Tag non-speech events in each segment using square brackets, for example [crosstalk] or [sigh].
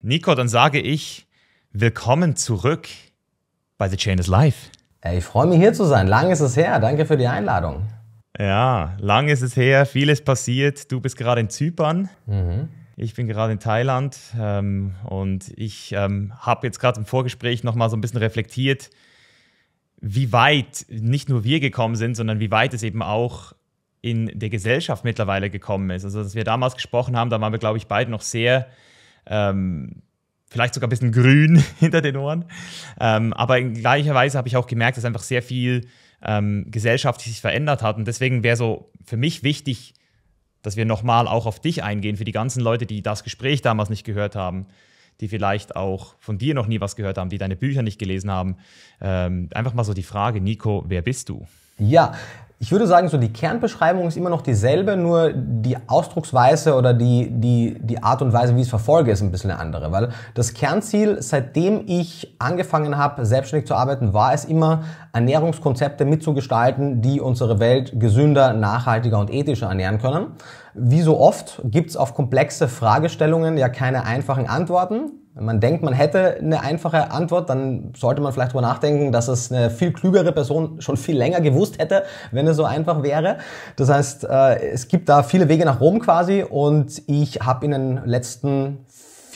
Nico, dann sage ich willkommen zurück bei The Chain is Live. Ich freue mich hier zu sein. Lang ist es her. Danke für die Einladung. Ja, lang ist es her. Vieles passiert. Du bist gerade in Zypern. Mhm. Ich bin gerade in Thailand ähm, und ich ähm, habe jetzt gerade im Vorgespräch nochmal so ein bisschen reflektiert, wie weit nicht nur wir gekommen sind, sondern wie weit es eben auch in der Gesellschaft mittlerweile gekommen ist. Also, als wir damals gesprochen haben, da waren wir, glaube ich, beide noch sehr ähm, vielleicht sogar ein bisschen grün [laughs] hinter den Ohren. Ähm, aber in gleicher Weise habe ich auch gemerkt, dass einfach sehr viel ähm, gesellschaftlich sich verändert hat. Und deswegen wäre so für mich wichtig, dass wir nochmal auch auf dich eingehen, für die ganzen Leute, die das Gespräch damals nicht gehört haben, die vielleicht auch von dir noch nie was gehört haben, die deine Bücher nicht gelesen haben. Ähm, einfach mal so die Frage, Nico, wer bist du? Ja, ich würde sagen, so die Kernbeschreibung ist immer noch dieselbe, nur die Ausdrucksweise oder die, die, die Art und Weise, wie ich es verfolge, ist ein bisschen eine andere. Weil das Kernziel, seitdem ich angefangen habe, selbstständig zu arbeiten, war es immer, Ernährungskonzepte mitzugestalten, die unsere Welt gesünder, nachhaltiger und ethischer ernähren können. Wie so oft gibt es auf komplexe Fragestellungen ja keine einfachen Antworten. Wenn man denkt, man hätte eine einfache Antwort, dann sollte man vielleicht darüber nachdenken, dass es eine viel klügere Person schon viel länger gewusst hätte, wenn es so einfach wäre. Das heißt, äh, es gibt da viele Wege nach Rom quasi und ich habe in den letzten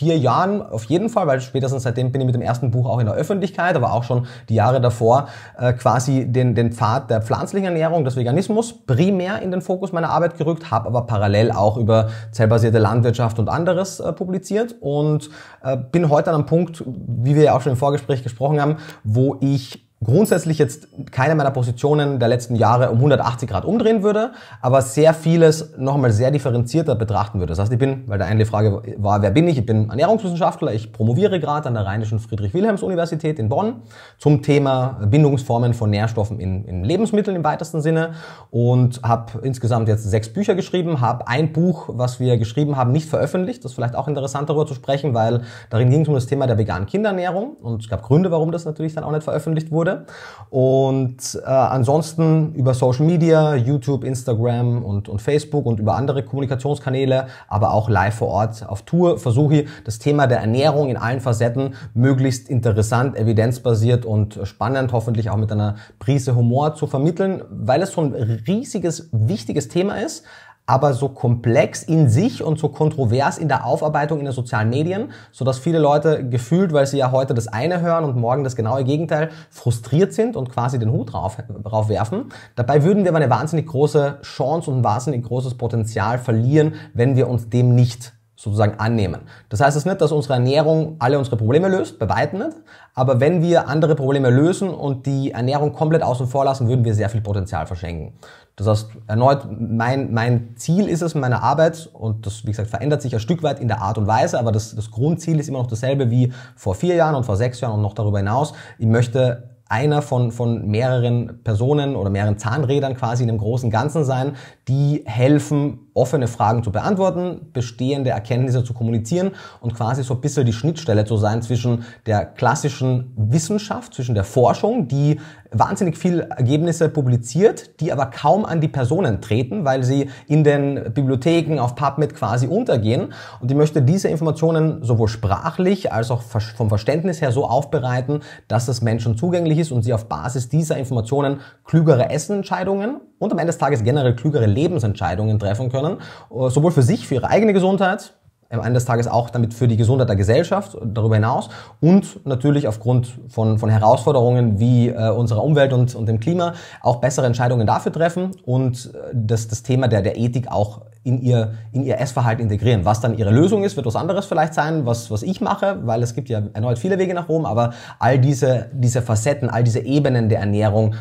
vier Jahren auf jeden Fall, weil spätestens seitdem bin ich mit dem ersten Buch auch in der Öffentlichkeit, aber auch schon die Jahre davor äh, quasi den, den Pfad der pflanzlichen Ernährung, des Veganismus primär in den Fokus meiner Arbeit gerückt, habe aber parallel auch über zellbasierte Landwirtschaft und anderes äh, publiziert und äh, bin heute an einem Punkt, wie wir ja auch schon im Vorgespräch gesprochen haben, wo ich grundsätzlich jetzt keine meiner Positionen der letzten Jahre um 180 Grad umdrehen würde, aber sehr vieles nochmal sehr differenzierter betrachten würde. Das heißt, ich bin, weil der eine Frage war, wer bin ich? Ich bin Ernährungswissenschaftler, ich promoviere gerade an der Rheinischen Friedrich-Wilhelms-Universität in Bonn zum Thema Bindungsformen von Nährstoffen in, in Lebensmitteln im weitesten Sinne und habe insgesamt jetzt sechs Bücher geschrieben, habe ein Buch, was wir geschrieben haben, nicht veröffentlicht. Das ist vielleicht auch interessant darüber zu sprechen, weil darin ging es um das Thema der veganen Kinderernährung und es gab Gründe, warum das natürlich dann auch nicht veröffentlicht wurde würde. Und äh, ansonsten über Social Media, YouTube, Instagram und, und Facebook und über andere Kommunikationskanäle, aber auch live vor Ort auf Tour versuche ich, das Thema der Ernährung in allen Facetten möglichst interessant, evidenzbasiert und spannend, hoffentlich auch mit einer Prise Humor zu vermitteln, weil es so ein riesiges, wichtiges Thema ist, aber so komplex in sich und so kontrovers in der Aufarbeitung in den sozialen Medien, so dass viele Leute gefühlt, weil sie ja heute das eine hören und morgen das genaue Gegenteil, frustriert sind und quasi den Hut drauf, drauf werfen. Dabei würden wir aber eine wahnsinnig große Chance und ein wahnsinnig großes Potenzial verlieren, wenn wir uns dem nicht sozusagen annehmen. Das heißt es nicht, dass unsere Ernährung alle unsere Probleme löst, bei weitem nicht. Aber wenn wir andere Probleme lösen und die Ernährung komplett außen vor lassen, würden wir sehr viel Potenzial verschenken. Das heißt, erneut, mein, mein Ziel ist es, meine Arbeit, und das, wie gesagt, verändert sich ein Stück weit in der Art und Weise, aber das, das Grundziel ist immer noch dasselbe wie vor vier Jahren und vor sechs Jahren und noch darüber hinaus. Ich möchte einer von, von mehreren Personen oder mehreren Zahnrädern quasi in einem großen Ganzen sein, die helfen, offene Fragen zu beantworten, bestehende Erkenntnisse zu kommunizieren und quasi so ein bisschen die Schnittstelle zu sein zwischen der klassischen Wissenschaft, zwischen der Forschung, die wahnsinnig viel Ergebnisse publiziert, die aber kaum an die Personen treten, weil sie in den Bibliotheken auf PubMed quasi untergehen. Und ich möchte diese Informationen sowohl sprachlich als auch vom Verständnis her so aufbereiten, dass es Menschen zugänglich ist und sie auf Basis dieser Informationen klügere Essenentscheidungen und am Ende des Tages generell klügere Leben Lebensentscheidungen treffen können, äh, sowohl für sich, für ihre eigene Gesundheit, am Ende des Tages auch damit für die Gesundheit der Gesellschaft darüber hinaus und natürlich aufgrund von, von Herausforderungen wie äh, unserer Umwelt und, und dem Klima auch bessere Entscheidungen dafür treffen und äh, das, das Thema der, der Ethik auch in ihr, in ihr Essverhalten integrieren. Was dann ihre Lösung ist, wird was anderes vielleicht sein, was, was ich mache, weil es gibt ja erneut viele Wege nach Rom, aber all diese, diese Facetten, all diese Ebenen der Ernährung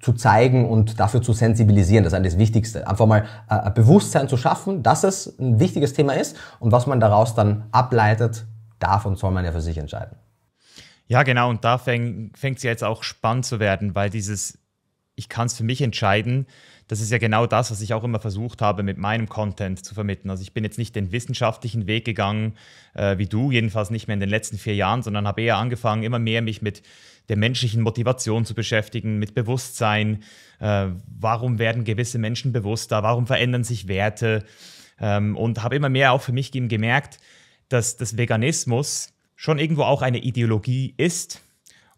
zu zeigen und dafür zu sensibilisieren. Das ist eigentlich das Wichtigste. Einfach mal äh, ein Bewusstsein zu schaffen, dass es ein wichtiges Thema ist und was man daraus dann ableitet, davon soll man ja für sich entscheiden. Ja, genau. Und da fängt es ja jetzt auch spannend zu werden, weil dieses, ich kann es für mich entscheiden, das ist ja genau das, was ich auch immer versucht habe, mit meinem Content zu vermitteln. Also ich bin jetzt nicht den wissenschaftlichen Weg gegangen, äh, wie du, jedenfalls nicht mehr in den letzten vier Jahren, sondern habe eher angefangen, immer mehr mich mit der menschlichen Motivation zu beschäftigen, mit Bewusstsein. Äh, warum werden gewisse Menschen bewusster? Warum verändern sich Werte? Ähm, und habe immer mehr auch für mich gemerkt, dass das Veganismus schon irgendwo auch eine Ideologie ist.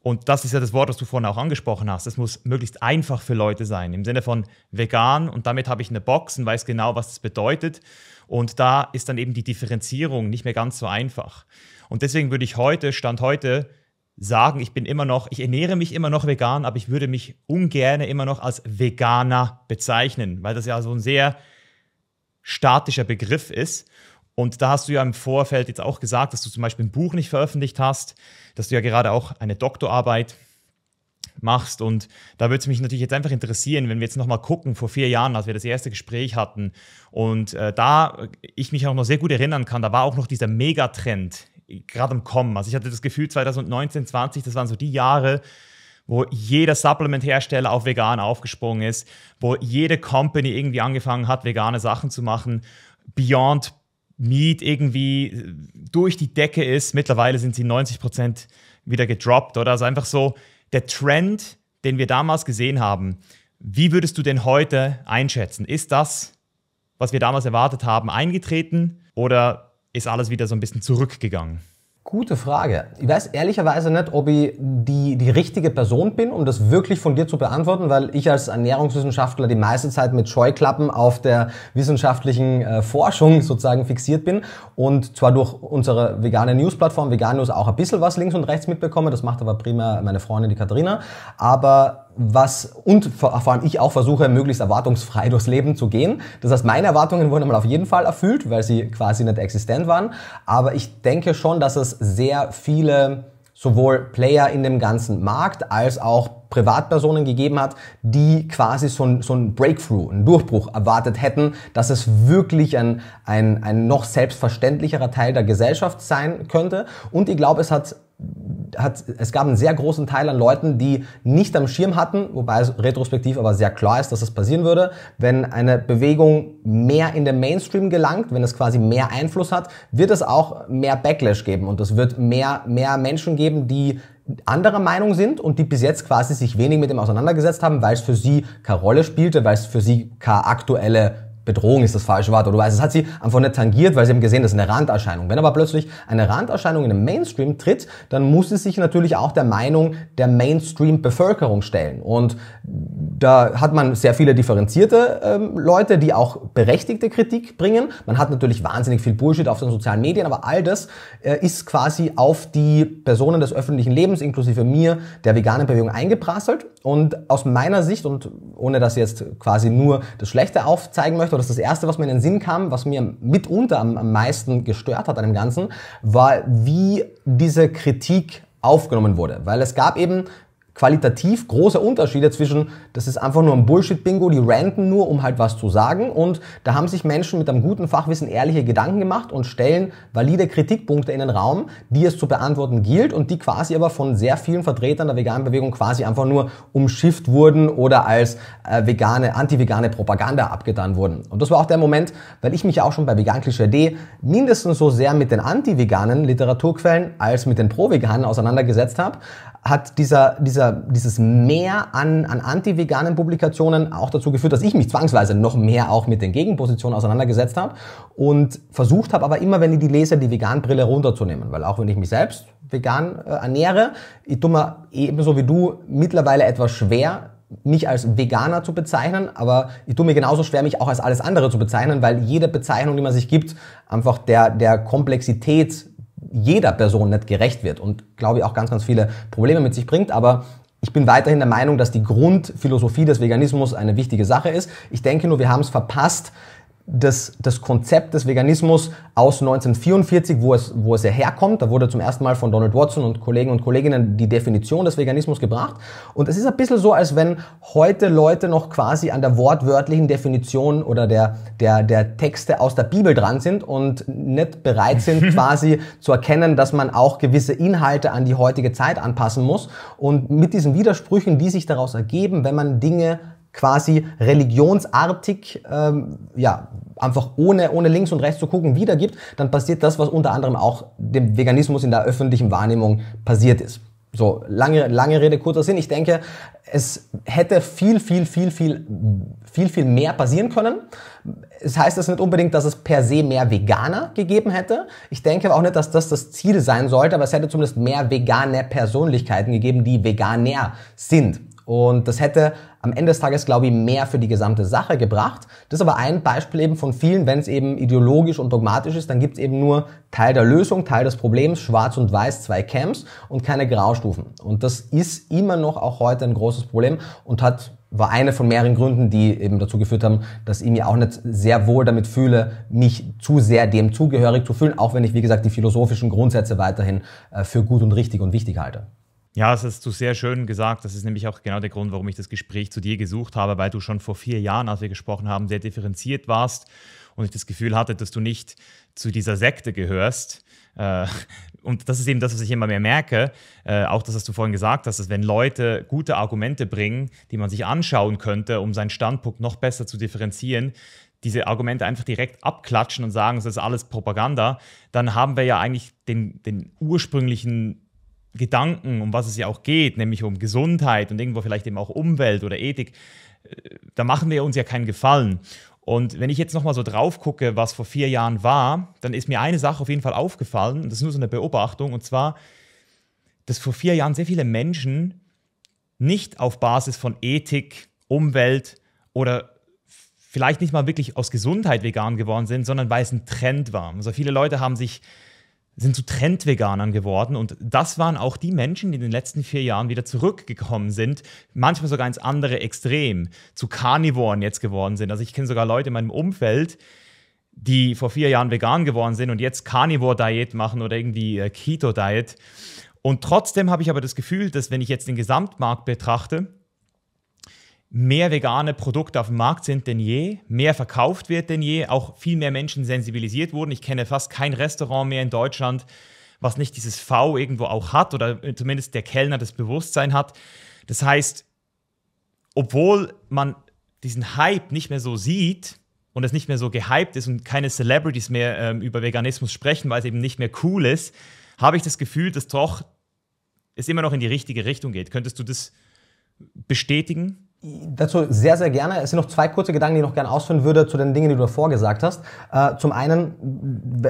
Und das ist ja das Wort, das du vorhin auch angesprochen hast. Es muss möglichst einfach für Leute sein, im Sinne von vegan. Und damit habe ich eine Box und weiß genau, was das bedeutet. Und da ist dann eben die Differenzierung nicht mehr ganz so einfach. Und deswegen würde ich heute, Stand heute, sagen, ich bin immer noch, ich ernähre mich immer noch vegan, aber ich würde mich ungern immer noch als Veganer bezeichnen, weil das ja so ein sehr statischer Begriff ist. Und da hast du ja im Vorfeld jetzt auch gesagt, dass du zum Beispiel ein Buch nicht veröffentlicht hast, dass du ja gerade auch eine Doktorarbeit machst. Und da würde es mich natürlich jetzt einfach interessieren, wenn wir jetzt nochmal gucken, vor vier Jahren, als wir das erste Gespräch hatten. Und äh, da ich mich auch noch sehr gut erinnern kann, da war auch noch dieser Megatrend gerade am Kommen. Also ich hatte das Gefühl, 2019, 20, das waren so die Jahre, wo jeder Supplement-Hersteller auf vegan aufgesprungen ist, wo jede Company irgendwie angefangen hat, vegane Sachen zu machen. Beyond Meat irgendwie äh, durch die Decke ist. Mittlerweile sind sie 90 Prozent wieder gedroppt, oder? Also einfach so der Trend, den wir damals gesehen haben. Wie würdest du denn heute einschätzen? Ist das, was wir damals erwartet haben, eingetreten oder ist alles wieder so ein bisschen zurückgegangen? Gute Frage. Ich weiß ehrlicherweise nicht, ob ich die, die richtige Person bin, um das wirklich von dir zu beantworten, weil ich als Ernährungswissenschaftler die meiste Zeit mit Scheuklappen auf der wissenschaftlichen äh, Forschung sozusagen fixiert bin und zwar durch unsere vegane News-Plattform Vegan News auch ein bisschen was links und rechts mitbekomme, das macht aber primär meine Freundin die Katharina, aber was und vor, allem ich auch versuche, möglichst erwartungsfrei durchs Leben zu gehen. Das heißt, meine Erwartungen wurden einmal auf jeden Fall erfüllt, weil sie quasi nicht existent waren. Aber ich denke schon, dass es sehr viele sowohl Player in dem ganzen Markt als auch Privatpersonen gegeben hat, die quasi so ein, so ein Breakthrough, einen Durchbruch erwartet hätten, dass es wirklich ein, ein, ein noch selbstverständlicherer Teil der Gesellschaft sein könnte. Und ich glaube, es hat hat, es gab einen sehr großen Teil an Leuten, die nicht am Schirm hatten, wobei es retrospektiv aber sehr klar ist, dass es das passieren würde, wenn eine Bewegung mehr in den Mainstream gelangt, wenn es quasi mehr Einfluss hat, wird es auch mehr Backlash geben und es wird mehr, mehr Menschen geben, die anderer Meinung sind und die bis jetzt quasi sich wenig mit dem auseinandergesetzt haben, weil es für sie keine Rolle spielte, weil es für sie keine aktuelle Bedrohung ist das falsche Wort, oder du weißt, es hat sie einfach nicht tangiert, weil sie haben gesehen, das ist eine Randerscheinung. Wenn aber plötzlich eine Randerscheinung in den Mainstream tritt, dann muss sie sich natürlich auch der Meinung der Mainstream-Bevölkerung stellen. Und da hat man sehr viele differenzierte ähm, Leute, die auch berechtigte Kritik bringen. Man hat natürlich wahnsinnig viel Bullshit auf den sozialen Medien, aber all das äh, ist quasi auf die Personen des öffentlichen Lebens, inklusive mir, der veganen Bewegung eingeprasselt. Und aus meiner Sicht, und ohne dass ich jetzt quasi nur das Schlechte aufzeigen möchte, war das das Erste, was mir in den Sinn kam, was mir mitunter am, am meisten gestört hat an dem Ganzen, war, wie diese Kritik aufgenommen wurde. Weil es gab eben qualitativ große Unterschiede zwischen, das ist einfach nur ein Bullshit-Bingo, die ranten nur, um halt was zu sagen und da haben sich Menschen mit einem guten Fachwissen ehrliche Gedanken gemacht und stellen valide Kritikpunkte in den Raum, die es zu beantworten gilt und die quasi aber von sehr vielen Vertretern der veganen Bewegung quasi einfach nur umschifft wurden oder als äh, vegane, anti-vegane Propaganda abgetan wurden. Und das war auch der Moment, weil ich mich auch schon bei Vegan D mindestens so sehr mit den anti-veganen Literaturquellen als mit den pro-veganen auseinandergesetzt habe, hat dieser, dieser, dieses Mehr an, an anti-veganen Publikationen auch dazu geführt, dass ich mich zwangsweise noch mehr auch mit den Gegenpositionen auseinandergesetzt habe und versucht habe aber immer, wenn ich die lese, die Veganbrille runterzunehmen, weil auch wenn ich mich selbst vegan äh, ernähre, ich tue mir ebenso wie du mittlerweile etwas schwer, mich als Veganer zu bezeichnen, aber ich tue mir genauso schwer, mich auch als alles andere zu bezeichnen, weil jede Bezeichnung, die man sich gibt, einfach der, der Komplexität jeder Person nicht gerecht wird und glaube ich auch ganz, ganz viele Probleme mit sich bringt. Aber ich bin weiterhin der Meinung, dass die Grundphilosophie des Veganismus eine wichtige Sache ist. Ich denke nur, wir haben es verpasst, das, das Konzept des Veganismus aus 1944, wo es, wo es herkommt. Da wurde zum ersten Mal von Donald Watson und Kollegen und Kolleginnen die Definition des Veganismus gebracht. Und es ist ein bisschen so, als wenn heute Leute noch quasi an der wortwörtlichen Definition oder der, der, der Texte aus der Bibel dran sind und nicht bereit sind, [laughs] quasi zu erkennen, dass man auch gewisse Inhalte an die heutige Zeit anpassen muss. Und mit diesen Widersprüchen, die sich daraus ergeben, wenn man Dinge quasi religionsartig, ähm, ja, einfach ohne, ohne links und rechts zu gucken, wiedergibt, dann passiert das, was unter anderem auch dem Veganismus in der öffentlichen Wahrnehmung passiert ist. So, lange, lange Rede, kurzer Sinn. Ich denke, es hätte viel, viel, viel, viel, viel, viel mehr passieren können. Es das heißt das nicht unbedingt, dass es per se mehr Veganer gegeben hätte. Ich denke aber auch nicht, dass das das Ziel sein sollte, aber es hätte zumindest mehr vegane Persönlichkeiten gegeben, die Veganer sind. Und das hätte am Ende des Tages, glaube ich, mehr für die gesamte Sache gebracht. Das ist aber ein Beispiel eben von vielen, wenn es eben ideologisch und dogmatisch ist, dann gibt es eben nur Teil der Lösung, Teil des Problems, schwarz und weiß, zwei Camps und keine Graustufen. Und das ist immer noch auch heute ein großes Problem und hat war eine von mehreren Gründen, die eben dazu geführt haben, dass ich mir auch nicht sehr wohl damit fühle, mich zu sehr dem zugehörig zu fühlen, auch wenn ich, wie gesagt, die philosophischen Grundsätze weiterhin äh, für gut und richtig und wichtig halte. Ja, das hast du sehr schön gesagt. Das ist nämlich auch genau der Grund, warum ich das Gespräch zu dir gesucht habe, weil du schon vor vier Jahren, als wir gesprochen haben, sehr differenziert warst und ich das Gefühl hatte, dass du nicht zu dieser Sekte gehörst. Äh, und das ist eben das, was ich immer mehr merke. Äh, auch das, was du vorhin gesagt hast, dass wenn Leute gute Argumente bringen, die man sich anschauen könnte, um seinen Standpunkt noch besser zu differenzieren, diese Argumente einfach direkt abklatschen und sagen, es ist alles Propaganda, dann haben wir ja eigentlich den, den ursprünglichen Gedanken, um was es ja auch geht, nämlich um Gesundheit und irgendwo vielleicht eben auch Umwelt oder Ethik, äh, da machen wir uns ja keinen Gefallen. Und wenn ich jetzt nochmal so drauf gucke, was vor vier Jahren war, dann ist mir eine Sache auf jeden Fall aufgefallen, und das ist nur so eine Beobachtung, und zwar, dass vor vier Jahren sehr viele Menschen nicht auf Basis von Ethik, Umwelt oder vielleicht nicht mal wirklich aus Gesundheit vegan geworden sind, sondern weil es ein Trend war. Also viele Leute haben sich sind zu Trendveganern geworden und das waren auch die Menschen, die in den letzten vier Jahren wieder zurückgekommen sind, manchmal sogar ins andere Extrem, zu Karnivoren jetzt geworden sind. Also ich kenne sogar Leute in meinem Umfeld, die vor vier Jahren vegan geworden sind und jetzt Carnivore-Diät machen oder irgendwie äh, keto diet Und trotzdem habe ich aber das Gefühl, dass wenn ich jetzt den Gesamtmarkt betrachte, mehr vegane Produkte auf dem Markt sind denn je, mehr verkauft wird denn je, auch viel mehr Menschen sensibilisiert wurden. Ich kenne fast kein Restaurant mehr in Deutschland, was nicht dieses V irgendwo auch hat oder äh, zumindest der Kellner das Bewusstsein hat. Das heißt, obwohl man diesen Hype nicht mehr so sieht und es nicht mehr so gehypt ist und keine Celebrities mehr ähm, über Veganismus sprechen, weil es eben nicht mehr cool ist, habe ich das Gefühl, dass doch es immer noch in die richtige Richtung geht. Könntest du das bestätigen? Dazu sehr, sehr gerne. Es sind noch zwei kurze Gedanken, die ich noch gerne ausführen würde zu den Dingen, die du davor gesagt hast. Äh, zum einen,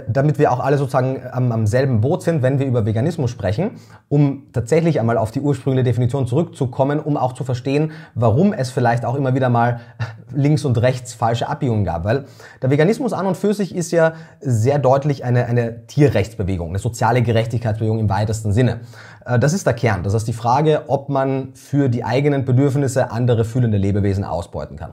damit wir auch alle sozusagen am, am, selben Boot sind, wenn wir über Veganismus sprechen, um tatsächlich einmal auf die ursprüngliche Definition zurückzukommen, um auch zu verstehen, warum es vielleicht auch immer wieder mal [laughs] links und rechts falsche Abbiegungen gab. Weil der Veganismus an und für sich ist ja sehr deutlich eine, eine Tierrechtsbewegung, eine soziale Gerechtigkeitsbewegung im weitesten Sinne. Äh, das ist der Kern. Das heißt die Frage, ob man für die eigenen Bedürfnisse andere fühlende Lebewesen ausbeuten kann.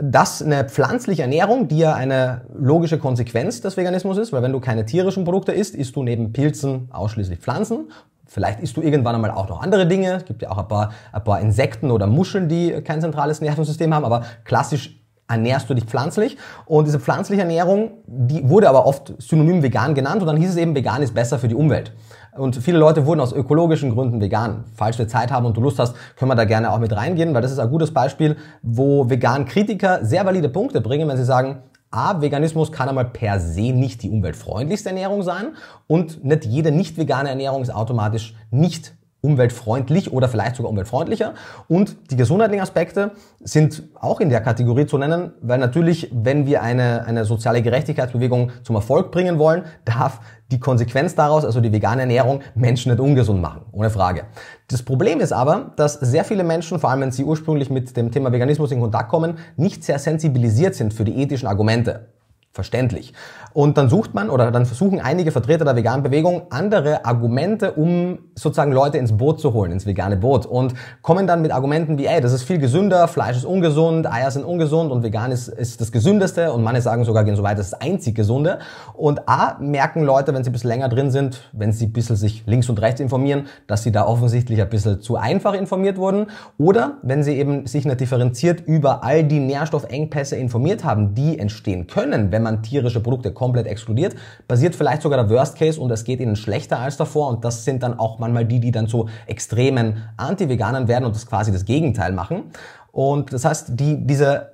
Dass eine pflanzliche Ernährung, die ja eine logische Konsequenz des Veganismus ist, weil wenn du keine tierischen Produkte isst, isst du neben Pilzen ausschließlich Pflanzen. Vielleicht isst du irgendwann einmal auch noch andere Dinge. Es gibt ja auch ein paar, ein paar Insekten oder Muscheln, die kein zentrales Nervensystem haben, aber klassisch ernährst du dich pflanzlich. Und diese pflanzliche Ernährung, die wurde aber oft synonym vegan genannt und dann hieß es eben, vegan ist besser für die Umwelt. Und viele Leute wurden aus ökologischen Gründen vegan. Falls wir Zeit haben und du Lust hast, können wir da gerne auch mit reingehen, weil das ist ein gutes Beispiel, wo Vegan-Kritiker sehr valide Punkte bringen, wenn sie sagen, A, Veganismus kann einmal per se nicht die umweltfreundlichste Ernährung sein und nicht jede nicht vegane Ernährung ist automatisch nicht umweltfreundlich oder vielleicht sogar umweltfreundlicher. Und die gesundheitlichen Aspekte sind auch in der Kategorie zu nennen, weil natürlich, wenn wir eine, eine soziale Gerechtigkeitsbewegung zum Erfolg bringen wollen, darf die Konsequenz daraus, also die vegane Ernährung, Menschen nicht ungesund machen, ohne Frage. Das Problem ist aber, dass sehr viele Menschen, vor allem wenn sie ursprünglich mit dem Thema Veganismus in Kontakt kommen, nicht sehr sensibilisiert sind für die ethischen Argumente. Verständlich. Und dann sucht man oder dann versuchen einige Vertreter der veganen Bewegung andere Argumente, um sozusagen Leute ins Boot zu holen, ins vegane Boot und kommen dann mit Argumenten wie, ey, das ist viel gesünder, Fleisch ist ungesund, Eier sind ungesund und vegan ist, ist das gesündeste und manche sagen sogar, gehen so weit, das ist das einzig gesunde. Und A, merken Leute, wenn sie ein bisschen länger drin sind, wenn sie ein bisschen sich links und rechts informieren, dass sie da offensichtlich ein bisschen zu einfach informiert wurden oder wenn sie eben sich nicht differenziert über all die Nährstoffengpässe informiert haben, die entstehen können, wenn man tierische Produkte komplett explodiert. Passiert vielleicht sogar der Worst Case und es geht ihnen schlechter als davor und das sind dann auch manchmal die, die dann zu extremen Anti-Veganern werden und das quasi das Gegenteil machen. Und das heißt, die, diese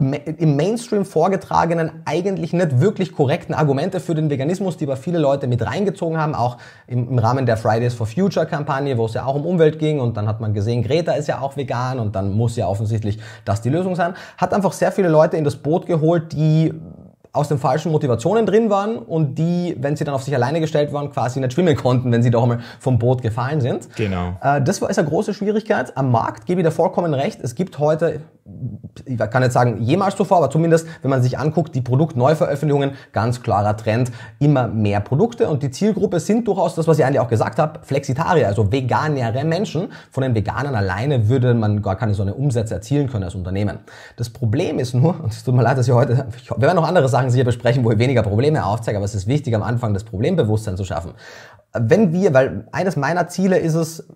im Mainstream vorgetragenen, eigentlich nicht wirklich korrekten Argumente für den Veganismus, die aber viele Leute mit reingezogen haben, auch im, im Rahmen der Fridays for Future Kampagne, wo es ja auch um Umwelt ging und dann hat man gesehen, Greta ist ja auch vegan und dann muss ja offensichtlich das die Lösung sein, hat einfach sehr viele Leute in das Boot geholt, die aus den falschen Motivationen drin waren und die, wenn sie dann auf sich alleine gestellt waren, quasi nicht schwimmen konnten, wenn sie doch einmal vom Boot gefallen sind. Genau. Äh, das ist eine große Schwierigkeit. Am Markt gebe ich da vollkommen recht. Es gibt heute, ich kann nicht sagen jemals zuvor, aber zumindest, wenn man sich anguckt, die Produktneuveröffentlichungen, ganz klarer Trend, immer mehr Produkte und die Zielgruppe sind durchaus das, was ich eigentlich auch gesagt habe, Flexitarier, also veganere Menschen. Von den Veganern alleine würde man gar keine so eine Umsätze erzielen können als Unternehmen. Das Problem ist nur, [laughs] und es tut mir leid, dass ich heute, wir werden noch andere Sachen Sachen sicher besprechen, wo ich weniger Probleme aufzeige, aber es ist wichtig, am Anfang das Problembewusstsein zu schaffen. Wenn wir, weil eines meiner Ziele ist es,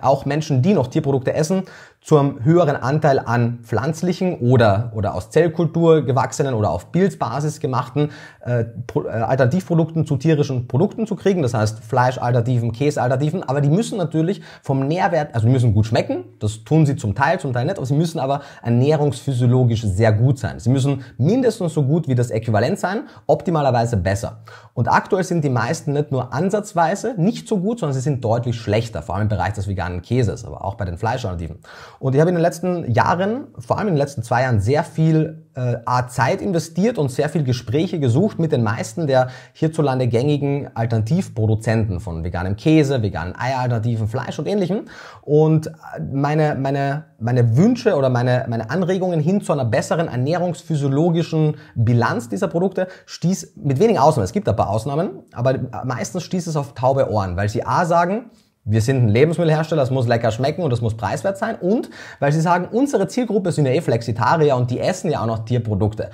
auch Menschen, die noch Tierprodukte essen, zum höheren Anteil an pflanzlichen oder, oder aus Zellkultur gewachsenen oder auf Pilzbasis gemachten äh, äh, Alternativprodukten zu tierischen Produkten zu kriegen. Das heißt Fleischalternativen, Käsealternativen. Aber die müssen natürlich vom Nährwert, also die müssen gut schmecken. Das tun sie zum Teil, zum Teil nicht. Aber sie müssen aber ernährungsphysiologisch sehr gut sein. Sie müssen mindestens so gut wie das Äquivalent sein, optimalerweise besser. Und aktuell sind die meisten nicht nur ansatzweise nicht so gut, sondern sie sind deutlich schlechter, vor allem im Bereich des veganen Käses, aber auch bei den Fleischalternativen. Und ich habe in den letzten Jahren, vor allem in den letzten zwei Jahren, sehr viel äh, Zeit investiert und sehr viel Gespräche gesucht mit den meisten der hierzulande gängigen Alternativproduzenten von veganem Käse, veganen Eieralternativen, Fleisch und ähnlichem. Und äh, meine, meine, meine Wünsche oder meine, meine Anregungen hin zu einer besseren ernährungsphysiologischen Bilanz dieser Produkte stieß mit wenigen Ausnahmen, es gibt ein paar Ausnahmen, aber meistens stieß es auf taube Ohren, weil sie A sagen, wir sind ein Lebensmittelhersteller, es muss lecker schmecken und es muss preiswert sein. Und weil sie sagen, unsere Zielgruppe sind ja eh Flexitarier und die essen ja auch noch Tierprodukte.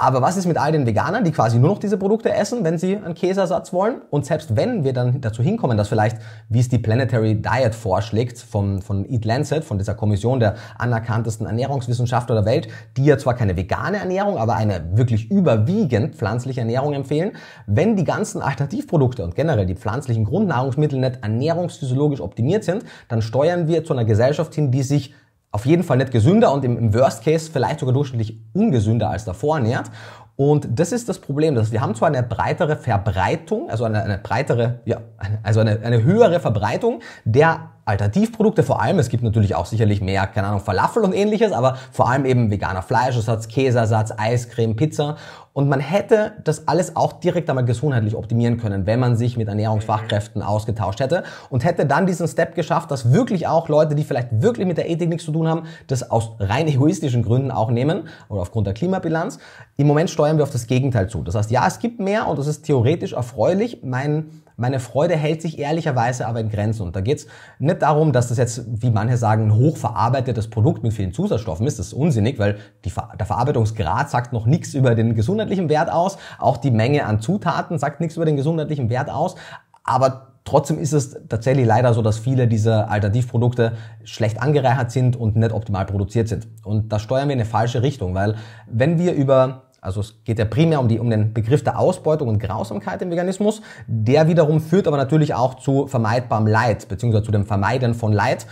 Aber was ist mit all den Veganern, die quasi nur noch diese Produkte essen, wenn sie einen Käseersatz wollen? Und selbst wenn wir dann dazu hinkommen, dass vielleicht, wie es die Planetary Diet vorschlägt, von, von Eat Lancet, von dieser Kommission der anerkanntesten Ernährungswissenschaftler der Welt, die ja zwar keine vegane Ernährung, aber eine wirklich überwiegend pflanzliche Ernährung empfehlen, wenn die ganzen Alternativprodukte und generell die pflanzlichen Grundnahrungsmittel nicht ernährungsphysiologisch optimiert sind, dann steuern wir zu einer Gesellschaft hin, die sich auf jeden Fall nicht gesünder und im, Worst Case vielleicht sogar durchschnittlich ungesünder als davor ernährt. Und das ist das Problem, dass wir haben zwar eine breitere Verbreitung, also eine, eine breitere, ja, also eine, eine höhere Verbreitung der Alternativprodukte vor allem. Es gibt natürlich auch sicherlich mehr, keine Ahnung, Falafel und ähnliches, aber vor allem eben veganer Fleischersatz, Käsersatz, Eiscreme, Pizza. Und man hätte das alles auch direkt einmal gesundheitlich optimieren können, wenn man sich mit Ernährungsfachkräften mhm. ausgetauscht hätte und hätte dann diesen Step geschafft, dass wirklich auch Leute, die vielleicht wirklich mit der Ethik nichts zu tun haben, das aus rein egoistischen Gründen auch nehmen oder aufgrund der Klimabilanz. Im Moment steuern wir auf das Gegenteil zu. Das heißt, ja, es gibt mehr und das ist theoretisch erfreulich. Mein meine Freude hält sich ehrlicherweise aber in Grenzen. Und da geht's nicht darum, dass das jetzt, wie manche sagen, ein hochverarbeitetes Produkt mit vielen Zusatzstoffen ist. Das ist unsinnig, weil Ver der Verarbeitungsgrad sagt noch nichts über den gesundheitlichen Wert aus. Auch die Menge an Zutaten sagt nichts über den gesundheitlichen Wert aus. Aber Trotzdem ist es tatsächlich leider so, dass viele dieser Alternativprodukte schlecht angereichert sind und nicht optimal produziert sind. Und da steuern wir in eine falsche Richtung, weil wenn wir über also es geht ja primär um, die, um den Begriff der Ausbeutung und Grausamkeit im Veganismus. Der wiederum führt aber natürlich auch zu vermeidbarem Leid, beziehungsweise zu dem Vermeiden von Leid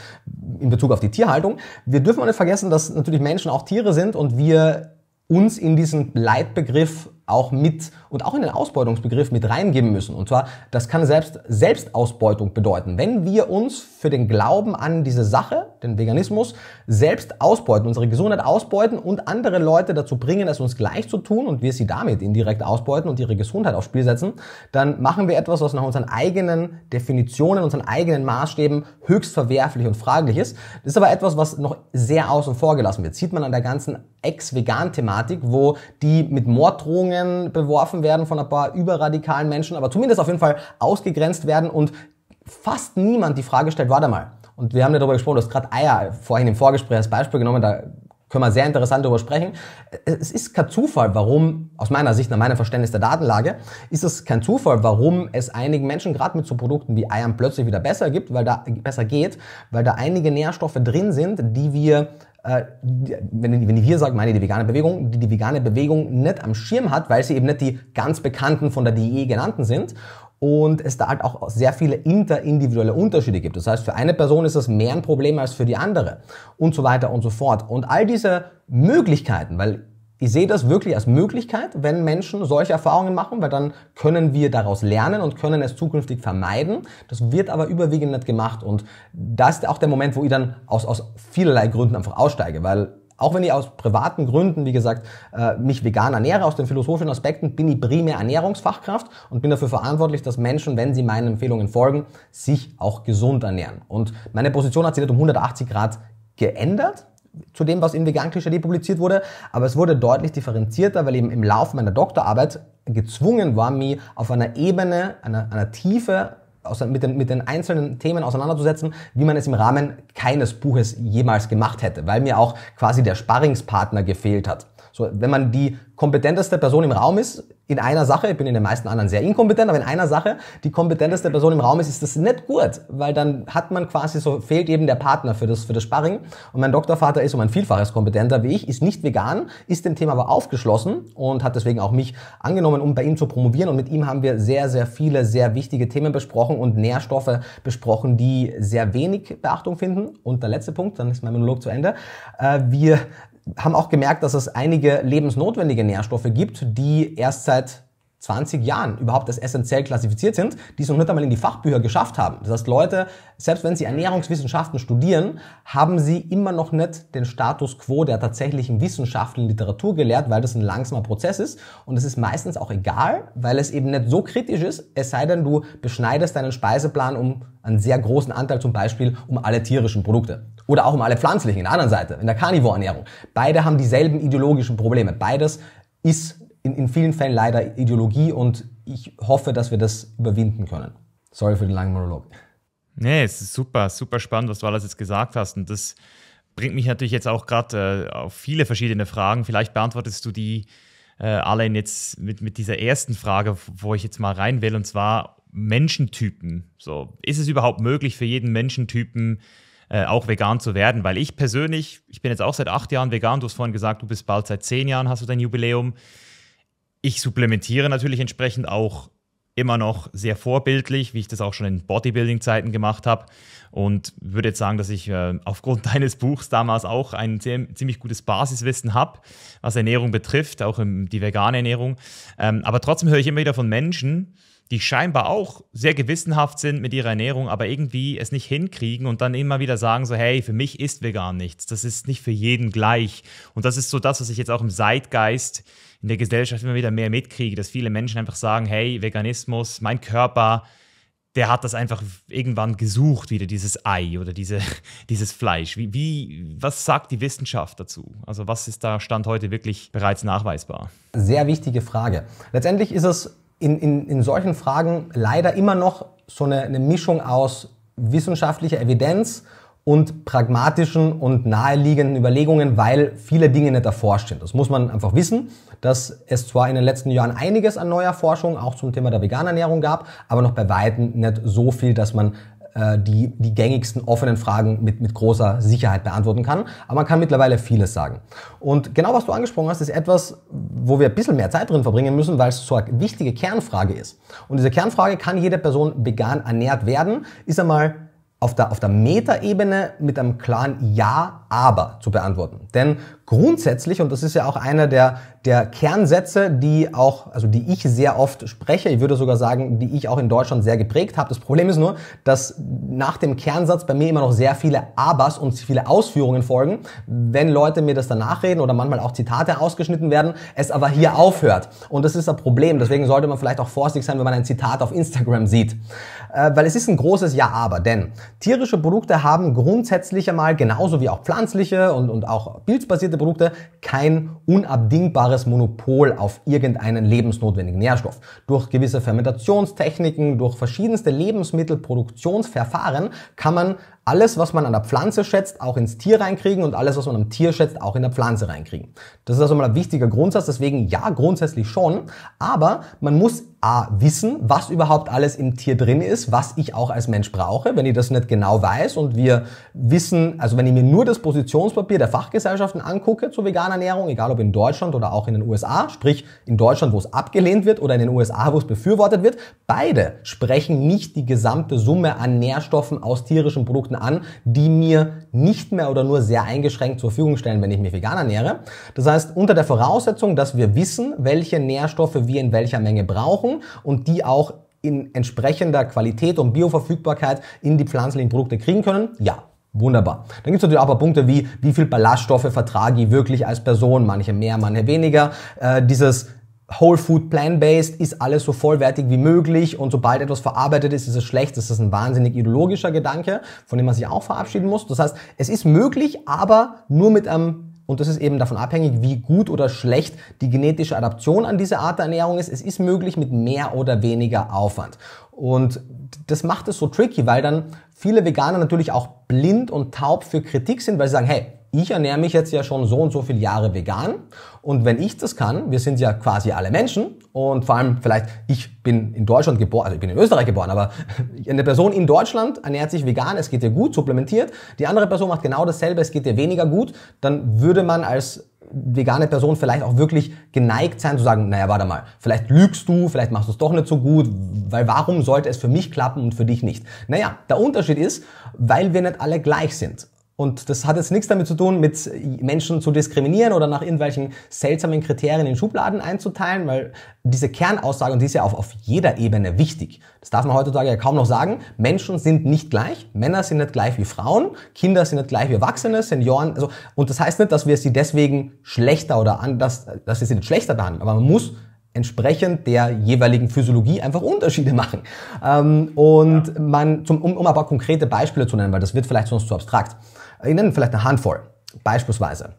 in Bezug auf die Tierhaltung. Wir dürfen auch nicht vergessen, dass natürlich Menschen auch Tiere sind und wir uns in diesen Leitbegriff auch mit und auch in den Ausbeutungsbegriff mit reingeben müssen. Und zwar, das kann selbst Selbstausbeutung bedeuten. Wenn wir uns für den Glauben an diese Sache, den Veganismus, selbst ausbeuten, unsere Gesundheit ausbeuten und andere Leute dazu bringen, es uns gleich zu tun und wir sie damit indirekt ausbeuten und ihre Gesundheit aufs Spiel setzen, dann machen wir etwas, was nach unseren eigenen Definitionen, unseren eigenen Maßstäben höchst verwerflich und fraglich ist. Das ist aber etwas, was noch sehr außen vor gelassen wird. sieht man an der ganzen Ex-Vegan-Thematik, wo die mit Morddrohungen beworfen werden werden von ein paar überradikalen Menschen, aber zumindest auf jeden Fall ausgegrenzt werden und fast niemand die Frage stellt, warte mal. Und wir haben ja darüber gesprochen, du hast gerade Eier vorhin im Vorgespräch als Beispiel genommen, da können wir sehr interessant darüber sprechen. Es ist kein Zufall, warum, aus meiner Sicht, nach meinem Verständnis der Datenlage, ist es kein Zufall, warum es einigen Menschen gerade mit so Produkten wie Eiern plötzlich wieder besser gibt, weil da besser geht, weil da einige Nährstoffe drin sind, die wir äh, wenn, ich wir sagen, meine die vegane Bewegung, die die vegane Bewegung nicht am Schirm hat, weil sie eben nicht die ganz bekannten von der DE genannten sind und es da halt auch sehr viele interindividuelle Unterschiede gibt. Das heißt, für eine Person ist das mehr ein Problem als für die andere und so weiter und so fort. Und all diese Möglichkeiten, weil ich sehe das wirklich als Möglichkeit, wenn Menschen solche Erfahrungen machen, weil dann können wir daraus lernen und können es zukünftig vermeiden. Das wird aber überwiegend nicht gemacht und da ist auch der Moment, wo ich dann aus, aus vielerlei Gründen einfach aussteige, weil auch wenn ich aus privaten Gründen, wie gesagt, äh, mich vegan ernähre, aus den philosophischen Aspekten bin ich primär Ernährungsfachkraft und bin dafür verantwortlich, dass Menschen, wenn sie meinen Empfehlungen folgen, sich auch gesund ernähren. Und meine Position hat sich nicht um 180 Grad geändert, zu dem, was in Vegan Klischee publiziert wurde, aber es wurde deutlich differenzierter, weil eben im Laufe meiner Doktorarbeit gezwungen war, mich auf einer Ebene, einer, einer Tiefe mit den, mit, den, einzelnen Themen auseinanderzusetzen, wie man es im Rahmen keines Buches jemals gemacht hätte, weil mir auch quasi der Sparringspartner gefehlt hat. So, wenn man die kompetenteste Person im Raum ist, in einer Sache, ich bin in den meisten anderen sehr inkompetent, aber in einer Sache die kompetenteste Person im Raum ist, ist das nicht gut, weil dann hat man quasi so, fehlt eben der Partner für das, für das Sparring. Und mein Doktorvater ist um ein Vielfaches kompetenter wie ich, ist nicht vegan, ist dem Thema aber aufgeschlossen und hat deswegen auch mich angenommen, um bei ihm zu promovieren. Und mit ihm haben wir sehr, sehr viele, sehr wichtige Themen besprochen und Nährstoffe besprochen, die sehr wenig Beachtung finden. Und der letzte Punkt, dann ist mein Monolog zu Ende. Äh, wir haben auch gemerkt, dass es einige lebensnotwendige Nährstoffe gibt, die erst seit 20 Jahren überhaupt als essentiell klassifiziert sind, die es noch nicht einmal in die Fachbücher geschafft haben. Das heißt, Leute, selbst wenn sie Ernährungswissenschaften studieren, haben sie immer noch nicht den Status quo der tatsächlichen wissenschaftlichen Literatur gelehrt, weil das ein langsamer Prozess ist. Und es ist meistens auch egal, weil es eben nicht so kritisch ist, es sei denn, du beschneidest deinen Speiseplan um einen sehr großen Anteil zum Beispiel um alle tierischen Produkte. Oder auch um alle pflanzlichen, in der anderen Seite, in der Carnivorernährung. Beide haben dieselben ideologischen Probleme. Beides ist in, in vielen Fällen leider Ideologie und ich hoffe, dass wir das überwinden können. Sorry für den langen Monolog. Nee, es ist super, super spannend, was du alles jetzt gesagt hast. Und das bringt mich natürlich jetzt auch gerade äh, auf viele verschiedene Fragen. Vielleicht beantwortest du die äh, alle jetzt mit, mit dieser ersten Frage, wo ich jetzt mal rein will, und zwar Menschentypen. So, ist es überhaupt möglich für jeden Menschentypen, äh, auch vegan zu werden, weil ich persönlich, ich bin jetzt auch seit acht Jahren vegan, du hast vorhin gesagt, du bist bald seit zehn Jahren, hast du dein Jubiläum. Ich supplementiere natürlich entsprechend auch immer noch sehr vorbildlich, wie ich das auch schon in Bodybuilding-Zeiten gemacht habe. Und würde jetzt sagen, dass ich äh, aufgrund [laughs] deines Buchs damals auch ein sehr, ziemlich gutes Basiswissen habe, was Ernährung betrifft, auch im, die vegane Ernährung. Ähm, aber trotzdem höre ich immer wieder von Menschen, die scheinbar auch sehr gewissenhaft sind mit ihrer Ernährung, aber irgendwie es nicht hinkriegen und dann immer wieder sagen so, hey, für mich ist vegan nichts. Das ist nicht für jeden gleich. Und das ist so das, was ich jetzt auch im Zeitgeist in der Gesellschaft immer wieder mehr mitkriege, dass viele Menschen einfach sagen, hey, Veganismus, mein Körper, der hat das einfach irgendwann gesucht, wieder dieses Ei oder diese, [laughs] dieses Fleisch. Wie, wie, was sagt die Wissenschaft dazu? Also was ist da Stand heute wirklich bereits nachweisbar? Sehr wichtige Frage. Letztendlich ist es in, in, in solchen Fragen leider immer noch so eine, eine Mischung aus wissenschaftlicher Evidenz und pragmatischen und naheliegenden Überlegungen, weil viele Dinge nicht erforscht sind. Das muss man einfach wissen, dass es zwar in den letzten Jahren einiges an neuer Forschung auch zum Thema der veganen Ernährung gab, aber noch bei weitem nicht so viel, dass man äh, die die gängigsten offenen Fragen mit, mit großer Sicherheit beantworten kann. Aber man kann mittlerweile vieles sagen. Und genau was du angesprochen hast, ist etwas, wo wir ein bisschen mehr Zeit drin verbringen müssen, weil es so eine wichtige Kernfrage ist. Und diese Kernfrage, kann jede Person vegan ernährt werden, ist einmal auf der, auf der Metaebene mit einem klaren Ja aber zu beantworten. Denn grundsätzlich, und das ist ja auch einer der, der Kernsätze, die auch, also die ich sehr oft spreche, ich würde sogar sagen, die ich auch in Deutschland sehr geprägt habe. Das Problem ist nur, dass nach dem Kernsatz bei mir immer noch sehr viele Abers und viele Ausführungen folgen. Wenn Leute mir das danach reden oder manchmal auch Zitate ausgeschnitten werden, es aber hier aufhört. Und das ist ein Problem. Deswegen sollte man vielleicht auch vorsichtig sein, wenn man ein Zitat auf Instagram sieht. Äh, weil es ist ein großes Ja, aber. Denn tierische Produkte haben grundsätzlich einmal genauso wie auch Pflanzen pflanzliche und, und auch pilzbasierte Produkte kein unabdingbares Monopol auf irgendeinen lebensnotwendigen Nährstoff. Durch gewisse Fermentationstechniken, durch verschiedenste Lebensmittelproduktionsverfahren kann man alles, was man an der Pflanze schätzt, auch ins Tier reinkriegen und alles, was man am Tier schätzt, auch in der Pflanze reinkriegen. Das ist also mal ein wichtiger Grundsatz, deswegen ja, grundsätzlich schon, aber man muss A wissen, was überhaupt alles im Tier drin ist, was ich auch als Mensch brauche. Wenn ich das nicht genau weiß und wir wissen, also wenn ich mir nur das Positionspapier der Fachgesellschaften angucke zur veganen Ernährung, egal ob in Deutschland oder auch in den USA, sprich in Deutschland, wo es abgelehnt wird oder in den USA, wo es befürwortet wird, beide sprechen nicht die gesamte Summe an Nährstoffen aus tierischen Produkten an, die mir nicht mehr oder nur sehr eingeschränkt zur Verfügung stellen, wenn ich mich vegan ernähre. Das heißt, unter der Voraussetzung, dass wir wissen, welche Nährstoffe wir in welcher Menge brauchen und die auch in entsprechender Qualität und Bioverfügbarkeit in die pflanzlichen Produkte kriegen können, ja, Wunderbar. Dann gibt es natürlich auch ein paar Punkte wie, wie viel Ballaststoffe vertrage ich wirklich als Person, manche mehr, manche weniger. Äh, dieses Whole Food Plant-Based ist alles so vollwertig wie möglich und sobald etwas verarbeitet ist, ist es schlecht. Das ist ein wahnsinnig ideologischer Gedanke, von dem man sich auch verabschieden muss. Das heißt, es ist möglich, aber nur mit einem und das ist eben davon abhängig, wie gut oder schlecht die genetische Adaption an diese Art der Ernährung ist. Es ist möglich mit mehr oder weniger Aufwand. Und das macht es so tricky, weil dann viele Veganer natürlich auch blind und taub für Kritik sind, weil sie sagen, hey, ich ernähre mich jetzt ja schon so und so viele Jahre vegan und wenn ich das kann, wir sind ja quasi alle Menschen und vor allem vielleicht, ich bin in Deutschland geboren, also ich bin in Österreich geboren, aber [laughs] eine Person in Deutschland ernährt sich vegan, es geht ihr gut, supplementiert, die andere Person macht genau dasselbe, es geht ihr weniger gut, dann würde man als vegane Person vielleicht auch wirklich geneigt sein zu sagen, naja, warte mal, vielleicht lügst du, vielleicht machst du es doch nicht so gut, weil warum sollte es für mich klappen und für dich nicht? Naja, der Unterschied ist, weil wir nicht alle gleich sind. Und das hat jetzt nichts damit zu tun, mit Menschen zu diskriminieren oder nach irgendwelchen seltsamen Kriterien in Schubladen einzuteilen, weil diese Kernaussage, und die ist ja auf, auf jeder Ebene wichtig, das darf man heutzutage ja kaum noch sagen, Menschen sind nicht gleich, Männer sind nicht gleich wie Frauen, Kinder sind nicht gleich wie Erwachsene, Senioren, also, und das heißt nicht, dass wir sie deswegen schlechter oder anders, dass wir sie nicht schlechter behandeln, aber man muss entsprechend der jeweiligen Physiologie einfach Unterschiede machen. Ähm, und man, zum, um, um ein paar konkrete Beispiele zu nennen, weil das wird vielleicht sonst zu abstrakt. Ich nenne vielleicht eine Handvoll. Beispielsweise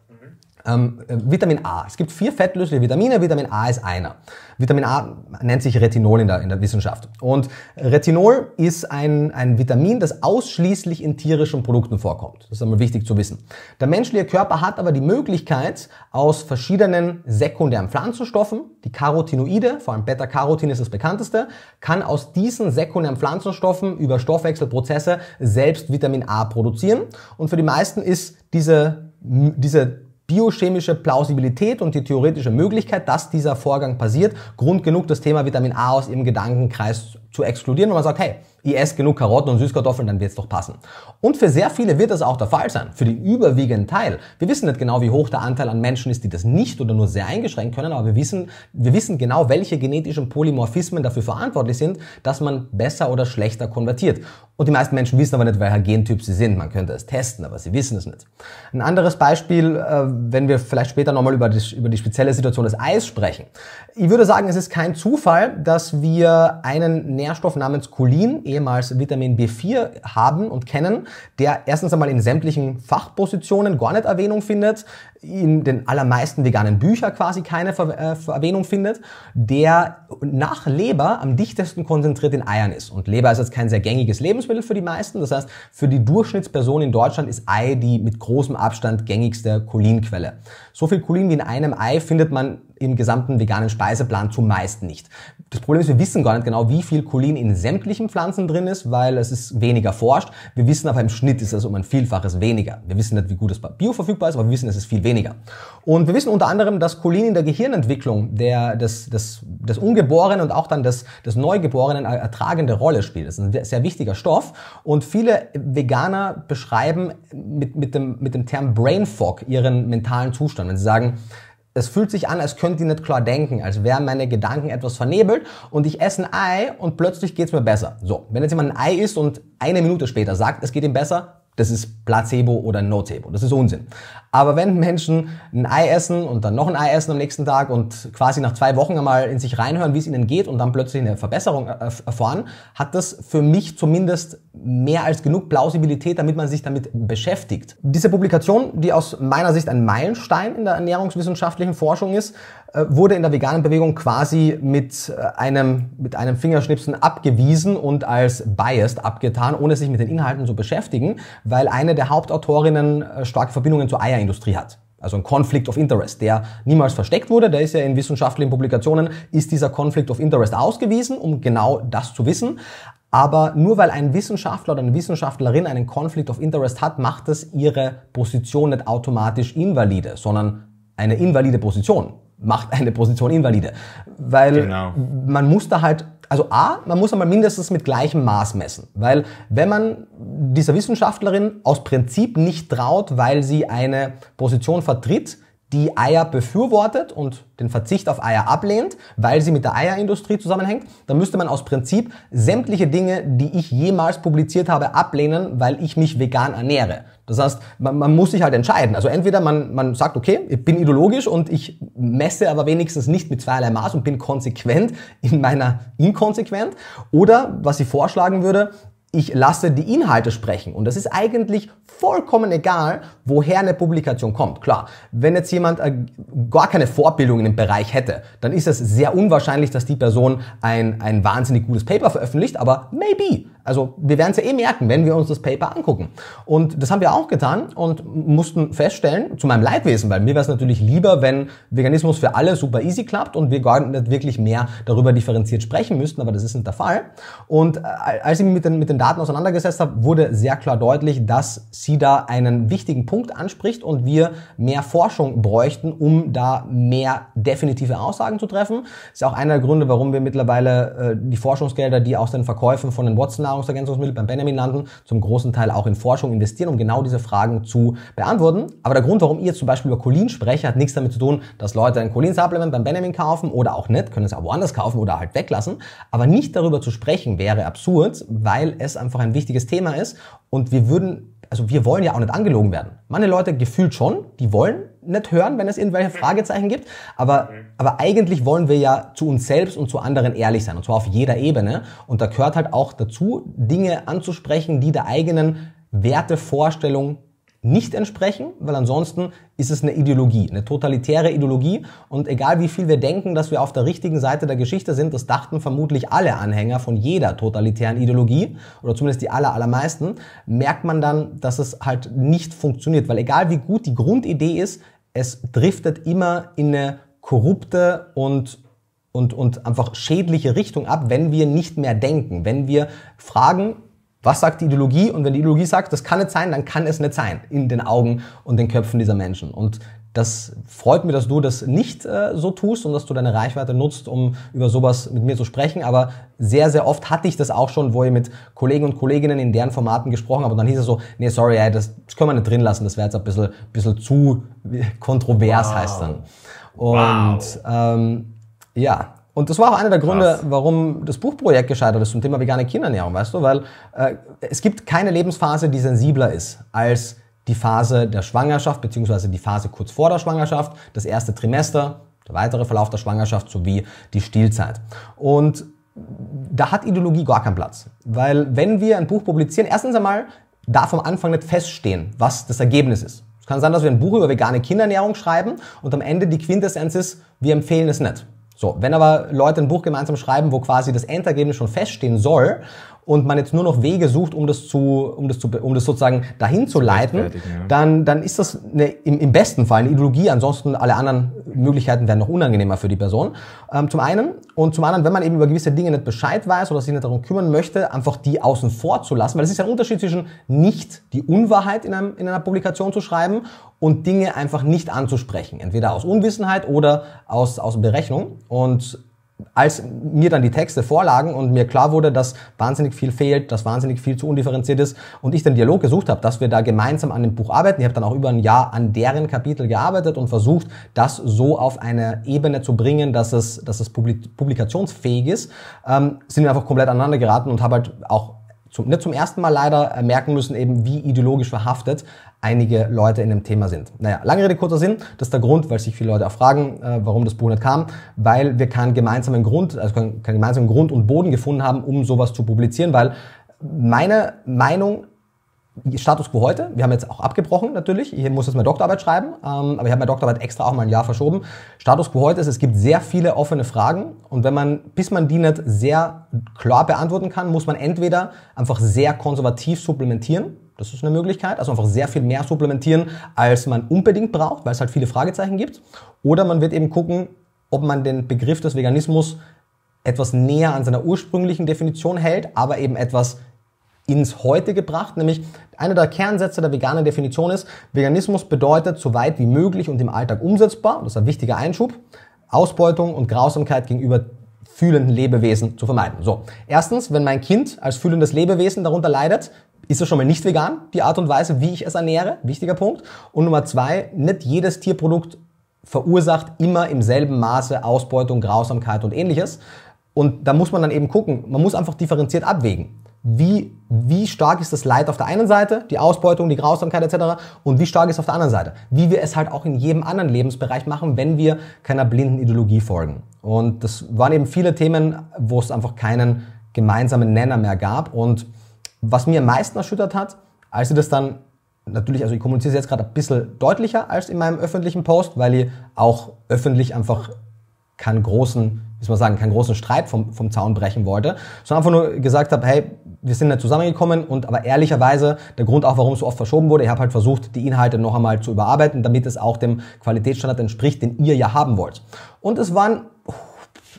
ähm, Vitamin A. Es gibt vier fettlösliche Vitamine, Vitamin A ist einer. Vitamin A nennt sich Retinol in der, in der Wissenschaft. Und Retinol ist ein, ein Vitamin, das ausschließlich in tierischen Produkten vorkommt. Das ist einmal wichtig zu wissen. Der menschliche Körper hat aber die Möglichkeit, aus verschiedenen sekundären Pflanzenstoffen, die Carotinoide, vor allem Beta-Carotin ist das bekannteste, kann aus diesen sekundären Pflanzenstoffen über Stoffwechselprozesse selbst Vitamin A produzieren. Und für die meisten ist diese, diese biochemische Plausibilität und die theoretische Möglichkeit, dass dieser Vorgang passiert, Grund genug, das Thema Vitamin A aus ihrem Gedankenkreis zu exkludieren, wenn man sagt, hey, ihr esst genug Karotten und Süßkartoffeln, dann wird es doch passen. Und für sehr viele wird das auch der Fall sein, für den überwiegenden Teil. Wir wissen nicht genau, wie hoch der Anteil an Menschen ist, die das nicht oder nur sehr eingeschränkt können, aber wir wissen, wir wissen genau, welche genetischen Polymorphismen dafür verantwortlich sind, dass man besser oder schlechter konvertiert. Und die meisten Menschen wissen aber nicht, welcher Gentyp sie sind. Man könnte es testen, aber sie wissen es nicht. Ein anderes Beispiel, äh, wenn wir vielleicht später nochmal über, die, über die spezielle Situation des Eis sprechen. Ich würde sagen, es ist kein Zufall, dass wir einen Nährstoff namens Cholin, ehemals Vitamin B4, haben und kennen, der erstens einmal in sämtlichen Fachpositionen gar nicht Erwähnung findet, in den allermeisten veganen Büchern quasi keine äh, Erwähnung findet, der nach Leber am dichtesten konzentriert in Eiern ist. Und Leber ist jetzt kein sehr gängiges Lebensmittel für die meisten. Das heißt, für die Durchschnittsperson in Deutschland ist Ei die mit großem Abstand gängigste Cholinquelle. So viel Cholin wie in einem Ei findet man im gesamten veganen Speiseplan zumeist nicht. Das Problem ist, wir wissen gar nicht genau, wie viel Cholin in sämtlichen Pflanzen drin ist, weil es ist weniger forscht. Wir wissen aber im Schnitt ist es um ein Vielfaches weniger. Wir wissen nicht, wie gut es bei Bio verfügbar ist, aber wir wissen, es ist viel weniger. Und wir wissen unter anderem, dass Cholin in der Gehirnentwicklung der, des, des, des Ungeborenen und auch dann des, des Neugeborenen eine ertragende Rolle spielt. Das ist ein sehr wichtiger Stoff. Und viele Veganer beschreiben mit, mit, dem, mit dem Term Brain Fog ihren mentalen Zustand. Wenn sie sagen, es fühlt sich an, als könnte ich nicht klar denken, als wären meine Gedanken etwas vernebelt und ich esse ein Ei und plötzlich geht's mir besser. So, wenn jetzt jemand ein Ei isst und eine Minute später sagt, es geht ihm besser, das ist Placebo oder Nocebo. Das ist Unsinn. Aber wenn Menschen ein Ei essen und dann noch ein Ei essen am nächsten Tag und quasi nach zwei Wochen einmal in sich reinhören, wie es ihnen geht und dann plötzlich eine Verbesserung erfahren, hat das für mich zumindest mehr als genug Plausibilität, damit man sich damit beschäftigt. Diese Publikation, die aus meiner Sicht ein Meilenstein in der ernährungswissenschaftlichen Forschung ist, äh, wurde in der veganen Bewegung quasi mit äh, einem, mit einem Fingerschnipsen abgewiesen und als biased abgetan, ohne sich mit den Inhalten zu beschäftigen, weil eine der Hauptautorinnen äh, starke Verbindungen zur Eierindustrie hat. Also ein Conflict of Interest, der niemals versteckt wurde, der ist ja in wissenschaftlichen Publikationen, ist dieser Conflict of Interest ausgewiesen, um genau das zu wissen. Aber nur weil ein Wissenschaftler oder eine Wissenschaftlerin einen Conflict of Interest hat, macht es ihre Position nicht automatisch invalide, sondern eine invalide Position macht eine Position invalide. Weil genau. man muss da halt, also A, man muss einmal mindestens mit gleichem Maß messen. Weil wenn man dieser Wissenschaftlerin aus Prinzip nicht traut, weil sie eine Position vertritt, die Eier befürwortet und den Verzicht auf Eier ablehnt, weil sie mit der Eierindustrie zusammenhängt, dann müsste man aus Prinzip sämtliche Dinge, die ich jemals publiziert habe, ablehnen, weil ich mich vegan ernähre. Das heißt, man, man muss sich halt entscheiden. Also entweder man, man sagt, okay, ich bin ideologisch und ich messe aber wenigstens nicht mit zweierlei Maß und bin konsequent in meiner Inkonsequent. Oder was ich vorschlagen würde, ich lasse die Inhalte sprechen und das ist eigentlich vollkommen egal, woher eine Publikation kommt. Klar, wenn jetzt jemand äh, gar keine Vorbildung in dem Bereich hätte, dann ist es sehr unwahrscheinlich, dass die Person ein, ein wahnsinnig gutes Paper veröffentlicht, aber maybe. Also wir werden es ja eh merken, wenn wir uns das Paper angucken. Und das haben wir auch getan und mussten feststellen, zu meinem Leidwesen, weil mir wäre es natürlich lieber, wenn Veganismus für alle super easy klappt und wir gar nicht wirklich mehr darüber differenziert sprechen müssten, aber das ist nicht der Fall. Und äh, als ich mit den, mit den den Daten auseinandergesetzt habe, wurde sehr klar deutlich, dass SIDA einen wichtigen Punkt anspricht und wir mehr Forschung bräuchten, um da mehr definitive Aussagen zu treffen. Das ist auch einer der Gründe, warum wir mittlerweile äh, die Forschungsgelder, die aus den Verkäufen von den Watson-Nahrungsergänzungsmitteln beim Benjamin landen, zum großen Teil auch in Forschung investieren, um genau diese Fragen zu beantworten. Aber der Grund, warum ich zum Beispiel über Cholin spreche, hat nichts damit zu tun, dass Leute ein Cholin-Supplement beim Benjamin kaufen oder auch nicht, können es auch woanders kaufen oder halt weglassen. Aber nicht darüber zu sprechen wäre absurd, weil es es einfach ein wichtiges Thema ist und wir würden, also wir wollen ja auch nicht angelogen werden. Meine Leute gefühlt schon, die wollen nicht hören, wenn es irgendwelche Fragezeichen gibt, aber, aber eigentlich wollen wir ja zu uns selbst und zu anderen ehrlich sein und zwar auf jeder Ebene und da gehört halt auch dazu, Dinge anzusprechen, die der eigenen Wertevorstellung nicht entsprechen, weil ansonsten ist es eine Ideologie, eine totalitäre Ideologie. Und egal wie viel wir denken, dass wir auf der richtigen Seite der Geschichte sind, das dachten vermutlich alle Anhänger von jeder totalitären Ideologie oder zumindest die aller, allermeisten, merkt man dann, dass es halt nicht funktioniert. Weil egal wie gut die Grundidee ist, es driftet immer in eine korrupte und und, und einfach schädliche Richtung ab, wenn wir nicht mehr denken, wenn wir fragen, was sagt die Ideologie? Und wenn die Ideologie sagt, das kann nicht sein, dann kann es nicht sein in den Augen und den Köpfen dieser Menschen. Und das freut mich, dass du das nicht äh, so tust und dass du deine Reichweite nutzt, um über sowas mit mir zu sprechen. Aber sehr, sehr oft hatte ich das auch schon, wo ich mit Kollegen und Kolleginnen in deren Formaten gesprochen habe. Und dann hieß es so, nee, sorry, ey, das, das können wir nicht drin lassen. Das wäre jetzt ein bisschen, bisschen zu kontrovers, wow. heißt dann. Und wow. ähm, ja, und das war auch einer der Gründe, Krass. warum das Buchprojekt gescheitert ist zum Thema vegane Kindernährung, weißt du? Weil äh, es gibt keine Lebensphase, die sensibler ist als die Phase der Schwangerschaft, beziehungsweise die Phase kurz vor der Schwangerschaft, das erste Trimester, der weitere Verlauf der Schwangerschaft sowie die Stillzeit. Und da hat Ideologie gar keinen Platz. Weil wenn wir ein Buch publizieren, erstens einmal darf am Anfang nicht feststehen, was das Ergebnis ist. Es kann sein, dass wir ein Buch über vegane Kinderernährung schreiben und am Ende die Quintessenz ist, wir empfehlen es nicht. So, wenn aber Leute ein Buch gemeinsam schreiben, wo quasi das Endergebnis schon feststehen soll und man jetzt nur noch mhm. Wege sucht, um das zu, um das zu, um das sozusagen dahin zu leiten, ja. dann, dann ist das eine, im, im, besten Fall eine Ideologie. Ansonsten alle anderen Möglichkeiten werden noch unangenehmer für die Person. Ähm, zum einen. Und zum anderen, wenn man eben über gewisse Dinge nicht Bescheid weiß oder sich nicht darum kümmern möchte, einfach die außen vor zu lassen. Weil es ist ein Unterschied zwischen nicht die Unwahrheit in, einem, in einer Publikation zu schreiben und Dinge einfach nicht anzusprechen. Entweder aus Unwissenheit oder aus, aus Berechnung. Und als mir dann die Texte vorlagen und mir klar wurde, dass wahnsinnig viel fehlt, dass wahnsinnig viel zu undifferenziert ist und ich den Dialog gesucht habe, dass wir da gemeinsam an dem Buch arbeiten. Ich habe dann auch über ein Jahr an deren Kapitel gearbeitet und versucht, das so auf eine Ebene zu bringen, dass es, dass es publikationsfähig ist, ähm, sind wir einfach komplett aneinander geraten und habe halt auch zum, nicht ne, zum ersten Mal leider äh, merken müssen, eben wie ideologisch verhaftet einige Leute in dem Thema sind. Naja, lange Rede, kurzer Sinn. Das ist der Grund, weil sich viele Leute auch fragen, äh, warum das Buch nicht kam, weil wir keinen gemeinsamen Grund, also keinen, keinen gemeinsamen Grund und Boden gefunden haben, um sowas zu publizieren, weil meine Meinung Status quo heute. Wir haben jetzt auch abgebrochen natürlich. Ich muss jetzt meine Doktorarbeit schreiben, ähm, aber ich habe meine Doktorarbeit extra auch mal ein Jahr verschoben. Status quo heute ist, es gibt sehr viele offene Fragen und wenn man, bis man die nicht sehr klar beantworten kann, muss man entweder einfach sehr konservativ supplementieren. Das ist eine Möglichkeit. Also einfach sehr viel mehr supplementieren, als man unbedingt braucht, weil es halt viele Fragezeichen gibt. Oder man wird eben gucken, ob man den Begriff des Veganismus etwas näher an seiner ursprünglichen Definition hält, aber eben etwas ins Heute gebracht, nämlich einer der Kernsätze der veganen Definition ist, Veganismus bedeutet so weit wie möglich und im Alltag umsetzbar, das ist ein wichtiger Einschub, Ausbeutung und Grausamkeit gegenüber fühlenden Lebewesen zu vermeiden. So, erstens, wenn mein Kind als fühlendes Lebewesen darunter leidet, ist es schon mal nicht vegan, die Art und Weise, wie ich es ernähre, wichtiger Punkt. Und Nummer zwei, nicht jedes Tierprodukt verursacht immer im selben Maße Ausbeutung, Grausamkeit und ähnliches. Und da muss man dann eben gucken, man muss einfach differenziert abwägen wie, wie stark ist das Leid auf der einen Seite, die Ausbeutung, die Grausamkeit etc. und wie stark ist auf der anderen Seite. Wie wir es halt auch in jedem anderen Lebensbereich machen, wenn wir keiner blinden Ideologie folgen. Und das waren eben viele Themen, wo es einfach keinen gemeinsamen Nenner mehr gab. Und was mir am meisten erschüttert hat, als ich das dann natürlich, also ich kommuniziere es jetzt gerade ein bisschen deutlicher als in meinem öffentlichen Post, weil ich auch öffentlich einfach keinen großen wie soll man sagen, keinen großen Streit vom, vom Zaun brechen wollte, sondern einfach nur gesagt habe, hey, wir sind nicht zusammengekommen und aber ehrlicherweise der Grund auch, warum es so oft verschoben wurde, ich habe halt versucht, die Inhalte noch einmal zu überarbeiten, damit es auch dem Qualitätsstandard entspricht, den ihr ja haben wollt. Und es waren,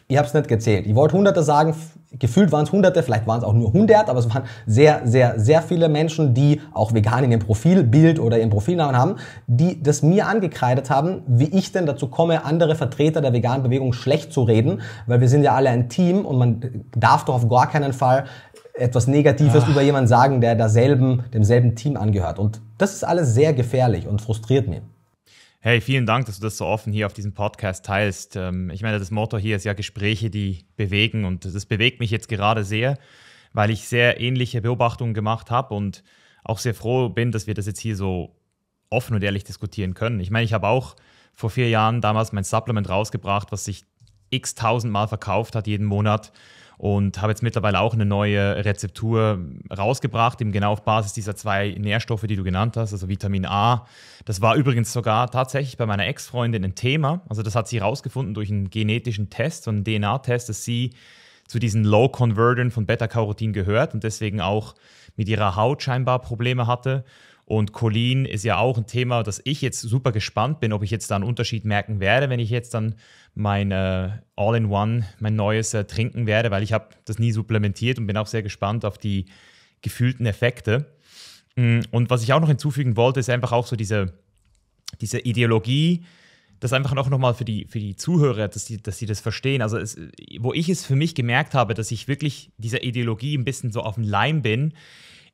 ich habe es nicht gezählt, ich wollte Hunderte sagen, gefühlt waren es hunderte, vielleicht waren es auch nur hundert, aber es waren sehr, sehr, sehr viele Menschen, die auch vegan in ihrem Profilbild oder ihrem Profilnamen haben, die das mir angekreidet haben, wie ich denn dazu komme, andere Vertreter der veganen Bewegung schlecht zu reden, weil wir sind ja alle ein Team und man darf doch auf gar keinen Fall etwas Negatives Ach. über jemanden sagen, der derselben, demselben Team angehört. Und das ist alles sehr gefährlich und frustriert mich. Hey, vielen Dank, dass du das so offen hier auf diesem Podcast teilst. Ähm, ich meine, das Motto hier ist ja Gespräche, die bewegen und das bewegt mich jetzt gerade sehr, weil ich sehr ähnliche Beobachtungen gemacht habe und auch sehr froh bin, dass wir das jetzt hier so offen und ehrlich diskutieren können. Ich meine, ich habe auch vor vier Jahren damals mein Supplement rausgebracht, was sich x tausendmal verkauft hat jeden Monat und habe jetzt mittlerweile auch eine neue Rezeptur rausgebracht, eben genau auf Basis dieser zwei Nährstoffe, die du genannt hast, also Vitamin A. Das war übrigens sogar tatsächlich bei meiner Ex-Freundin ein Thema. Also das hat sie herausgefunden durch einen genetischen Test, so einen DNA-Test, dass sie zu diesen Low-Convertern von Beta-Carotin gehört und deswegen auch mit ihrer Haut scheinbar Probleme hatte. Und Colin ist ja auch ein Thema, das ich jetzt super gespannt bin, ob ich jetzt da einen Unterschied merken werde, wenn ich jetzt dann mein äh, All-in-One, mein neues äh, trinken werde, weil ich habe das nie supplementiert und bin auch sehr gespannt auf die gefühlten Effekte. Mm, und was ich auch noch hinzufügen wollte, ist einfach auch so diese, diese Ideologie, das einfach auch nochmal für die, für die Zuhörer, dass sie dass die das verstehen. Also es, wo ich es für mich gemerkt habe, dass ich wirklich dieser Ideologie ein bisschen so auf dem Leim bin,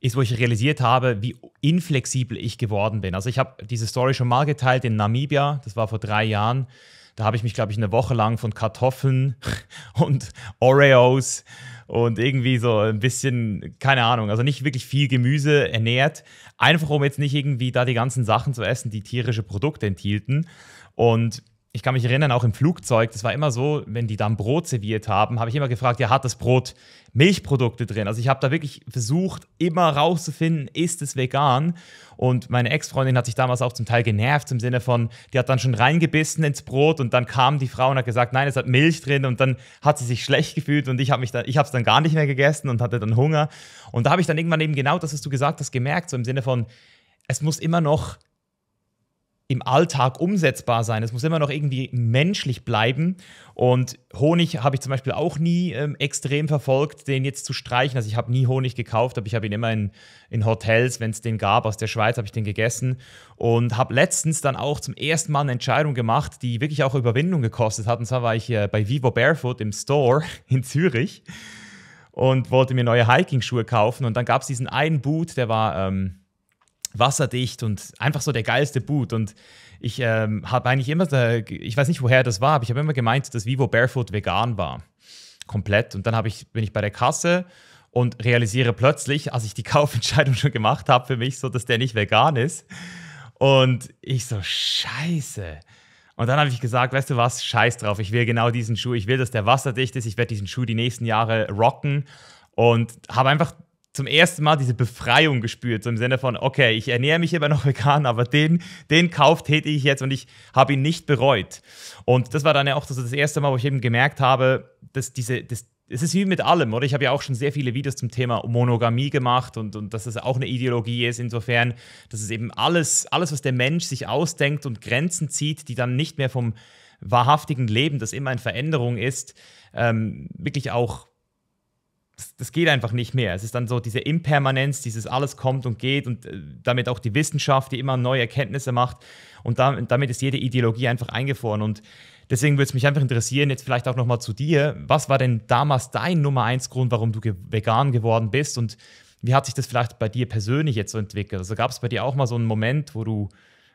ist, wo ich realisiert habe, wie inflexibel ich geworden bin. Also ich habe diese Story schon mal geteilt in Namibia, das war vor drei Jahren. Da habe ich mich, glaube ich, eine Woche lang von Kartoffeln [laughs] und Oreos und irgendwie so ein bisschen, keine Ahnung, also nicht wirklich viel Gemüse ernährt. Einfach um jetzt nicht irgendwie da die ganzen Sachen zu essen, die tierische Produkte enthielten. Und ich kann mich erinnern, auch im Flugzeug, das war immer so, wenn die dann Brot serviert haben, habe ich immer gefragt, ja, hat das Brot Milchprodukte drin? Also ich habe da wirklich versucht, immer rauszufinden, ist es vegan? Und meine Ex-Freundin hat sich damals auch zum Teil genervt, im Sinne von, die hat dann schon reingebissen ins Brot und dann kam die Frau und hat gesagt, nein, es hat Milch drin und dann hat sie sich schlecht gefühlt und ich habe es dann gar nicht mehr gegessen und hatte dann Hunger. Und da habe ich dann irgendwann eben genau das, was du gesagt hast, gemerkt, so im Sinne von, es muss immer noch im Alltag umsetzbar sein. Es muss immer noch irgendwie menschlich bleiben. Und Honig habe ich zum Beispiel auch nie ähm, extrem verfolgt, den jetzt zu streichen. Also ich habe nie Honig gekauft, aber ich habe ihn immer in, in Hotels, wenn es den gab aus der Schweiz, habe ich den gegessen. Und habe letztens dann auch zum ersten Mal eine Entscheidung gemacht, die wirklich auch Überwindung gekostet hat. Und zwar war ich äh, bei Vivo Barefoot im Store [laughs] in Zürich und wollte mir neue Hiking-Schuhe kaufen. Und dann gab es diesen einen Boot, der war... Ähm, wasserdicht und einfach so der geilste Boot. Und ich ähm, habe eigentlich immer, ich weiß nicht, woher das war, aber ich habe immer gemeint, dass Vivo Barefoot vegan war. Komplett. Und dann ich, bin ich bei der Kasse und realisiere plötzlich, als ich die Kaufentscheidung [laughs] schon gemacht habe für mich, so dass der nicht vegan ist. Und ich so, scheiße. Und dann habe ich gesagt, weißt du was, scheiß drauf, ich will genau diesen Schuh, ich will, dass der wasserdicht ist, ich werde diesen Schuh die nächsten Jahre rocken und habe einfach zum ersten Mal diese Befreiung gespürt, so im Sinne von, okay, ich ernähre mich immer noch [laughs] vegan, aber den, den Kauf täte ich jetzt und ich habe ihn nicht bereut. Und das war dann ja auch das, das erste Mal, wo ich eben gemerkt habe, dass diese, das, es ist wie mit allem, oder? Ich habe ja auch schon sehr viele Videos zum Thema Monogamie gemacht und, und dass es auch eine Ideologie ist, insofern, dass es eben alles, alles, was der Mensch sich ausdenkt und Grenzen zieht, die dann nicht mehr vom wahrhaftigen Leben, das immer in Veränderung ist, ähm, wirklich auch das, das, geht einfach nicht mehr. Es ist dann so diese Impermanenz, dieses alles kommt und geht und äh, damit auch die Wissenschaft, die immer neue Erkenntnisse macht. Und da, damit ist jede Ideologie einfach eingefroren. Und deswegen würde es mich einfach interessieren, jetzt vielleicht auch nochmal zu dir. Was war denn damals dein Nummer eins Grund, warum du ge vegan geworden bist? Und wie hat sich das vielleicht bei dir persönlich jetzt so entwickelt? Also gab es bei dir auch mal so einen Moment, wo du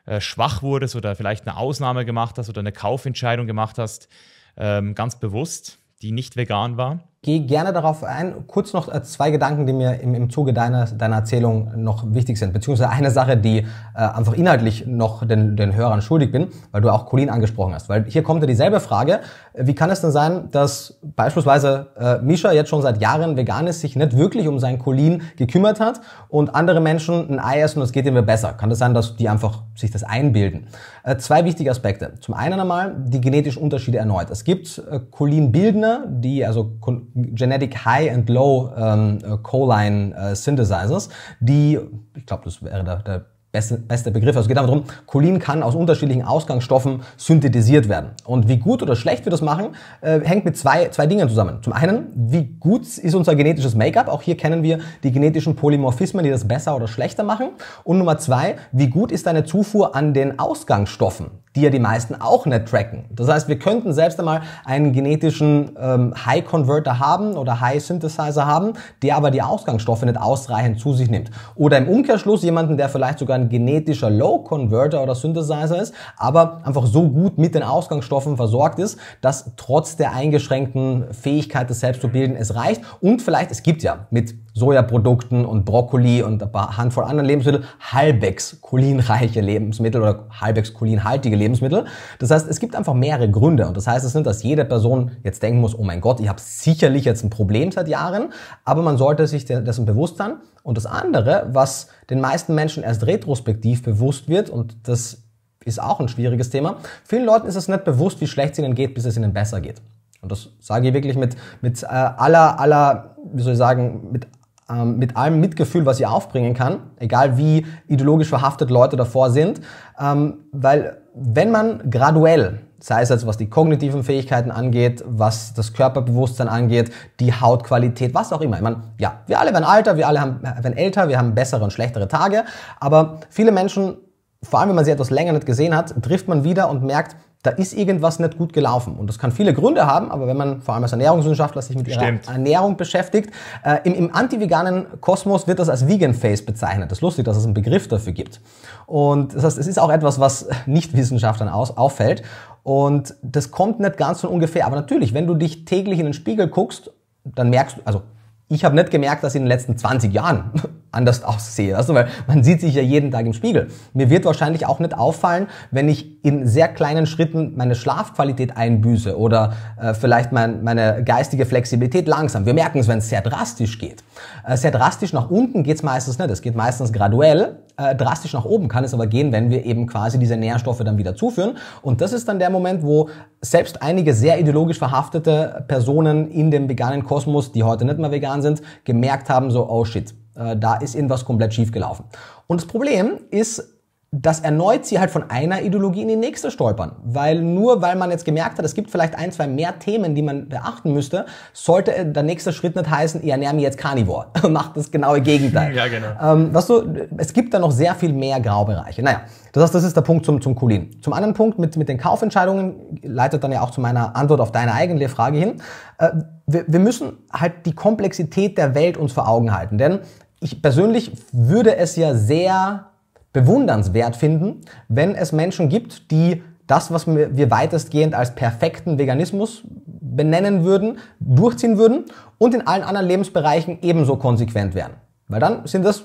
äh, schwach wurdest oder vielleicht eine Ausnahme gemacht hast oder eine Kaufentscheidung gemacht hast, ähm, ganz bewusst, die nicht vegan war? Geh gerne darauf ein. Kurz noch äh, zwei Gedanken, die mir im, im Zuge deiner, deiner Erzählung noch wichtig sind, beziehungsweise eine Sache, die äh, einfach inhaltlich noch den, den Hörern schuldig bin, weil du auch Colin angesprochen hast. Weil hier kommt ja dieselbe Frage, wie kann es denn sein, dass beispielsweise äh, Misha jetzt schon seit Jahren vegan ist, sich nicht wirklich um sein Cholin gekümmert hat und andere Menschen ein Ei essen und es geht ihm besser? Kann es das sein, dass die einfach sich das einbilden? Äh, zwei wichtige Aspekte. Zum einen einmal die genetischen Unterschiede erneut. Es gibt äh, Cholinbildner, die also Genetic High and Low ähm, äh, Choline äh, Synthesizers, die, ich glaube, das wäre der, der beste, beste Begriff. Also es geht einfach darum, Cholin kann aus unterschiedlichen Ausgangsstoffen synthetisiert werden. Und wie gut oder schlecht wir das machen, äh, hängt mit zwei, zwei Dingen zusammen. Zum einen, wie gut ist unser genetisches Make-up? Auch hier kennen wir die genetischen Polymorphismen, die das besser oder schlechter machen. Und Nummer zwei, wie gut ist deine Zufuhr an den Ausgangsstoffen? die ja die meisten auch nicht tracken. Das heißt, wir könnten selbst einmal einen genetischen ähm, High-Converter haben oder High-Synthesizer haben, der aber die Ausgangsstoffe nicht ausreichend zu sich nimmt. Oder im Umkehrschluss jemanden, der vielleicht sogar ein genetischer Low-Converter oder Synthesizer ist, aber einfach so gut mit den Ausgangsstoffen versorgt ist, dass trotz der eingeschränkten Fähigkeit, das selbst zu bilden, es reicht. Und vielleicht, es gibt ja mit Sojaprodukten und Brokkoli und ein paar Handvoll anderen Lebensmittel halbwegs cholinreiche Lebensmittel oder halbwegs cholinhaltige Lebensmittel. Das heißt, es gibt einfach mehrere Gründe und das heißt es sind, dass jede Person jetzt denken muss, oh mein Gott, ich habe sicherlich jetzt ein Problem seit Jahren, aber man sollte sich dessen bewusst sein. Und das andere, was den meisten Menschen erst retrospektiv bewusst wird und das ist auch ein schwieriges Thema, vielen Leuten ist es nicht bewusst, wie schlecht es ihnen geht, bis es ihnen besser geht. Und das sage ich wirklich mit, mit äh, aller, aller, wie soll ich sagen, mit ähm, mit allem Mitgefühl, was ihr aufbringen kann, egal wie ideologisch verhaftet Leute davor sind, ähm, weil wenn man graduell sei es jetzt was die kognitiven Fähigkeiten angeht, was das Körperbewusstsein angeht, die Hautqualität, was auch immer. Ich meine, ja, wir alle werden alter, wir alle haben, werden älter, wir haben bessere und schlechtere Tage, aber viele Menschen vor allem wenn man sie etwas länger nicht gesehen hat, trifft man wieder und merkt, da ist irgendwas nicht gut gelaufen. Und das kann viele Gründe haben, aber wenn man vor allem als Ernährungswissenschaftler sich mit Stimmt. Ernährung beschäftigt, äh, im, im anti-veganen Kosmos wird das als Vegan Face bezeichnet. Das ist lustig, dass es einen Begriff dafür gibt. Und das heißt, es ist auch etwas, was [laughs] Nichtwissenschaftlern aus, auffällt. Und das kommt nicht ganz von ungefähr. Aber natürlich, wenn du dich täglich in den Spiegel guckst, dann merkst du, also ich habe nicht gemerkt, dass ich in den letzten 20 Jahren [laughs] anders aussehe. Weißt du? Weil man sieht sich ja jeden Tag im Spiegel. Mir wird wahrscheinlich auch nicht auffallen, wenn ich in sehr kleinen Schritten meine Schlafqualität einbüße oder äh, vielleicht mein, meine geistige Flexibilität langsam. Wir merken es, wenn es sehr drastisch geht. Äh, sehr drastisch nach unten geht's meistens nicht. Es geht meistens graduell. Äh, drastisch nach oben kann es aber gehen, wenn wir eben quasi diese Nährstoffe dann wieder zuführen. Und das ist dann der Moment, wo selbst einige sehr ideologisch verhaftete Personen in dem veganen Kosmos, die heute nicht mehr vegan sind, gemerkt haben, so, oh shit, äh, da ist irgendwas komplett schiefgelaufen. Und das Problem ist, dass erneut sie halt von einer Ideologie in die nächste stolpern. Weil nur weil man jetzt gemerkt hat, es gibt vielleicht ein, zwei mehr Themen, die man beachten müsste, sollte äh, der nächste Schritt nicht heißen, ihr ernähre mich jetzt Carnivore. [laughs] Macht das genaue Gegenteil. Ja, genau. Ähm, weißt du, es gibt da noch sehr viel mehr Graubereiche. Naja, das heißt, das ist der Punkt zum, zum Kulin. Zum anderen Punkt mit, mit den Kaufentscheidungen leitet dann ja auch zu meiner Antwort auf deine eigene Frage hin. Äh, wir, wir müssen halt die Komplexität der Welt uns vor Augen halten. Denn ich persönlich würde es ja sehr bewundernswert finden, wenn es Menschen gibt, die das, was wir weitestgehend als perfekten Veganismus benennen würden, durchziehen würden und in allen anderen Lebensbereichen ebenso konsequent wären. Weil dann sind das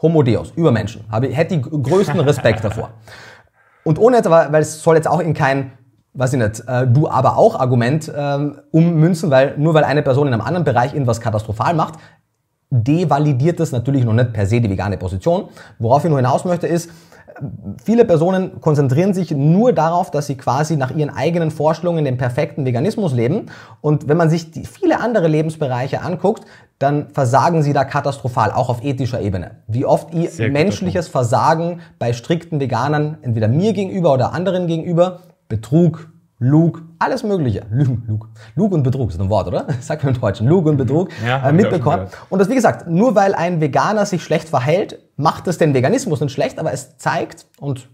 Homo Deus, Übermenschen. Habe, hätte die größten Respekt davor. Und ohne, weil es soll jetzt auch in kein, weiß ich nicht, äh, du aber auch Argument ähm, ummünzen, weil nur weil eine Person in einem anderen Bereich irgendwas katastrophal macht, devalidiert es natürlich noch nicht per se die vegane Position. Worauf ich nur hinaus möchte ist, viele Personen konzentrieren sich nur darauf, dass sie quasi nach ihren eigenen Vorstellungen den perfekten Veganismus leben. Und wenn man sich viele andere Lebensbereiche anguckt, dann versagen sie da katastrophal, auch auf ethischer Ebene. Wie oft ihr Sehr menschliches Versagen bei strikten Veganern, entweder mir gegenüber oder anderen gegenüber, Betrug, Lug, alles Mögliche, Lügen, Lug, Lug und Betrug ist ein Wort, oder? [laughs] Sagt man im Deutschen, Lug und Betrug ja, äh, mitbekommen. Und das, wie gesagt, nur weil ein Veganer sich schlecht verhält, macht es den Veganismus nicht schlecht, aber es zeigt, und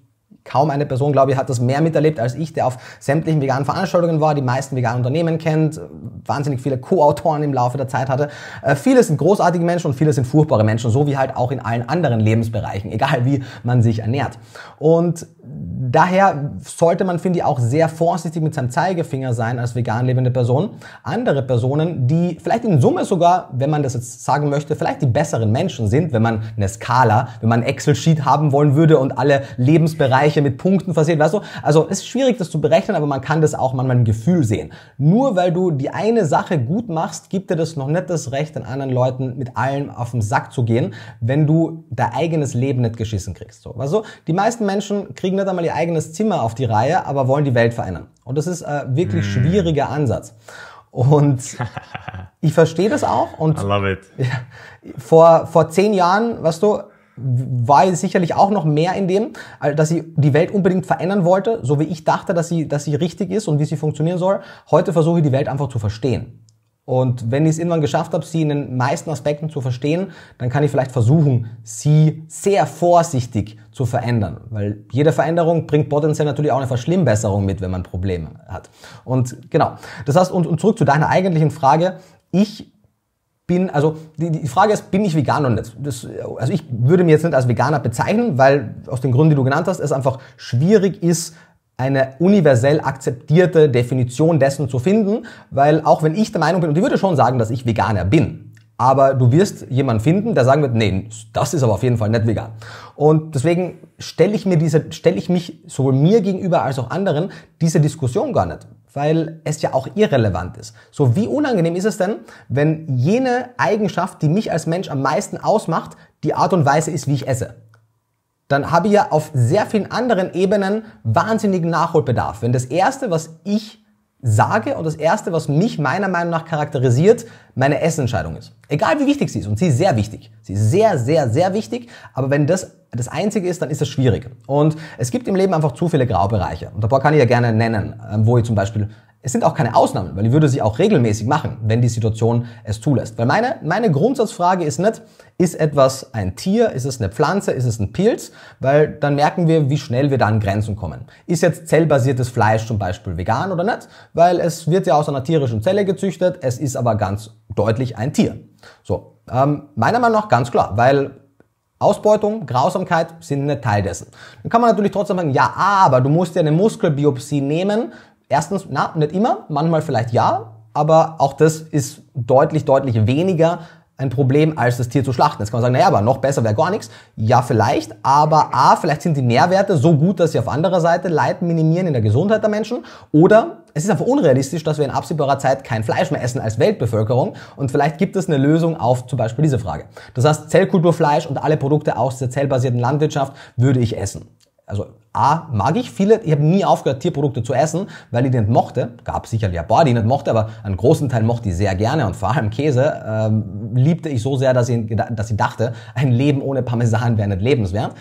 Kaum eine Person, glaube ich, hat das mehr miterlebt als ich, der auf sämtlichen veganen Veranstaltungen war, die meisten veganen Unternehmen kennt, wahnsinnig viele Co-Autoren im Laufe der Zeit hatte. Äh, viele sind großartige Menschen und viele sind furchtbare Menschen, so wie halt auch in allen anderen Lebensbereichen, [laughs] egal wie man sich ernährt. Und daher sollte man, finde ich, auch sehr vorsichtig mit seinem Zeigefinger sein als vegan lebende Person. Andere Personen, die vielleicht in Summe sogar, wenn man das jetzt sagen möchte, vielleicht die besseren Menschen sind, wenn man eine Skala, wenn man Excel-Sheet haben wollen würde und alle Lebensbereiche Bereiche mit Punkten versehen, weißt du? Also es ist schwierig, das zu berechnen, aber man kann das auch manchmal im Gefühl sehen. Nur weil du die eine Sache gut machst, gibt dir das noch nicht das Recht, den anderen Leuten mit allem auf den Sack zu gehen, wenn du dein eigenes Leben nicht geschissen kriegst. So, weißt du? Die meisten Menschen kriegen nicht einmal ihr eigenes Zimmer auf die Reihe, aber wollen die Welt verändern. Und das ist ein äh, wirklich mm. schwieriger Ansatz. Und [laughs] ich verstehe das auch. Und [laughs] vor, vor zehn Jahren, weißt du, war sicherlich auch noch mehr in dem, dass sie die Welt unbedingt verändern wollte, so wie ich dachte, dass sie, dass sie richtig ist und wie sie funktionieren soll. Heute versuche ich die Welt einfach zu verstehen. Und wenn ich es irgendwann geschafft habe, sie in den meisten Aspekten zu verstehen, dann kann ich vielleicht versuchen, sie sehr vorsichtig zu verändern. Weil jede Veränderung bringt potenziell natürlich auch eine Verschlimmbesserung mit, wenn man Probleme hat. Und genau. Das heißt, und, und zurück zu deiner eigentlichen Frage. Ich bin, also die, die Frage ist, bin ich vegan und nicht? Das, also ich würde mir jetzt nicht als Veganer bezeichnen, weil aus den Gründen, die du genannt hast, es einfach schwierig ist, eine universell akzeptierte Definition dessen zu finden, weil auch wenn ich der Meinung bin, und ich würde schon sagen, dass ich Veganer bin, aber du wirst jemanden finden, der sagen wird, nee, das ist aber auf jeden Fall nicht vegan. Und deswegen stelle ich mir diese, stelle ich mich sowohl mir gegenüber als auch anderen diese Diskussion gar nicht weil es ja auch irrelevant ist. So, wie unangenehm ist es denn, wenn jene Eigenschaft, die mich als Mensch am meisten ausmacht, die Art und Weise ist, wie ich esse? Dann habe ich ja auf sehr vielen anderen Ebenen wahnsinnigen Nachholbedarf. Wenn das Erste, was ich sage und das Erste, was mich meiner Meinung nach charakterisiert, meine Essentscheidung ist. Egal wie wichtig sie ist. Und sie ist sehr wichtig. Sie ist sehr, sehr, sehr wichtig. Aber wenn das das Einzige ist, dann ist das schwierig. Und es gibt im Leben einfach zu viele Graubereiche. Und ein paar kann ich ja gerne nennen, ähm, wo ich zum Beispiel es sind auch keine Ausnahmen, weil ich würde sie auch regelmäßig machen, wenn die Situation es zulässt. Weil meine, meine Grundsatzfrage ist nicht, ist etwas ein Tier, ist es eine Pflanze, ist es ein Pilz, weil dann merken wir, wie schnell wir da an Grenzen kommen. Ist jetzt zellbasiertes Fleisch zum Beispiel vegan oder nicht? Weil es wird ja aus einer tierischen Zelle gezüchtet, es ist aber ganz deutlich ein Tier. So, ähm, meiner Meinung nach ganz klar, weil Ausbeutung, Grausamkeit sind nicht Teil dessen. Dann kann man natürlich trotzdem sagen, ja, aber du musst ja eine Muskelbiopsie nehmen Erstens, na, nicht immer, manchmal vielleicht ja, aber auch das ist deutlich, deutlich weniger ein Problem, als das Tier zu schlachten. Jetzt kann man sagen, naja, aber noch besser wäre gar nichts. Ja, vielleicht, aber A, vielleicht sind die Nährwerte so gut, dass sie auf anderer Seite Leid minimieren in der Gesundheit der Menschen. Oder es ist einfach unrealistisch, dass wir in absehbarer Zeit kein Fleisch mehr essen als Weltbevölkerung. Und vielleicht gibt es eine Lösung auf zum Beispiel diese Frage. Das heißt, Zellkulturfleisch und alle Produkte aus der zellbasierten Landwirtschaft würde ich essen. Also A, mag ich viele, ich habe nie aufgehört, Tierprodukte zu essen, weil ich die nicht mochte. Gab sicherlich ein paar, die ich nicht mochte, aber einen großen Teil mochte ich sehr gerne und vor allem Käse ähm, liebte ich so sehr, dass ich, dass ich dachte, ein Leben ohne Parmesan wäre nicht lebenswert.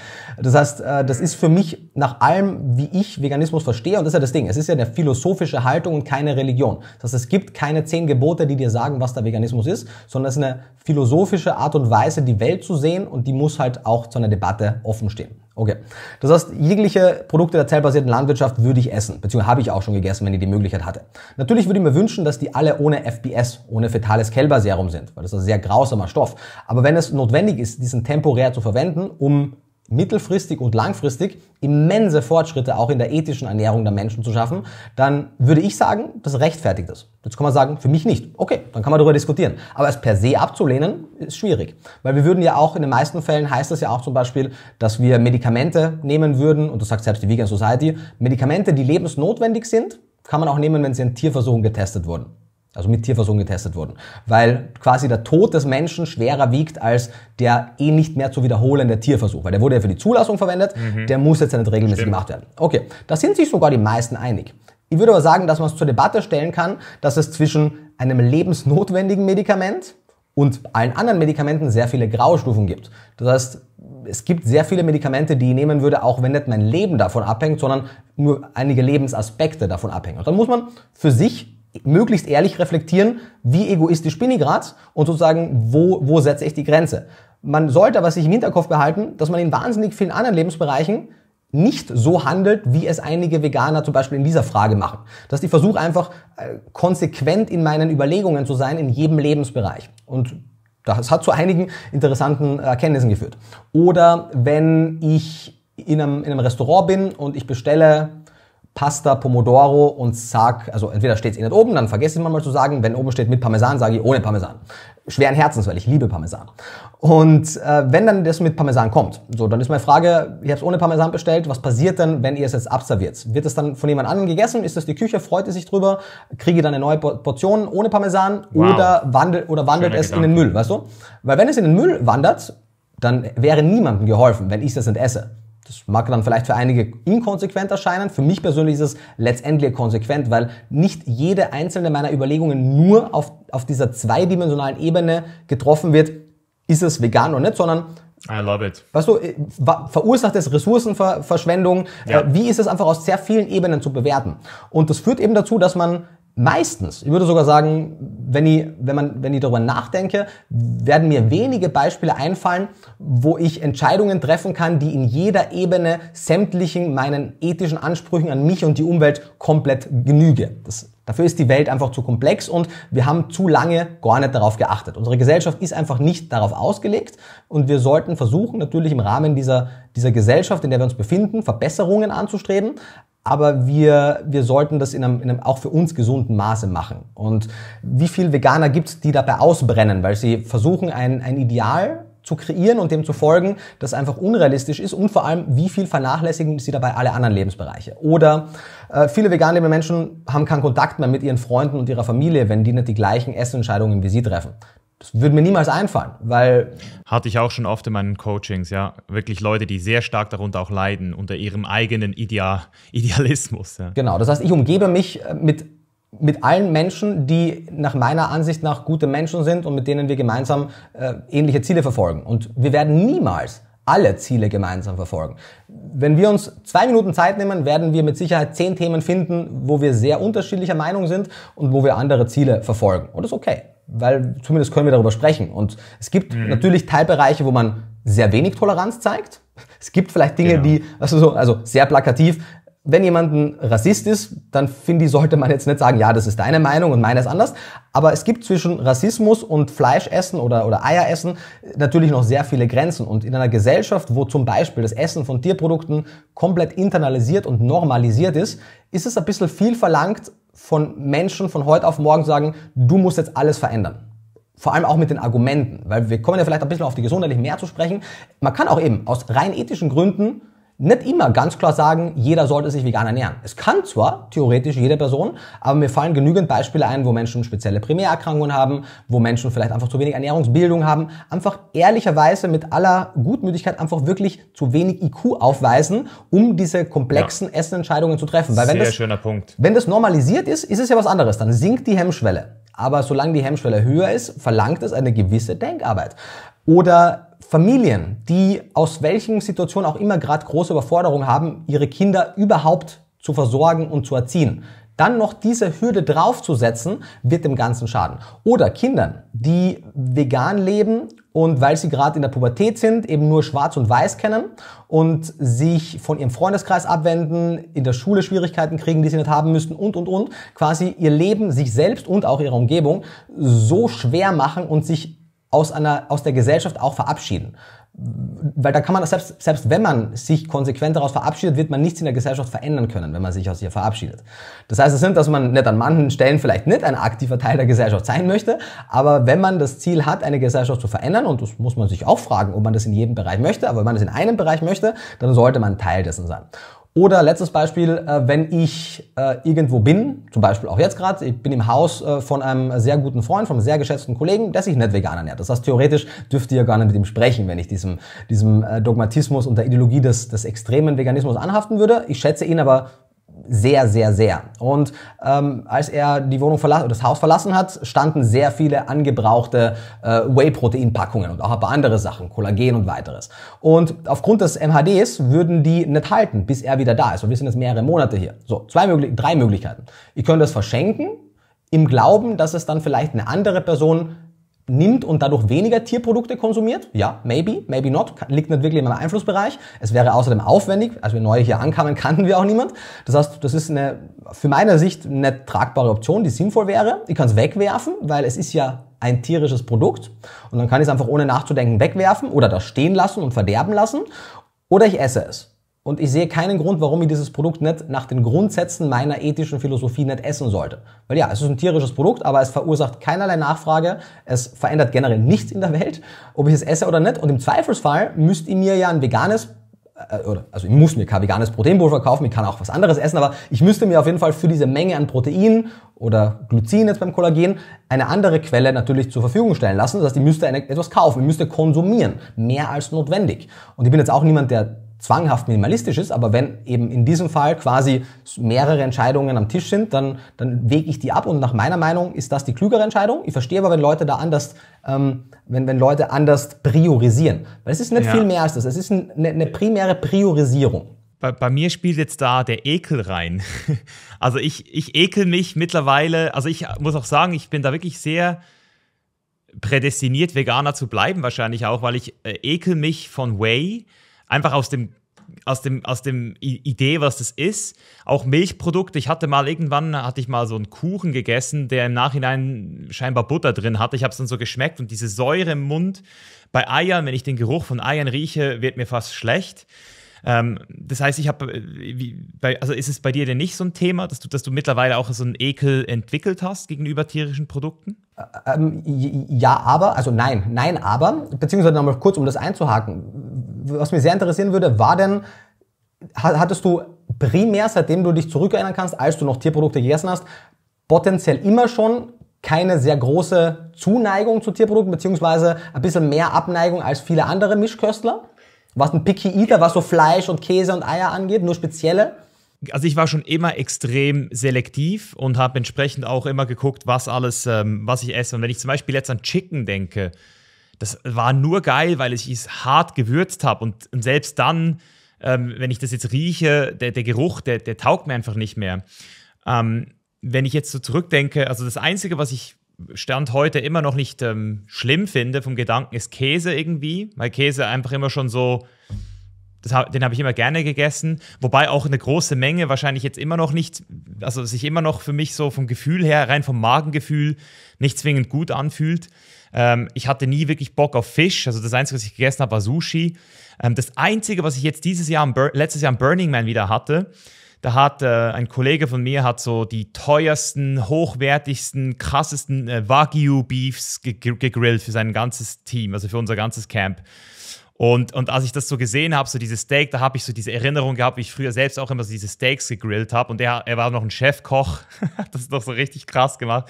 Das heißt, äh, das ist für mich nach allem, wie ich Veganismus verstehe, und das ist ja das Ding, es ist ja eine philosophische Haltung und keine Religion. Das heißt, es gibt keine zehn Gebote, die dir sagen, was der Veganismus ist, sondern es ist eine philosophische Art und Weise, die Welt zu sehen und die muss halt auch zu einer Debatte offen stehen. Okay. Das heißt, jegliche Produkte der zellbasierten Landwirtschaft würde ich essen, beziehungsweise habe ich auch schon gegessen, wenn ich die Möglichkeit hatte. Natürlich würde ich mir wünschen, dass die alle ohne FBS, ohne fetales Kälberserum sind, weil das ist ein sehr grausamer Stoff. Aber wenn es notwendig ist, diesen temporär zu verwenden, um mittelfristig und langfristig immense Fortschritte auch in der ethischen Ernährung der Menschen zu schaffen, dann würde ich sagen, das rechtfertigt das. Jetzt kann man sagen, für mich nicht. Okay, dann kann man darüber diskutieren. Aber es per se abzulehnen, ist schwierig. Weil wir würden ja auch, in den meisten Fällen heißt das ja auch zum Beispiel, dass wir Medikamente nehmen würden, und das sagt selbst die Vegan Society, Medikamente, die lebensnotwendig sind, kann man auch nehmen, wenn sie in Tierversuchen getestet wurden also mit Tierversuchen getestet wurden, weil quasi der Tod des Menschen schwerer wiegt als der eh nicht mehr zu wiederholende Tierversuch, weil der wurde ja für die Zulassung verwendet, mhm. der muss jetzt ja nicht regelmäßig Stimmt. gemacht werden. Okay, da sind sich sogar die meisten einig. Ich würde aber sagen, dass man es zur Debatte stellen kann, dass es zwischen einem lebensnotwendigen Medikament und allen anderen Medikamenten sehr viele Graustufen gibt. Das heißt, es gibt sehr viele Medikamente, die ich nehmen würde, auch wenn nicht mein Leben davon abhängt, sondern nur einige Lebensaspekte davon abhängen. Und dann muss man für sich möglichst ehrlich reflektieren, wie egoistisch bin ich gerade und sozusagen, wo, wo setze ich die Grenze. Man sollte aber sich im Hinterkopf behalten, dass man in wahnsinnig vielen anderen Lebensbereichen nicht so handelt, wie es einige Veganer zum Beispiel in dieser Frage machen. Dass ich versuche einfach äh, konsequent in meinen Überlegungen zu sein in jedem Lebensbereich. Und das hat zu einigen interessanten Erkenntnissen geführt. Oder wenn ich in einem, in einem Restaurant bin und ich bestelle Pasta, Pomodoro und Sarg, also entweder steht es eh nicht oben, dann vergesse ich manchmal zu sagen, wenn oben steht mit Parmesan, sage ich ohne Parmesan. Schweren Herzens, weil ich liebe Parmesan. Und äh, wenn dann das mit Parmesan kommt, so, dann ist meine Frage, ich habe es ohne Parmesan bestellt, was passiert denn, wenn ihr es jetzt abserviert? Wird es dann von jemand anderem gegessen? Ist das die Küche? Freut ihr sich drüber? Kriege ich dann eine neue Portion ohne Parmesan? Wow. Oder, wandel, oder wandelt Schöner es Gedanke. in den Müll, weißt du? Weil wenn es in den Müll wandert, dann wäre niemandem geholfen, wenn ich das nicht esse. Das mag dann vielleicht für einige inkonsequent erscheinen. Für mich persönlich ist es letztendlich konsequent, weil nicht jede einzelne meiner Überlegungen nur auf, auf dieser zweidimensionalen Ebene getroffen wird, ist es vegan oder nicht, sondern I love it. Weißt du, verursacht es Ressourcenverschwendung? Ja. Äh, wie ist es einfach aus sehr vielen Ebenen zu bewerten? Und das führt eben dazu, dass man Meistens, ich würde sogar sagen, wenn ich, wenn, man, wenn ich darüber nachdenke, werden mir wenige Beispiele einfallen, wo ich Entscheidungen treffen kann, die in jeder Ebene sämtlichen meinen ethischen Ansprüchen an mich und die Umwelt komplett genüge. Das, dafür ist die Welt einfach zu komplex und wir haben zu lange gar nicht darauf geachtet. Unsere Gesellschaft ist einfach nicht darauf ausgelegt und wir sollten versuchen, natürlich im Rahmen dieser, dieser Gesellschaft, in der wir uns befinden, Verbesserungen anzustreben, aber wir, wir sollten das in einem, in einem auch für uns gesunden Maße machen. Und wie viel Veganer gibt es, die dabei ausbrennen, weil sie versuchen, ein, ein Ideal zu kreieren und dem zu folgen, das einfach unrealistisch ist und vor allem, wie viel vernachlässigen sie dabei alle anderen Lebensbereiche. Oder äh, viele vegan lebende Menschen haben keinen Kontakt mehr mit ihren Freunden und ihrer Familie, wenn die nicht die gleichen Essentscheidungen wie sie treffen. Das würde mir niemals einfallen, weil. Hatte ich auch schon oft in meinen Coachings, ja. Wirklich Leute, die sehr stark darunter auch leiden, unter ihrem eigenen Ideal, [laughs] Idealismus. Ja. Genau, das heißt, ich umgebe mich äh, mit, mit allen Menschen, die nach meiner Ansicht nach gute Menschen sind und mit denen wir gemeinsam äh, ähnliche Ziele verfolgen. Und wir werden niemals alle Ziele gemeinsam verfolgen. Wenn wir uns zwei Minuten Zeit nehmen, werden wir mit Sicherheit zehn Themen finden, wo wir sehr unterschiedlicher Meinung sind und wo wir andere Ziele verfolgen. Und das ist okay weil zumindest können wir darüber sprechen. Und es gibt mhm. natürlich Teilbereiche, wo man sehr wenig Toleranz zeigt. Es gibt vielleicht Dinge, genau. die, also, so, also sehr plakativ, wenn jemand ein Rassist ist, dann finde ich, sollte man jetzt nicht sagen, ja, das ist deine Meinung und meine ist anders. Aber es gibt zwischen Rassismus und Fleischessen oder, oder Eieressen natürlich noch sehr viele Grenzen. Und in einer Gesellschaft, wo zum Beispiel das Essen von Tierprodukten komplett internalisiert und normalisiert ist, ist es ein bisschen viel verlangt, von Menschen von heute auf morgen sagen, du musst jetzt alles verändern. Vor allem auch mit den Argumenten, weil wir kommen ja vielleicht ein bisschen auf die gesundheitlich mehr zu sprechen. Man kann auch eben aus rein ethischen Gründen nicht immer ganz klar sagen, jeder sollte sich vegan ernähren. Es kann zwar theoretisch jede Person, aber mir fallen genügend Beispiele ein, wo Menschen spezielle Primärerkrankungen haben, wo Menschen vielleicht einfach zu wenig Ernährungsbildung haben, einfach ehrlicherweise mit aller Gutmütigkeit einfach wirklich zu wenig IQ aufweisen, um diese komplexen ja. Essenentscheidungen zu treffen. Weil wenn das, schöner Punkt. Wenn das normalisiert ist, ist es ja was anderes. Dann sinkt die Hemmschwelle. Aber solange die Hemmschwelle höher ist, verlangt es eine gewisse Denkarbeit. Oder Familien, die aus welchen Situationen auch immer gerade große Überforderungen haben, ihre Kinder überhaupt zu versorgen und zu erziehen, dann noch diese Hürde draufzusetzen, wird dem Ganzen schaden. Oder Kindern, die vegan leben und weil sie gerade in der Pubertät sind, eben nur schwarz und weiß kennen und sich von ihrem Freundeskreis abwenden, in der Schule Schwierigkeiten kriegen, die sie nicht haben müssen und, und, und, quasi ihr Leben, sich selbst und auch ihre Umgebung so schwer machen und sich aus, einer, aus der Gesellschaft auch verabschieden. Weil da kann man, selbst, selbst wenn man sich konsequent daraus verabschiedet, wird man nichts in der Gesellschaft verändern können, wenn man sich aus ihr verabschiedet. Das heißt, es sind, dass man nicht an manchen Stellen vielleicht nicht ein aktiver Teil der Gesellschaft sein möchte, aber wenn man das Ziel hat, eine Gesellschaft zu verändern, und das muss man sich auch fragen, ob man das in jedem Bereich möchte, aber wenn man das in einem Bereich möchte, dann sollte man Teil dessen sein. Oder letztes Beispiel, äh, wenn ich äh, irgendwo bin, zum Beispiel auch jetzt gerade, ich bin im Haus äh, von einem sehr guten Freund, von einem sehr geschätzten Kollegen, der sich nicht vegan ernährt. Das heißt, theoretisch dürfte ihr ja gar nicht mit ihm sprechen, wenn ich diesem, diesem Dogmatismus und der Ideologie des, des extremen Veganismus anhaften würde. Ich schätze ihn aber sehr, sehr, sehr. Und ähm, als er die Wohnung verlassen, das Haus verlassen hat, standen sehr viele angebrauchte äh, Whey-Protein-Packungen und auch ein paar andere Sachen, Kollagen und weiteres. Und aufgrund des MHDs würden die nicht halten, bis er wieder da ist. Und wir sind jetzt mehrere Monate hier. So, zwei möglich drei Möglichkeiten. Ihr könnt das verschenken, im Glauben, dass es dann vielleicht eine andere Person nimmt und dadurch weniger Tierprodukte konsumiert? Ja, maybe, maybe not, liegt nicht wirklich in meinem Einflussbereich. Es wäre außerdem aufwendig, als wir neu hier ankamen, [laughs] kannten wir auch niemand. Das heißt, das ist eine, für meine Sicht, eine tragbare Option, die sinnvoll wäre. Ich kann es wegwerfen, weil es ist ja ein tierisches Produkt und dann kann ich es einfach ohne nachzudenken wegwerfen oder das stehen lassen und verderben lassen oder ich esse es. Und ich sehe keinen Grund, warum ich dieses Produkt nicht nach den Grundsätzen meiner ethischen Philosophie nicht essen sollte. Weil ja, es ist ein tierisches Produkt, aber es verursacht keinerlei Nachfrage. Es verändert generell nichts in der Welt, ob ich es esse oder nicht. Und im Zweifelsfall müsst ihr mir ja ein veganes äh, äh, oder, also ich muss mir kein veganes Proteinpulver kaufen, ich kann auch was anderes essen, aber ich müsste mir auf jeden Fall für diese Menge an Protein oder Glycin jetzt beim Kollagen eine andere Quelle natürlich zur Verfügung stellen lassen. Das heißt, ich müsste eine, etwas kaufen, ich müsste konsumieren, mehr als notwendig. Und ich bin jetzt auch niemand, der zwanghaft minimalistisch ist, aber wenn eben in diesem Fall quasi mehrere Entscheidungen am Tisch sind, dann, dann wege ich die ab und nach meiner Meinung ist das die klügere Entscheidung. Ich verstehe aber, wenn Leute da anders, ähm, wenn, wenn Leute anders priorisieren. Weil es ist nicht ja. viel mehr als das. Es ist eine, eine primäre Priorisierung. Bei, bei, mir spielt jetzt da der Ekel rein. [laughs] Also ich, ich ekel mich mittlerweile, also ich muss auch sagen, ich bin da wirklich sehr prädestiniert, Veganer zu bleiben wahrscheinlich auch, weil ich äh, ekel mich von Way einfach aus dem aus dem aus dem I Idee, was das ist. Auch Milchprodukte. Ich hatte mal irgendwann hatte ich mal so einen Kuchen gegessen, der im Nachhinein scheinbar Butter drin hatte. Ich habe es dann so geschmeckt und diese Säure im Mund bei Eiern, wenn ich den Geruch von Eiern rieche, wird mir fast schlecht. Ähm, das heißt, ich habe, äh, also ist es bei dir denn nicht so ein Thema, dass du, dass du mittlerweile auch so einen Ekel entwickelt hast gegenüber tierischen Produkten? Ähm, ja, aber, also nein, nein, aber, beziehungsweise nochmal kurz, um das einzuhaken. Was mich sehr interessieren würde, war denn, hattest du primär, seitdem du dich zurückerinnern kannst, als du noch Tierprodukte gegessen hast, potenziell immer schon keine sehr große Zuneigung zu Tierprodukten, beziehungsweise ein bisschen mehr Abneigung als viele andere Mischköstler? Warst ein Picky Eater, was so Fleisch und Käse und Eier angeht, nur spezielle? Also ich war schon immer extrem selektiv und habe entsprechend auch immer geguckt, was alles, ähm, was ich esse. Und wenn ich zum Beispiel jetzt an Chicken denke, das war nur geil, weil ich es hart gewürzt habe. Und, und, selbst dann, ähm, wenn ich das jetzt rieche, der, der Geruch, der, der taugt mir einfach nicht mehr. Ähm, wenn ich jetzt so zurückdenke, also das Einzige, was ich Stand heute immer noch nicht ähm, schlimm finde vom Gedanken, ist Käse irgendwie, weil Käse einfach immer schon so, hab, den habe ich immer gerne gegessen, wobei auch eine große Menge wahrscheinlich jetzt immer noch nicht, also sich immer noch für mich so vom Gefühl her, rein vom Magengefühl, nicht zwingend gut anfühlt. Ähm, ich hatte nie wirklich Bock auf Fisch, also das Einzige, was ich gegessen habe, war Sushi. Ähm, das Einzige, was ich jetzt dieses Jahr, letztes Jahr am Burning Man wieder hatte, da hat äh, ein Kollege von mir hat so die teuersten, hochwertigsten, krassesten äh, Wagyu Beefs gegrillt für sein ganzes Team, also für unser ganzes Camp. Und, und als ich das so gesehen habe, so dieses Steak, da habe ich so diese Erinnerung gehabt, wie ich früher selbst auch immer so diese Steaks gegrillt habe. Und er, er war noch ein Chefkoch. [laughs] das ist doch so richtig krass gemacht.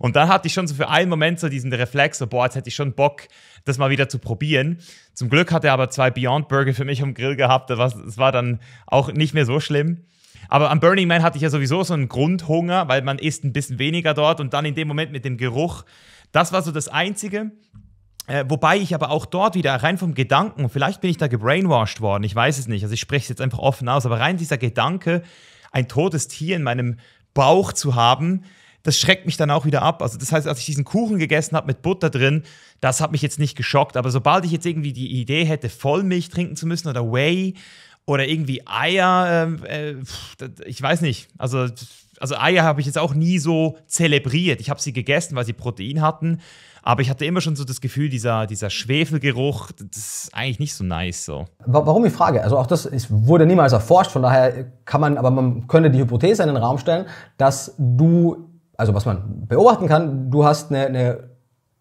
Und dann hatte ich schon so für einen Moment so diesen Reflex, so, boah, jetzt hätte ich schon Bock, das mal wieder zu probieren. Zum Glück hat er aber zwei Beyond Burger für mich am Grill gehabt. das war dann auch nicht mehr so schlimm. Aber am Burning Man hatte ich ja sowieso so einen Grundhunger, weil man isst ein bisschen weniger dort und dann in dem Moment mit dem Geruch. Das war so das Einzige. Äh, wobei ich aber auch dort wieder rein vom Gedanken, vielleicht bin ich da gebrainwashed worden, ich weiß es nicht, also ich spreche es jetzt einfach offen aus, aber rein dieser Gedanke, ein totes Tier in meinem Bauch zu haben, das schreckt mich dann auch wieder ab. Also das heißt, als ich diesen Kuchen gegessen habe mit Butter drin, das hat mich jetzt nicht geschockt. Aber sobald ich jetzt irgendwie die Idee hätte, Vollmilch trinken zu müssen oder Whey oder irgendwie Eier. Ähm, äh, ich weiß nicht. Also, also Eier habe ich jetzt auch nie so zelebriert. Ich habe sie gegessen, weil sie Protein hatten. Aber ich hatte immer schon so das Gefühl, dieser, dieser Schwefelgeruch, das ist eigentlich nicht so nice so. Warum ich frage? Also auch das wurde niemals erforscht, von daher kann man, aber man könnte die Hypothese in den Raum stellen, dass du, also was man beobachten kann, du hast eine, eine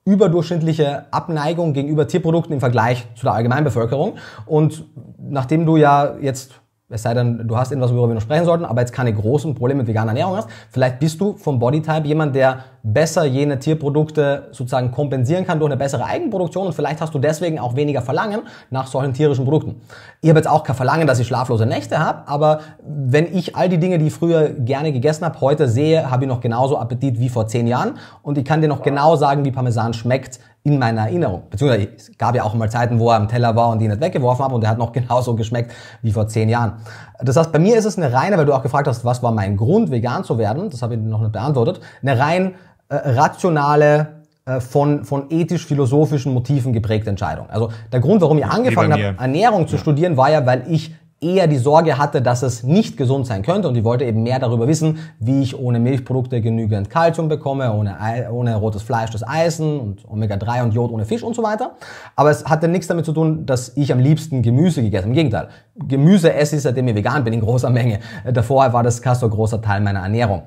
überdurchschnittliche Abneigung gegenüber Tierprodukten im Vergleich zu der Allgemeinbevölkerung. Und nachdem du ja jetzt es sei denn, du hast irgendwas, worüber wir noch sprechen sollten, aber jetzt keine großen Probleme mit veganer Ernährung hast. Vielleicht bist du vom Bodytype jemand, der besser jene Tierprodukte sozusagen kompensieren kann durch eine bessere Eigenproduktion und vielleicht hast du deswegen auch weniger Verlangen nach solchen tierischen Produkten. Ich habe jetzt auch kein Verlangen, dass ich schlaflose Nächte habe, aber wenn ich all die Dinge, die ich früher gerne gegessen habe, heute sehe, habe ich noch genauso Appetit wie vor zehn Jahren und ich kann dir noch genau sagen, wie Parmesan schmeckt, in meiner Erinnerung. Beziehungsweise es gab ja auch mal Zeiten, wo er am Teller war und ihn nicht weggeworfen habe und er hat noch [laughs] genauso geschmeckt wie vor zehn Jahren. Das heißt, bei mir ist es eine reine, weil du auch gefragt hast, was war mein Grund, vegan zu werden, das habe ich noch nicht beantwortet, eine rein äh, rationale äh, von, von ethisch-philosophischen Motiven geprägte Entscheidung. Also der Grund, warum ich angefangen habe, Ernährung zu ja. studieren, war ja, weil ich eher die Sorge hatte, dass es nicht gesund sein könnte und ich wollte eben mehr darüber wissen, wie ich ohne Milchprodukte genügend Kalzium bekomme, ohne, Ei, ohne rotes Fleisch das Eisen und Omega-3 und Jod ohne Fisch und so weiter. Aber es hatte nichts damit zu tun, dass ich am liebsten Gemüse gegessen Im Gegenteil, Gemüse esse ich seitdem ich vegan bin in großer Menge. Davor war das Castor großer Teil meiner Ernährung.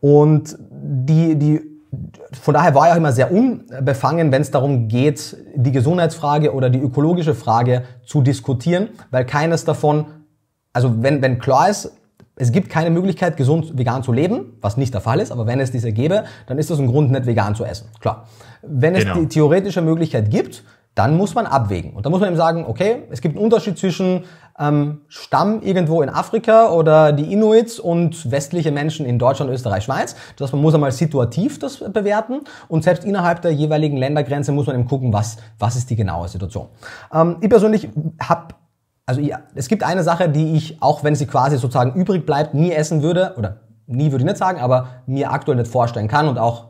Und die, die von daher war ich auch immer sehr unbefangen, wenn es darum geht, die Gesundheitsfrage oder die ökologische Frage zu diskutieren, weil keines davon, also wenn, wenn klar ist, es gibt keine Möglichkeit, gesund vegan zu leben, was nicht der Fall ist, aber wenn es diese gäbe, dann ist das ein Grund, nicht vegan zu essen. Klar. Wenn es genau. die theoretische Möglichkeit gibt, dann muss man abwägen. Und dann muss man eben sagen, okay, es gibt einen Unterschied zwischen ähm, Stamm irgendwo in Afrika oder die Inuits und westliche Menschen in Deutschland, Österreich, Schweiz. Das heißt, man muss einmal situativ das bewerten und selbst innerhalb der jeweiligen Ländergrenze muss man eben gucken, was, was ist die genaue Situation. Ähm, ich persönlich habe also ja, es gibt eine Sache, die ich, auch wenn sie quasi sozusagen übrig bleibt, nie essen würde, oder nie würde ich nicht sagen, aber mir aktuell nicht vorstellen kann und auch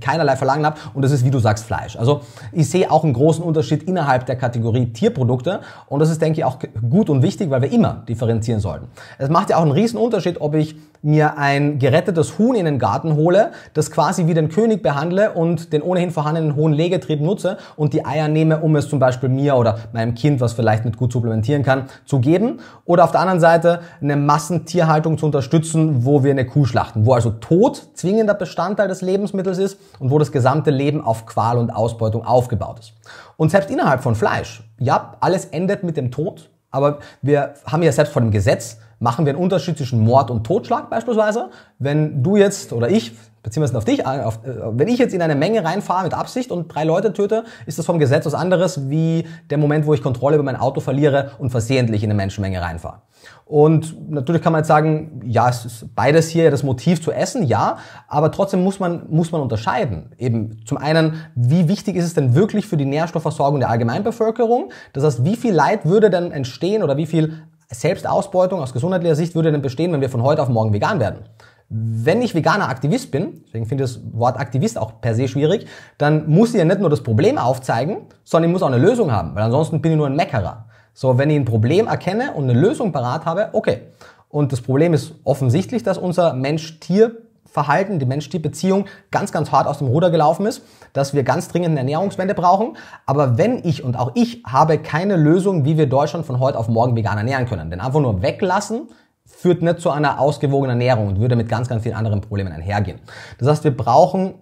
keinerlei Verlangen habe und das ist, wie du sagst, Fleisch. Also ich sehe auch einen großen Unterschied innerhalb der Kategorie Tierprodukte und das ist, denke ich, auch gut und wichtig, weil wir immer differenzieren sollten. Es macht ja auch einen riesen Unterschied, ob ich mir ein gerettetes Huhn in den Garten hole, das quasi wie den König behandle und den ohnehin vorhandenen hohen Legetrieb nutze und die Eier nehme, um es zum Beispiel mir oder meinem Kind, was vielleicht nicht gut supplementieren kann, zu geben. Oder auf der anderen Seite eine Massentierhaltung zu unterstützen, wo wir eine Kuh schlachten, wo also Tod zwingender Bestandteil des Lebensmittels ist und wo das gesamte Leben auf Qual und Ausbeutung aufgebaut ist. Und selbst innerhalb von Fleisch, ja, alles endet mit dem Tod, aber wir haben ja selbst vor dem Gesetz machen wir einen Unterschied zwischen Mord und Totschlag beispielsweise. Wenn du jetzt oder ich, beziehungsweise auf dich, äh, auf, äh, wenn ich jetzt in eine Menge reinfahre mit Absicht und drei Leute töte, ist das vom Gesetz was anderes wie der Moment, wo ich Kontrolle über mein Auto verliere und versehentlich in eine Menschenmenge reinfahre. Und natürlich kann man jetzt sagen, ja, es ist beides hier das Motiv zu essen, ja, aber trotzdem muss man, muss man unterscheiden. Eben zum einen, wie wichtig ist es denn wirklich für die Nährstoffversorgung der Allgemeinbevölkerung? Das heißt, wie viel Leid würde denn entstehen oder wie viel Selbstausbeutung aus gesundheitlicher Sicht würde denn bestehen, wenn wir von heute auf morgen vegan werden? Wenn ich veganer Aktivist bin, deswegen finde ich das Wort Aktivist auch per se schwierig, dann muss ich ja nicht nur das Problem aufzeigen, sondern ich muss auch eine Lösung haben, weil ansonsten bin ich nur ein Meckerer. So, wenn ich ein Problem erkenne und eine Lösung parat habe, okay. Und das Problem ist offensichtlich, dass unser Mensch-Tier Verhalten, die mensch menschliche Beziehung ganz, ganz hart aus dem Ruder gelaufen ist, dass wir ganz dringend eine Ernährungswende brauchen. Aber wenn ich und auch ich habe keine Lösung, wie wir Deutschland von heute auf morgen vegan ernähren können. Denn einfach nur weglassen führt nicht zu einer ausgewogenen Ernährung und würde mit ganz, ganz vielen anderen Problemen einhergehen. Das heißt, wir brauchen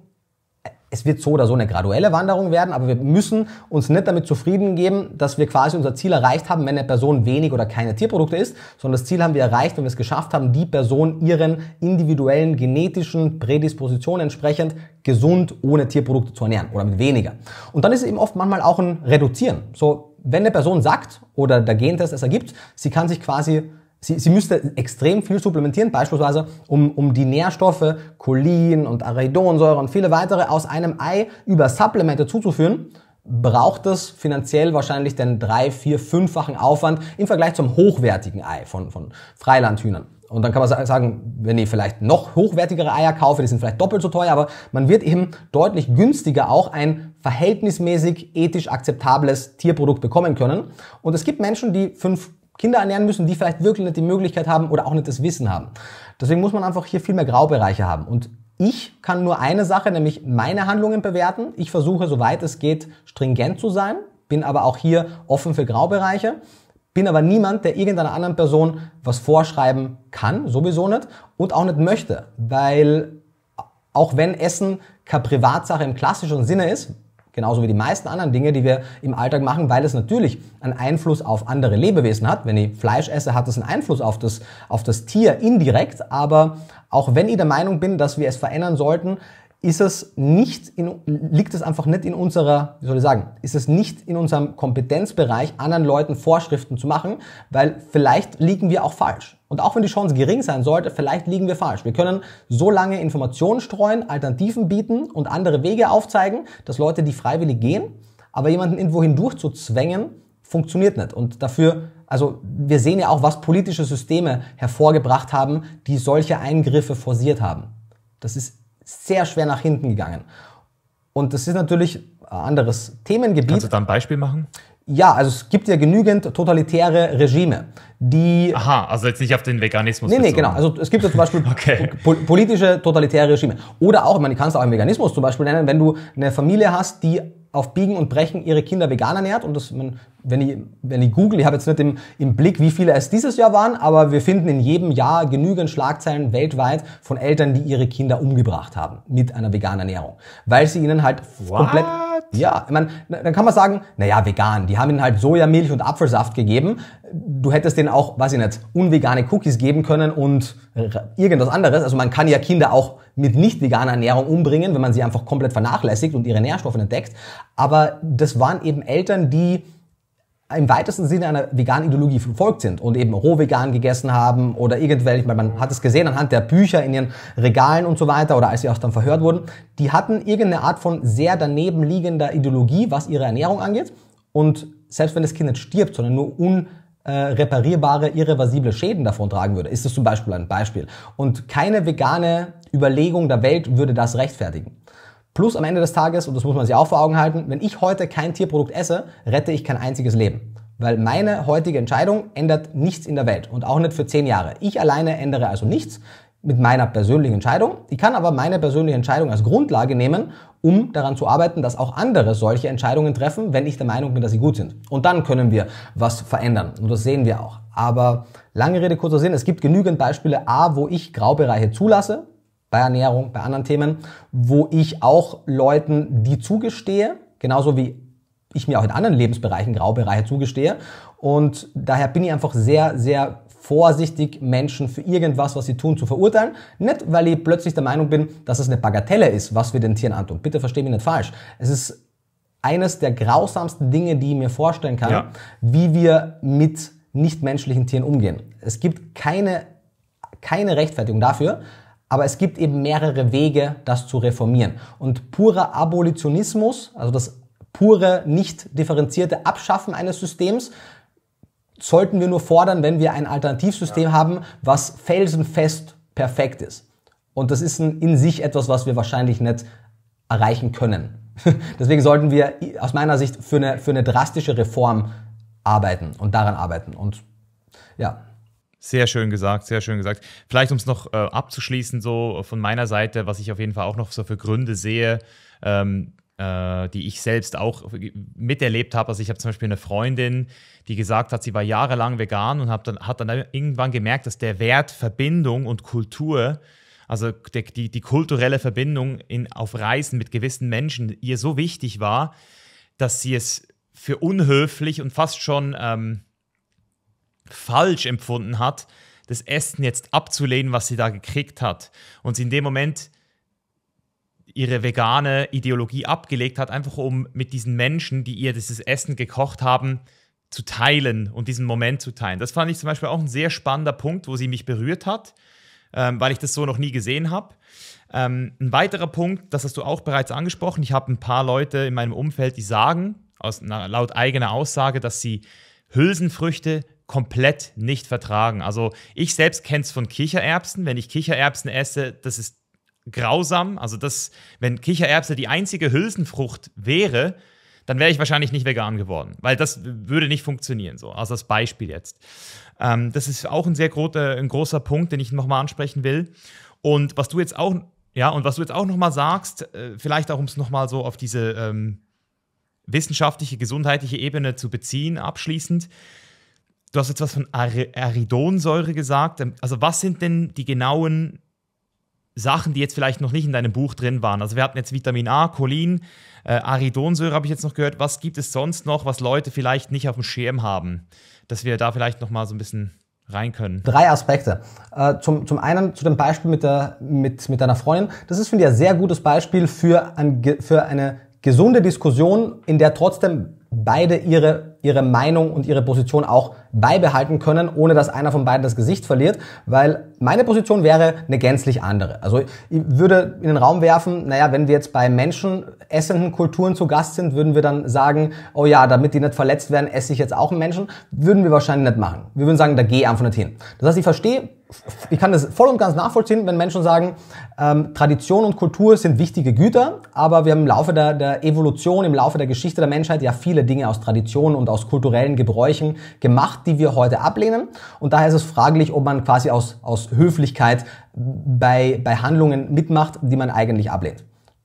es wird so oder so eine graduelle Wanderung werden, aber wir müssen uns nicht damit zufrieden geben, dass wir quasi unser Ziel erreicht haben, wenn eine Person wenig oder keine Tierprodukte ist, sondern das Ziel haben wir erreicht, wenn wir es geschafft haben, die Person ihren individuellen genetischen Prädispositionen entsprechend gesund ohne Tierprodukte zu ernähren oder mit weniger. Und dann ist es eben oft manchmal auch ein Reduzieren. So, wenn eine Person sagt oder der Gentest es ergibt, sie kann sich quasi Sie, sie müsste extrem viel supplementieren, beispielsweise um, um die Nährstoffe Cholin und Arachidonsäure und viele weitere aus einem Ei über Supplemente zuzuführen, braucht es finanziell wahrscheinlich den drei, vier, fünffachen Aufwand im Vergleich zum hochwertigen Ei von, von Freilandhühnern. Und dann kann man sagen, wenn ich vielleicht noch hochwertigere Eier kaufe, die sind vielleicht doppelt so teuer, aber man wird eben deutlich günstiger auch ein verhältnismäßig ethisch akzeptables Tierprodukt bekommen können. Und es gibt Menschen, die fünf Kinder ernähren müssen, die vielleicht wirklich nicht die Möglichkeit haben oder auch nicht das Wissen haben. Deswegen muss man einfach hier viel mehr Graubereiche haben. Und ich kann nur eine Sache, nämlich meine Handlungen bewerten. Ich versuche, soweit es geht, stringent zu sein, bin aber auch hier offen für Graubereiche, bin aber niemand, der irgendeiner anderen Person was vorschreiben kann, sowieso nicht, und auch nicht möchte, weil auch wenn Essen keine Privatsache im klassischen Sinne ist, Genauso wie die meisten anderen Dinge, die wir im Alltag machen, weil es natürlich einen Einfluss auf andere Lebewesen hat. Wenn ich Fleisch esse, hat es einen Einfluss auf das, auf das Tier indirekt. Aber auch wenn ich der Meinung bin, dass wir es verändern sollten, ist es nicht in, liegt es einfach nicht in unserer, wie soll ich sagen, ist es nicht in unserem Kompetenzbereich, anderen Leuten Vorschriften zu machen, weil vielleicht liegen wir auch falsch. Und auch wenn die Chance gering sein sollte, vielleicht liegen wir falsch. Wir können so lange Informationen streuen, Alternativen bieten und andere Wege aufzeigen, dass Leute, die freiwillig gehen, aber jemanden irgendwo hindurch zu zwängen, funktioniert nicht. Und dafür, also wir sehen ja auch, was politische Systeme hervorgebracht haben, die solche Eingriffe forciert haben. Das ist sehr schwer nach hinten gegangen. Und das ist natürlich ein anderes Themengebiet. Kannst du da ein Beispiel machen? Ja, also es gibt ja genügend totalitäre Regime, die. Aha, also jetzt nicht auf den Veganismus. Nee, nee, genau. Also es gibt ja zum Beispiel [laughs] okay. po politische totalitäre Regime. Oder auch, ich meine, du kannst auch einen Veganismus zum Beispiel nennen, wenn du eine Familie hast, die auf Biegen und Brechen ihre Kinder vegan ernährt. Und das, wenn, ich, wenn ich google, ich habe jetzt nicht im, im Blick, wie viele es dieses Jahr waren, aber wir finden in jedem Jahr genügend Schlagzeilen weltweit von Eltern, die ihre Kinder umgebracht haben mit einer veganen Ernährung. Weil sie ihnen halt What? komplett... Ja, ich meine, dann kann man sagen, naja, vegan, die haben ihnen halt Sojamilch und Apfelsaft gegeben. Du hättest denen auch, weiß ich nicht, unvegane Cookies geben können und irgendwas anderes. Also man kann ja Kinder auch mit nicht veganer Ernährung umbringen, wenn man sie einfach komplett vernachlässigt und ihre Nährstoffe entdeckt. Aber das waren eben Eltern, die im weitesten Sinne einer veganen Ideologie verfolgt sind und eben roh vegan gegessen haben oder irgendwelche, weil man hat es gesehen anhand der Bücher in ihren Regalen und so weiter oder als sie auch dann verhört wurden, die hatten irgendeine Art von sehr daneben liegender Ideologie, was ihre Ernährung angeht und selbst wenn das Kind nicht stirbt, sondern nur un äh, reparierbare, irreversible Schäden davon tragen würde, ist das zum Beispiel ein Beispiel. Und keine vegane Überlegung der Welt würde das rechtfertigen. Plus am Ende des Tages, und das muss man sich auch vor Augen halten, wenn ich heute kein Tierprodukt esse, rette ich kein einziges Leben. Weil meine heutige Entscheidung ändert nichts in der Welt und auch nicht für zehn Jahre. Ich alleine ändere also nichts mit meiner persönlichen Entscheidung. Ich kann aber meine persönliche Entscheidung als Grundlage nehmen, um daran zu arbeiten, dass auch andere solche Entscheidungen treffen, wenn ich der Meinung bin, dass sie gut sind. Und dann können wir was verändern. Und das sehen wir auch. Aber lange Rede, kurzer Sinn, es gibt genügend Beispiele A, wo ich Graubereiche zulasse, bei Ernährung, bei anderen Themen, wo ich auch Leuten die zugestehe, genauso wie ich mir auch in anderen Lebensbereichen Graubereiche zugestehe. Und daher bin ich einfach sehr, sehr vorsichtig, Menschen für irgendwas, was sie tun, zu verurteilen. Nicht, weil ich plötzlich der Meinung bin, dass es eine Bagatelle ist, was wir den Tieren antun. Bitte versteh mich nicht falsch. Es ist eines der grausamsten Dinge, die ich mir vorstellen kann, ja. wie wir mit nichtmenschlichen Tieren umgehen. Es gibt keine, keine Rechtfertigung dafür, aber es gibt eben mehrere Wege, das zu reformieren. Und purer Abolitionismus, also das pure, nicht differenzierte Abschaffen eines Systems, sollten wir nur fordern, wenn wir ein Alternativsystem ja. haben, was felsenfest perfekt ist. Und das ist in sich etwas, was wir wahrscheinlich nicht erreichen können. [laughs] Deswegen sollten wir aus meiner Sicht für eine, für eine drastische Reform arbeiten und daran arbeiten. Und ja, sehr schön gesagt, sehr schön gesagt. Vielleicht, um es noch äh, abzuschließen, so von meiner Seite, was ich auf jeden Fall auch noch so für Gründe sehe, ähm, äh, die ich selbst auch miterlebt habe. Also ich habe zum Beispiel eine Freundin, die gesagt hat, sie war jahrelang vegan und hab dann, hat dann irgendwann gemerkt, dass der Wert Verbindung und Kultur also die, die, die, kulturelle Verbindung in, auf Reisen mit gewissen Menschen ihr so wichtig war, dass sie es für unhöflich und fast schon ähm, falsch empfunden hat, das Essen jetzt abzulehnen, was sie da gekriegt hat. Und sie in dem Moment ihre vegane Ideologie abgelegt hat, einfach um mit diesen Menschen, die ihr dieses Essen gekocht haben, zu teilen und diesen Moment zu teilen. Das fand ich zum Beispiel auch ein sehr spannender Punkt, wo sie mich berührt hat, ähm, weil ich das so noch nie gesehen habe. Ähm, ein weiterer Punkt, das hast du auch bereits angesprochen, ich habe ein paar Leute in meinem Umfeld, die sagen, aus, laut eigener Aussage, dass sie Hülsenfrüchte komplett nicht vertragen. Also ich selbst kenne es von Kichererbsen. Wenn ich Kichererbsen esse, das ist grausam. Also das, wenn Kichererbsen die einzige Hülsenfrucht wäre, dann wäre ich wahrscheinlich nicht vegan geworden, weil das würde nicht funktionieren. So, also das Beispiel jetzt. Ähm, das ist auch ein sehr gro äh, ein großer Punkt, den ich nochmal ansprechen will. Und was du jetzt auch, ja, und was du jetzt auch nochmal sagst, äh, vielleicht auch um es nochmal so auf diese ähm, wissenschaftliche, gesundheitliche Ebene zu beziehen, abschließend du hast jetzt was von Ar Aridonsäure gesagt. Ähm, also, was sind denn die genauen Sachen, die jetzt vielleicht noch nicht in deinem Buch drin waren? Also, wir hatten jetzt Vitamin A, Cholin, äh, Aridonsäure habe ich jetzt noch gehört. Was gibt es sonst noch, was Leute vielleicht nicht auf dem Schirm haben? Dass wir da vielleicht noch mal so ein bisschen rein können? Drei Aspekte. Äh, zum, zum einen zu dem Beispiel mit, der, mit, mit deiner Freundin. Das ist, finde ich, ein sehr gutes Beispiel für, ein, für eine gesunde Diskussion, in der trotzdem beide ihre, ihre Meinung und ihre Position auch beibehalten können, ohne dass einer von beiden das Gesicht verliert, weil meine Position wäre eine gänzlich andere. Also ich würde in den Raum werfen, naja, wenn wir jetzt bei Menschen essenden Kulturen zu Gast sind, würden wir dann sagen, oh ja, damit die nicht verletzt werden, esse ich jetzt auch einen Menschen, würden wir wahrscheinlich nicht machen. Wir würden sagen, da geh einfach nicht hin. Das heißt, ich verstehe ich kann das voll und ganz nachvollziehen, wenn Menschen sagen, ähm, Tradition und Kultur sind wichtige Güter, aber wir haben im Laufe der, der, Evolution, im Laufe der Geschichte der Menschheit ja viele Dinge aus Tradition und aus kulturellen Gebräuchen gemacht, die wir heute ablehnen. Und daher ist es fraglich, ob man quasi aus, aus Höflichkeit bei, bei Handlungen mitmacht, die man eigentlich ablehnt.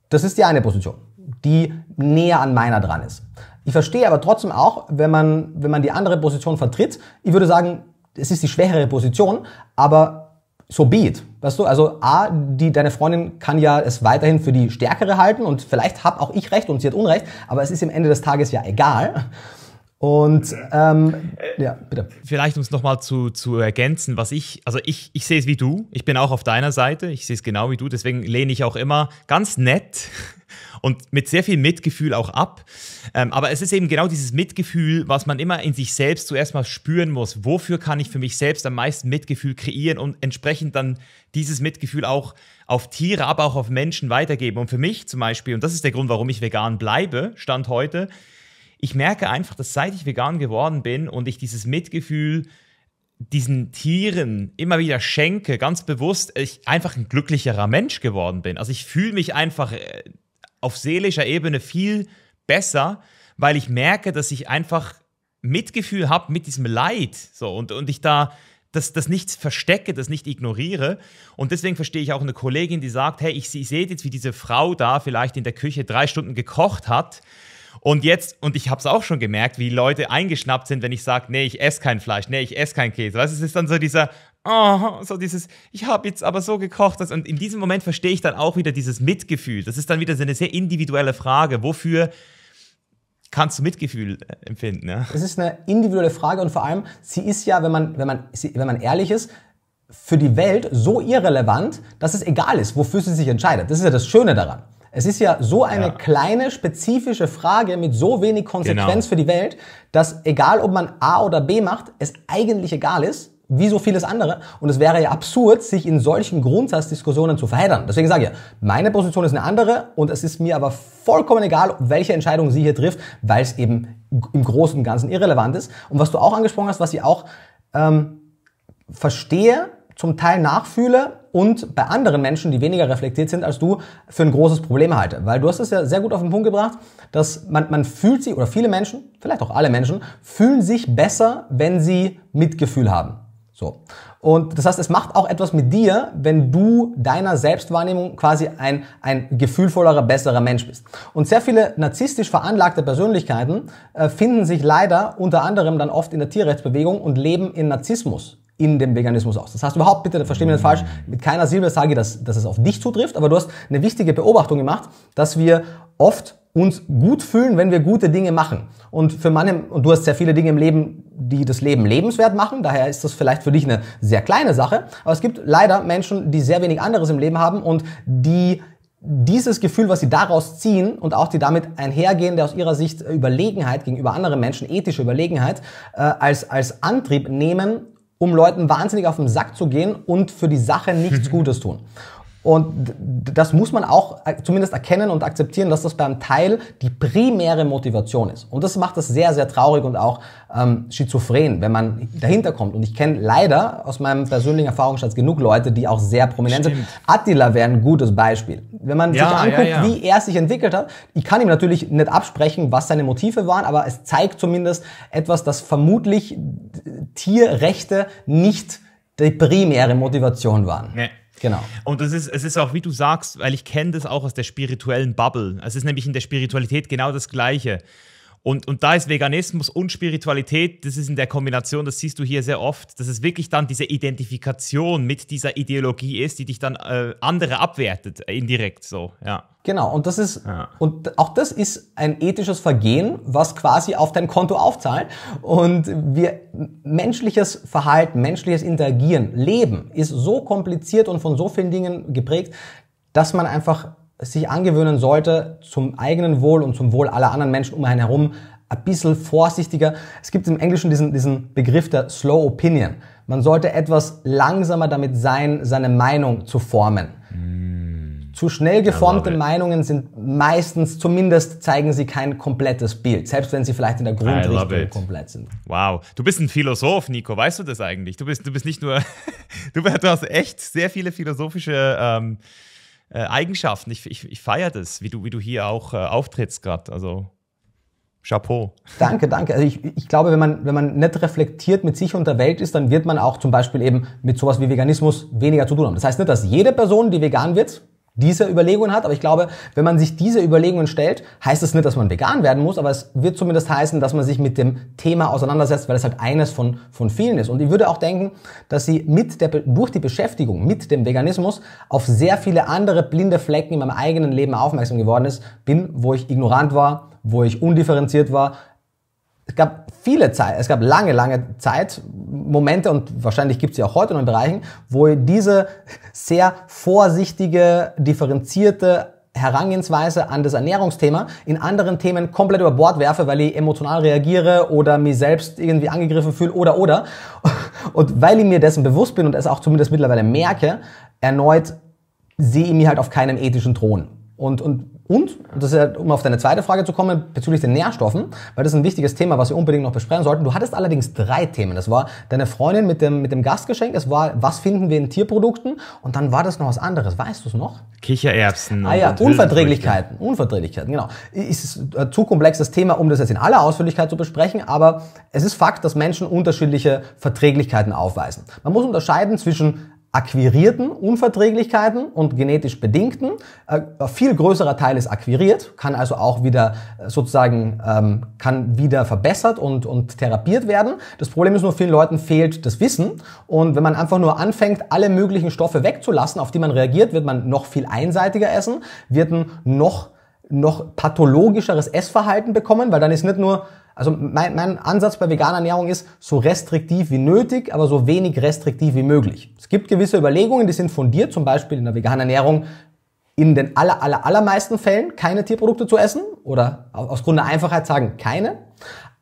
Das ist die eine Position, die näher an meiner dran ist. Ich verstehe aber trotzdem auch, wenn man, wenn man die andere Position vertritt, ich würde sagen, es ist die schwächere Position, aber so be it. Weißt du, also A, die, deine Freundin kann ja es weiterhin für die Stärkere halten und vielleicht habe auch ich recht und sie hat Unrecht, aber es ist am Ende des Tages ja egal. Und ähm, äh, ja, bitte. Vielleicht um es nochmal zu, zu ergänzen, was ich, also ich, ich sehe es wie du, ich bin auch auf deiner Seite, ich sehe es genau wie du, deswegen lehne ich auch immer ganz nett und mit sehr viel Mitgefühl auch ab. Ähm, aber es ist eben genau dieses Mitgefühl, was man immer in sich selbst zuerst mal spüren muss. Wofür kann ich für mich selbst am meisten Mitgefühl kreieren und entsprechend dann dieses Mitgefühl auch auf Tiere, aber auch auf Menschen weitergeben. Und für mich zum Beispiel, und das ist der Grund, warum ich vegan bleibe, Stand heute, ich merke einfach, dass seit ich vegan geworden bin und ich dieses Mitgefühl diesen Tieren immer wieder schenke, ganz bewusst, ich einfach ein glücklicherer Mensch geworden bin. Also ich fühle mich einfach äh, auf seelischer Ebene viel besser, weil ich merke, dass ich einfach Mitgefühl habe mit diesem Leid. So, und, und ich da das, das nicht verstecke, das nicht ignoriere. Und deswegen verstehe ich auch eine Kollegin, die sagt, hey, ich, ich sehe jetzt, wie diese Frau da vielleicht in der Küche drei Stunden gekocht hat. Und jetzt, und ich habe es auch schon gemerkt, wie Leute eingeschnappt sind, wenn ich sage, nee, ich esse kein Fleisch, nee, ich esse kein Käse. Weißt es ist dann so dieser, oh, so dieses, ich habe jetzt aber so gekocht. Dass, und in diesem Moment verstehe ich dann auch wieder dieses Mitgefühl. Das ist dann wieder so eine sehr individuelle Frage. Wofür kannst du Mitgefühl äh, empfinden? Ja? Das ist eine individuelle Frage und vor allem, sie ist ja, wenn man, wenn man, wenn man ehrlich ist, für die Welt so irrelevant, dass es egal ist, wofür sie sich entscheidet. Das ist ja das Schöne daran. Es ist ja so eine ja. kleine, spezifische Frage mit so wenig Konsequenz genau. für die Welt, dass egal, ob man A oder B macht, es eigentlich egal ist, wie so vieles andere. Und es wäre ja absurd, sich in solchen Grundsatzdiskussionen zu verheddern. Deswegen sage ich, meine Position ist eine andere und es ist mir aber vollkommen egal, welche Entscheidung sie hier trifft, weil es eben im Großen und Ganzen irrelevant ist. Und was du auch angesprochen hast, was ich auch ähm, verstehe, zum Teil nachfühle und bei anderen Menschen, die weniger reflektiert sind als du, für ein großes Problem halte. Weil du hast es ja sehr gut auf den Punkt gebracht, dass man, man fühlt sich, oder viele Menschen, vielleicht auch alle Menschen, fühlen sich besser, wenn sie Mitgefühl haben. So. Und das heißt, es macht auch etwas mit dir, wenn du deiner Selbstwahrnehmung quasi ein, ein gefühlvollerer, besserer Mensch bist. Und sehr viele narzisstisch veranlagte Persönlichkeiten äh, finden sich leider unter anderem dann oft in der Tierrechtsbewegung und leben in Narzissmus in dem Veganismus aus. Das heißt überhaupt, bitte versteh mich nicht falsch, mit keiner Silbe sage ich, dass, dass es auf dich zutrifft, aber du hast eine wichtige Beobachtung gemacht, dass wir oft uns gut fühlen, wenn wir gute Dinge machen. Und für manche, und du hast sehr viele Dinge im Leben, die das Leben lebenswert machen, daher ist das vielleicht für dich eine sehr kleine Sache, aber es gibt leider Menschen, die sehr wenig anderes im Leben haben und die dieses Gefühl, was sie daraus ziehen und auch die damit einhergehende aus ihrer Sicht äh, Überlegenheit gegenüber anderen Menschen, ethische Überlegenheit, äh, als, als Antrieb nehmen, um Leuten wahnsinnig auf den Sack zu gehen und für die Sache nichts [laughs] Gutes tun. Und das muss man auch äh, zumindest erkennen und akzeptieren, dass das beim Teil die primäre Motivation ist. Und das macht das sehr, sehr traurig und auch ähm, schizophren, wenn man dahinter kommt. Und ich kenne leider aus meinem persönlichen Erfahrungsschatz genug Leute, die auch sehr prominent Stimmt. sind. Attila wäre ein gutes Beispiel. Wenn man ja, sich anguckt, ja, ja. wie er sich entwickelt hat, ich kann ihm natürlich nicht absprechen, was seine Motive waren, aber es zeigt zumindest etwas, das vermutlich Tierrechte nicht die primäre Motivation waren. Nee. Genau. Und das ist, es ist auch, wie du sagst, weil ich kenne das auch aus der spirituellen Bubble. Es ist nämlich in der Spiritualität genau das Gleiche. Und, und da ist Veganismus und Spiritualität, das ist in der Kombination, das siehst du hier sehr oft, dass es wirklich dann diese Identifikation mit dieser Ideologie ist, die dich dann äh, andere abwertet, äh, indirekt so, ja. Genau, und das ist, ja. und auch das ist ein ethisches Vergehen, was quasi auf dein Konto aufzahlt. Und wir, menschliches Verhalten, menschliches Interagieren, Leben ist so kompliziert und von so vielen Dingen geprägt, dass man einfach sich angewöhnen sollte, zum eigenen Wohl und zum Wohl aller anderen Menschen um einen herum ein bisschen vorsichtiger. Es gibt im Englischen diesen, diesen Begriff der Slow Opinion. Man sollte etwas langsamer damit sein, seine Meinung zu formen. Hm. Zu schnell geformte Meinungen sind meistens, zumindest zeigen sie kein komplettes Bild, selbst wenn sie vielleicht in der Grundrichtung komplett sind. Wow, du bist ein Philosoph, Nico, weißt du das eigentlich? Du bist, du bist nicht nur, [laughs] du, hast echt sehr viele philosophische ähm, äh, Eigenschaften. Ich, ich, ich feiere das, wie du, wie du hier auch äh, auftrittst gerade. Also Chapeau. Danke, danke. Also ich, ich glaube, wenn man, wenn man nicht reflektiert mit sich und der Welt ist, dann wird man auch zum Beispiel eben mit sowas wie Veganismus weniger zu tun haben. Das heißt nicht, dass jede Person, die vegan wird, diese Überlegungen hat. Aber ich glaube, wenn man sich diese Überlegungen stellt, heißt es das nicht, dass man vegan werden muss, aber es wird zumindest heißen, dass man sich mit dem Thema auseinandersetzt, weil es halt eines von, von vielen ist. Und ich würde auch denken, dass sie mit der, durch die Beschäftigung mit dem Veganismus auf sehr viele andere blinde Flecken in meinem eigenen Leben aufmerksam geworden ist, bin, wo ich ignorant war, wo ich undifferenziert war, es gab viele Zeit, es gab lange, lange Zeitmomente und wahrscheinlich gibt es ja auch heute noch in Bereichen, wo diese sehr vorsichtige, differenzierte Herangehensweise an das Ernährungsthema in anderen Themen komplett über Bord werfe, weil ich emotional reagiere oder mich selbst irgendwie angegriffen fühle oder oder. Und weil ich mir dessen bewusst bin und es auch zumindest mittlerweile merke, erneut sehe ich mich halt auf keinem ethischen Thron. Und, und, und, das ist ja, um auf deine zweite Frage zu kommen, bezüglich den Nährstoffen, weil das ist ein wichtiges Thema, was wir unbedingt noch besprechen sollten. Du hattest allerdings drei Themen. Das war deine Freundin mit dem, mit dem Gastgeschenk, es war, was finden wir in Tierprodukten und dann war das noch was anderes. Weißt du es noch? Kichererbsen. Ah ja, und Unverträglichkeiten. Unverträglichkeiten, genau. Ist ein äh, zu komplexes Thema, um das jetzt in aller Ausführlichkeit zu besprechen, aber es ist Fakt, dass Menschen unterschiedliche Verträglichkeiten aufweisen. Man muss unterscheiden zwischen akquirierten Unverträglichkeiten und genetisch bedingten. Äh, ein viel größerer Teil ist akquiriert, kann also auch wieder äh, sozusagen, ähm, kann wieder verbessert und, und therapiert werden. Das Problem ist nur, vielen Leuten fehlt das Wissen. Und wenn man einfach nur anfängt, alle möglichen Stoffe wegzulassen, auf die man reagiert, wird man noch viel einseitiger essen, wird ein noch noch pathologischeres Essverhalten bekommen, weil dann ist nicht nur, also mein, mein Ansatz bei veganer Ernährung ist, so restriktiv wie nötig, aber so wenig restriktiv wie möglich. Es gibt gewisse Überlegungen, die sind fundiert, zum Beispiel in der veganen Ernährung in den aller, aller, allermeisten Fällen keine Tierprodukte zu essen oder aus Grund der Einfachheit sagen keine,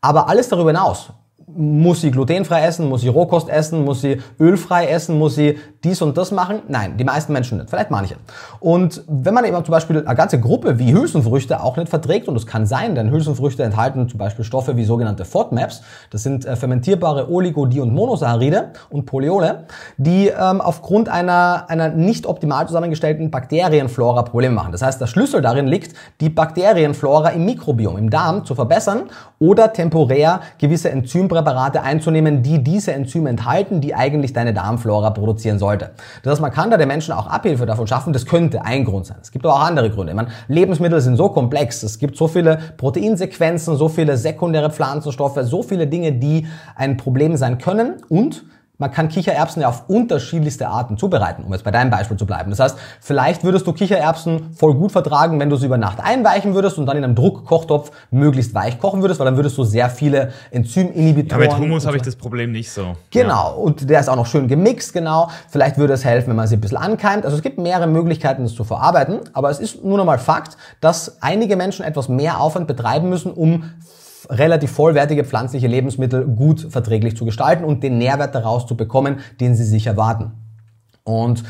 aber alles darüber hinaus, muss sie glutenfrei essen, muss sie Rohkost essen, muss sie ölfrei essen, muss sie dies und das machen? Nein, die meisten Menschen nicht. Vielleicht manche. Und wenn man eben zum Beispiel eine ganze Gruppe wie Hülsenfrüchte auch nicht verträgt, und das kann sein, denn Hülsenfrüchte enthalten zum Beispiel Stoffe wie sogenannte FODMAPs, das sind äh, fermentierbare Oligodie- und Monosaccharide und Poliole, die ähm, aufgrund einer, einer nicht optimal zusammengestellten Bakterienflora Probleme machen. Das heißt, der Schlüssel darin liegt, die Bakterienflora im Mikrobiom, im Darm zu verbessern oder temporär gewisse Enzympräparate einzunehmen, die diese Enzyme enthalten, die eigentlich deine Darmflora produzieren sollen heute. Das man kann da den Menschen auch Abhilfe davon schaffen, das könnte ein Grund sein. Es gibt aber auch andere Gründe. Ich meine, Lebensmittel sind so komplex, es gibt so viele Proteinsequenzen, so viele sekundäre Pflanzenstoffe, so viele Dinge, die ein Problem sein können und man kann Kichererbsen ja auf unterschiedlichste Arten zubereiten, um jetzt bei deinem Beispiel zu bleiben. Das heißt, vielleicht würdest du Kichererbsen voll gut vertragen, wenn du sie über Nacht einweichen würdest und dann in einem Druckkochtopf möglichst weich kochen würdest, weil dann würdest du sehr viele Enzyminhibitoren. Ja, mit Hummus so. habe ich das Problem nicht so. Genau, ja. und der ist auch noch schön gemixt, genau. Vielleicht würde es helfen, wenn man sie ein bisschen ankeimt. Also es gibt mehrere Möglichkeiten, das zu verarbeiten, aber es ist nur noch mal Fakt, dass einige Menschen etwas mehr Aufwand betreiben müssen, um relativ vollwertige pflanzliche Lebensmittel gut verträglich zu gestalten und den Nährwert daraus zu bekommen, den sie sich erwarten. Und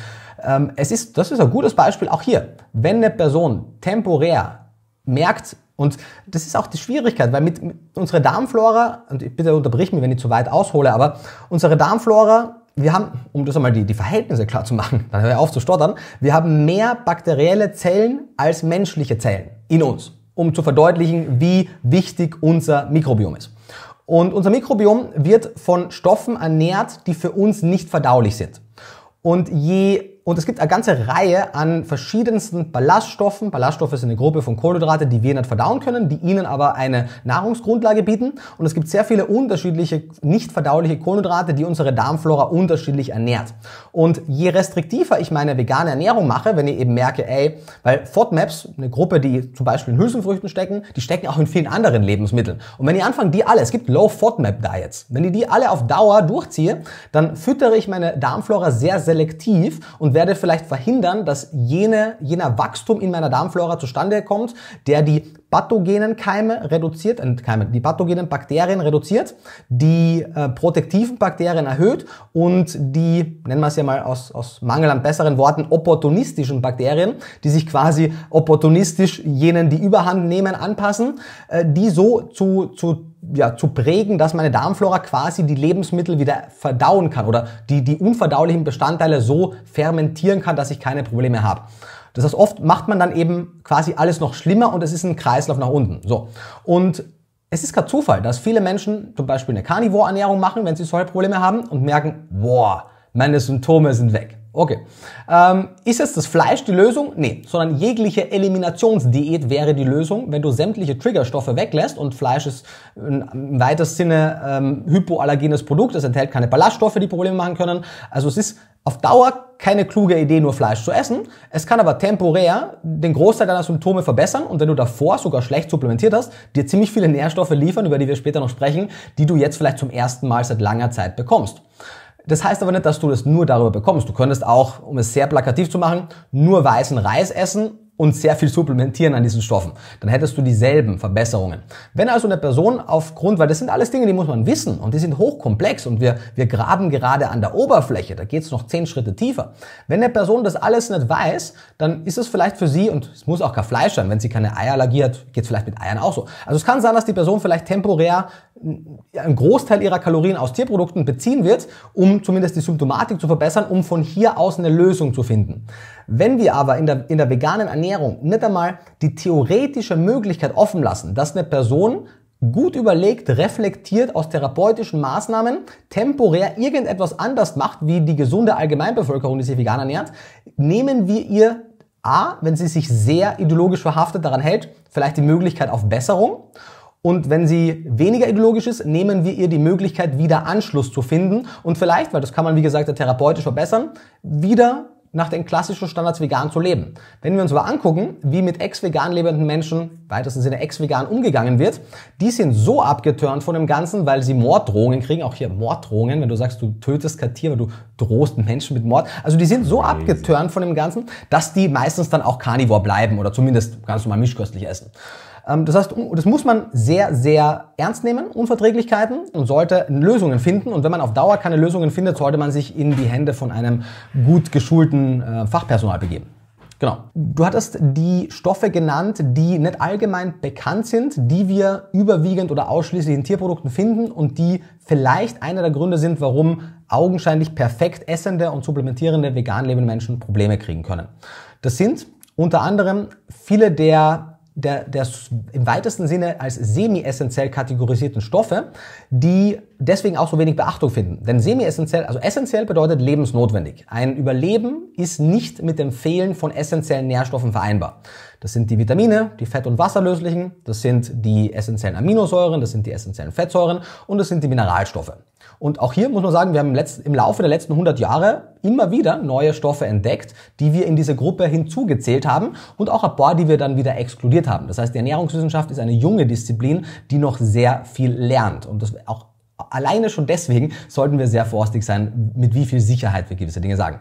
ähm, es ist, das ist ein gutes Beispiel auch hier. Wenn eine Person temporär merkt, und das ist auch die Schwierigkeit, weil mit, mit unserer Darmflora, und bitte unterbrich mich, wenn ich zu weit aushole, aber unsere Darmflora, wir haben, um das einmal die, die Verhältnisse klar zu machen, [laughs] dann höre ich auf zu stottern, wir haben mehr bakterielle Zellen als menschliche Zellen in uns um zu verdeutlichen, wie wichtig unser Mikrobiom ist. Und unser Mikrobiom wird von Stoffen ernährt, die für uns nicht verdaulich sind. Und je und es gibt eine ganze Reihe an verschiedensten Ballaststoffen. Ballaststoffe sind eine Gruppe von Kohlenhydrate, die wir nicht verdauen können, die ihnen aber eine Nahrungsgrundlage bieten. Und es gibt sehr viele unterschiedliche, nicht verdauliche Kohlenhydrate, die unsere Darmflora unterschiedlich ernährt. Und je restriktiver ich meine vegane Ernährung mache, wenn ich eben merke, ey, weil FODMAPs, eine Gruppe, die zum Beispiel in Hülsenfrüchten stecken, die stecken auch in vielen anderen Lebensmitteln. Und wenn ich anfange, die alle, es gibt Low FODMAP Diets, wenn ich die alle auf Dauer durchziehe, dann füttere ich meine Darmflora sehr selektiv und und werde vielleicht verhindern, dass jene, jener Wachstum in meiner Darmflora zustande kommt, der die pathogenen Keime reduziert, äh, Keime, die pathogenen Bakterien reduziert, die äh, protektiven Bakterien erhöht und die, nennen wir es ja mal aus, aus Mangel an besseren Worten, opportunistischen Bakterien, die sich quasi opportunistisch jenen, die Überhand nehmen, anpassen, äh, die so zu, zu ja, zu prägen, dass meine Darmflora quasi die Lebensmittel wieder verdauen kann oder die, die unverdaulichen Bestandteile so fermentieren kann, dass ich keine Probleme habe. Das heißt, oft macht man dann eben quasi alles noch schlimmer und es ist ein Kreislauf nach unten. So. Und es ist kein Zufall, dass viele Menschen zum Beispiel eine Carnivore-Ernährung machen, wenn sie solche Probleme haben und merken, boah, meine Symptome sind weg. Okay. Ähm, ist jetzt das Fleisch die Lösung? Nee, sondern jegliche Eliminationsdiät wäre die Lösung, wenn du sämtliche Triggerstoffe weglässt und Fleisch ist im weitesten Sinne ähm, hypoallergenes Produkt. Es enthält keine Ballaststoffe, die Probleme machen können. Also es ist auf Dauer keine kluge Idee, nur Fleisch zu essen. Es kann aber temporär den Großteil deiner Symptome verbessern und wenn du davor sogar schlecht supplementiert hast, dir ziemlich viele Nährstoffe liefern, über die wir später noch sprechen, die du jetzt vielleicht zum ersten Mal seit langer Zeit bekommst. Das heißt aber nicht, dass du das nur darüber bekommst. Du könntest auch, um es sehr plakativ zu machen, nur weißen Reis essen und sehr viel supplementieren an diesen Stoffen. Dann hättest du dieselben Verbesserungen. Wenn also eine Person aufgrund, weil das sind alles Dinge, die muss man wissen und die sind hochkomplex und wir, wir graben gerade an der Oberfläche, da geht's noch zehn Schritte tiefer. Wenn eine Person das alles nicht weiß, dann ist es vielleicht für sie, und es muss auch kein Fleisch sein, wenn sie keine Eierallergie hat, geht's vielleicht mit Eiern auch so. Also es kann sein, dass die Person vielleicht temporär einen Großteil ihrer Kalorien aus Tierprodukten beziehen wird, um zumindest die Symptomatik zu verbessern, um von hier aus eine Lösung zu finden. Wenn wir aber in der, in der veganen Ernährung nicht einmal die theoretische Möglichkeit offen lassen, dass eine Person gut überlegt, reflektiert aus therapeutischen Maßnahmen temporär irgendetwas anders macht, wie die gesunde Allgemeinbevölkerung, die sich vegan ernährt, nehmen wir ihr A, wenn sie sich sehr ideologisch verhaftet daran hält, vielleicht die Möglichkeit auf Besserung. Und wenn sie weniger ideologisch ist, nehmen wir ihr die Möglichkeit, wieder Anschluss zu finden und vielleicht, weil das kann man wie gesagt therapeutisch verbessern, wieder nach den klassischen Standards vegan zu leben. Wenn wir uns aber angucken, wie mit ex-vegan lebenden Menschen, weitesten Sinne ex-vegan umgegangen wird, die sind so abgeturnt von dem Ganzen, weil sie Morddrohungen kriegen, auch hier Morddrohungen, wenn du sagst, du tötest kein Tier, weil du drohst Menschen mit Mord. Also die sind so Crazy. abgeturnt von dem Ganzen, dass die meistens dann auch Carnivore bleiben oder zumindest ganz normal mischköstlich essen. Ähm, das heißt, das muss man sehr, sehr ernst nehmen, Unverträglichkeiten, und sollte Lösungen finden. Und wenn man auf Dauer keine Lösungen findet, sollte man sich in die Hände von einem gut geschulten äh, Fachpersonal begeben. Genau. Du hattest die Stoffe genannt, die nicht allgemein bekannt sind, die wir überwiegend oder ausschließlich in Tierprodukten finden und die vielleicht einer der Gründe sind, warum augenscheinlich perfekt essende und supplementierende vegan lebende Menschen Probleme kriegen können. Das sind unter anderem viele der der, der im weitesten Sinne als semi-essentiell kategorisierten Stoffe, die deswegen auch so wenig Beachtung finden. Denn semi-essentiell, also essentiell bedeutet lebensnotwendig. Ein Überleben ist nicht mit dem Fehlen von essentiellen Nährstoffen vereinbar. Das sind die Vitamine, die Fett- und Wasserlöslichen, das sind die essentiellen Aminosäuren, das sind die essentiellen Fettsäuren und das sind die Mineralstoffe. Und auch hier muss man sagen, wir haben im, letzten, im Laufe der letzten 100 Jahre immer wieder neue Stoffe entdeckt, die wir in diese Gruppe hinzugezählt haben und auch ein paar, die wir dann wieder exkludiert haben. Das heißt, die Ernährungswissenschaft ist eine junge Disziplin, die noch sehr viel lernt und das auch alleine schon deswegen sollten wir sehr vorsichtig sein, mit wie viel Sicherheit wir gewisse Dinge sagen.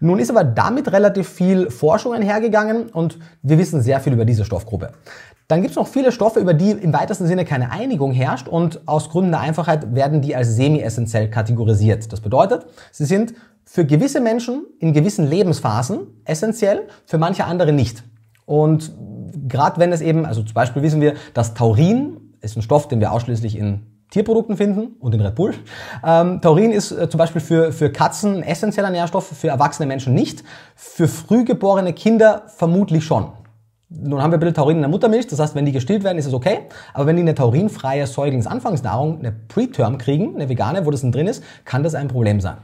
Nun ist aber damit relativ viel Forschung einhergegangen und wir wissen sehr viel über diese Stoffgruppe. Dann gibt es noch viele Stoffe, über die im weitesten Sinne keine Einigung herrscht und aus Gründen der Einfachheit werden die als semi-essentiell kategorisiert. Das bedeutet, sie sind für gewisse Menschen in gewissen Lebensphasen essentiell, für manche andere nicht. Und gerade wenn es eben, also zum Beispiel wissen wir, dass Taurin ist ein Stoff, den wir ausschließlich in Tierprodukten finden und in Red Bull. Ähm, Taurin ist äh, zum Beispiel für, für Katzen ein essentieller Nährstoff, für erwachsene Menschen nicht, für frühgeborene Kinder vermutlich schon. Nun haben wir ein bisschen Taurin in der Muttermilch, das heißt, wenn die gestillt werden, ist es okay. Aber wenn die eine taurinfreie Säuglingsanfangsnahrung, eine Preterm kriegen, eine vegane, wo das denn drin ist, kann das ein Problem sein.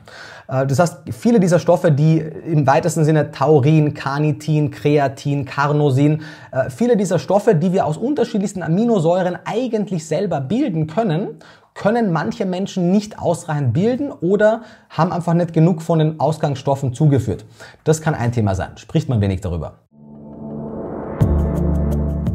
Äh, das heißt, viele dieser Stoffe, die im weitesten Sinne Taurin, Carnitin, Kreatin, Carnosin, äh, viele dieser Stoffe, die wir aus unterschiedlichsten Aminosäuren eigentlich selber bilden können, können manche Menschen nicht ausreichend bilden oder haben einfach nicht genug von den Ausgangsstoffen zugeführt. Das kann ein Thema sein, spricht man wenig darüber.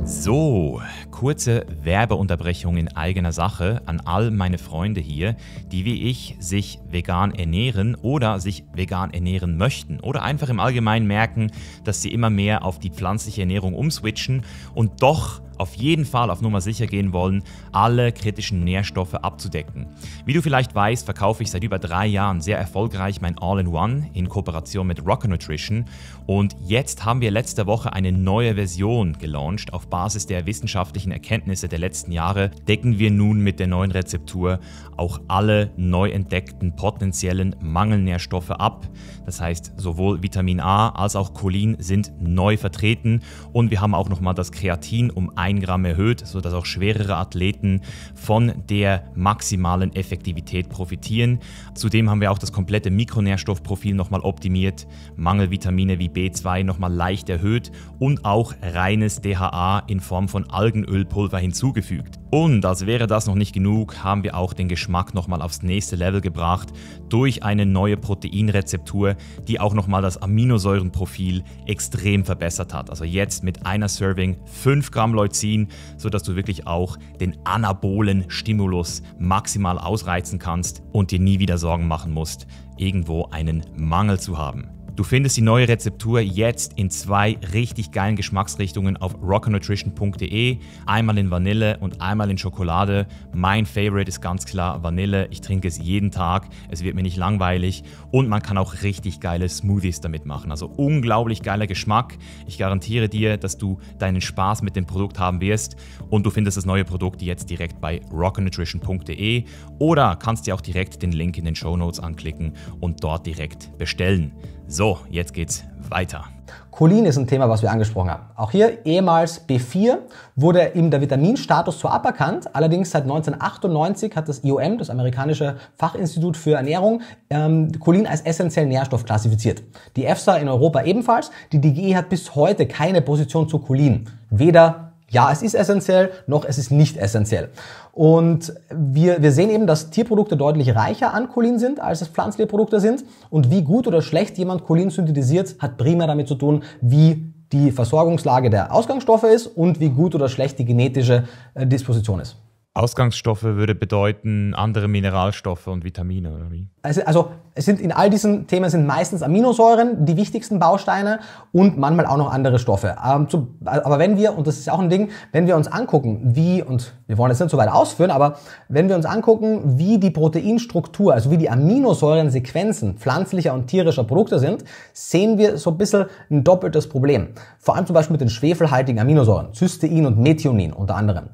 So, kurze Werbeunterbrechung in eigener Sache an all meine Freunde hier, die wie ich sich vegan ernähren oder sich vegan ernähren möchten oder einfach im Allgemeinen merken, dass sie immer mehr auf die pflanzliche Ernährung umswitchen und doch auf jeden Fall auf Nummer sicher gehen wollen, alle kritischen Nährstoffe abzudecken. Wie du vielleicht weißt, verkaufe ich seit über drei Jahren sehr erfolgreich mein All-in-One in Kooperation mit Rocker Nutrition und jetzt haben wir letzte Woche eine neue Version gelauncht. Auf Basis der wissenschaftlichen Erkenntnisse der letzten Jahre decken wir nun mit der neuen Rezeptur auch alle neu entdeckten potenziellen Mangelnährstoffe ab. Das heißt, sowohl Vitamin A als auch Cholin sind neu vertreten und wir haben auch nochmal das Kreatin um 1 Gramm erhöht, sodass auch schwerere Athleten von der maximalen Effektivität profitieren. Zudem haben wir auch das komplette Mikronährstoffprofil nochmal optimiert, Mangelvitamine wie B2 nochmal leicht erhöht und auch reines DHA in Form von Algenölpulver hinzugefügt. Und als wäre das noch nicht genug, haben wir auch den Geschmack nochmal aufs nächste Level gebracht durch eine neue Proteinrezeptur, die auch nochmal das Aminosäurenprofil extrem verbessert hat. Also jetzt mit einer Serving 5 Gramm Leucin vollziehen, sodass du wirklich auch den anabolen Stimulus maximal ausreizen kannst und dir nie wieder Sorgen machen musst, irgendwo einen Mangel zu haben. Du findest die neue Rezeptur jetzt in zwei richtig geilen Geschmacksrichtungen auf rockernutrition.de. Einmal in Vanille und einmal in Schokolade. Mein Favorite ist ganz klar Vanille. Ich trinke es jeden Tag. Es wird mir nicht langweilig. Und man kann auch richtig geile Smoothies damit machen. Also unglaublich geiler Geschmack. Ich garantiere dir, dass du deinen Spaß mit dem Produkt haben wirst. Und du findest das neue Produkt jetzt direkt bei rockernutrition.de oder kannst dir auch direkt den Link in den Show Notes anklicken und dort direkt bestellen. So, jetzt geht's weiter. Cholin ist ein Thema, was wir angesprochen haben. Auch hier ehemals B4 wurde ihm der Vitaminstatus zwar aberkannt, allerdings seit 1998 hat das IOM, das amerikanische Fachinstitut für Ernährung, ähm, Cholin als essentiellen Nährstoff klassifiziert. Die EFSA in Europa ebenfalls. Die DGE hat bis heute keine Position zu Cholin. Weder ja, es ist essentiell, noch es ist nicht essentiell. Und wir, wir sehen eben, dass Tierprodukte deutlich reicher an Cholin sind, als es pflanzliche Produkte sind. Und wie gut oder schlecht jemand Cholin synthetisiert, hat primär damit zu tun, wie die Versorgungslage der Ausgangsstoffe ist und wie gut oder schlecht die genetische äh, Disposition ist. Ausgangsstoffe würde bedeuten andere Mineralstoffe und Vitamine oder wie? Also, also es sind in all diesen Themen sind meistens Aminosäuren die wichtigsten Bausteine und manchmal auch noch andere Stoffe. Ähm, aber wenn wir, und das ist auch ein Ding, wenn wir uns angucken, wie, und wir wollen jetzt nicht so weit ausführen, aber wenn wir uns angucken, wie die Proteinstruktur, also wie die Aminosäurensequenzen pflanzlicher und tierischer Produkte sind, sehen wir so ein bisschen ein doppeltes Problem. Vor allem zum Beispiel mit den schwefelhaltigen Aminosäuren, Cystein und Methionin unter anderem.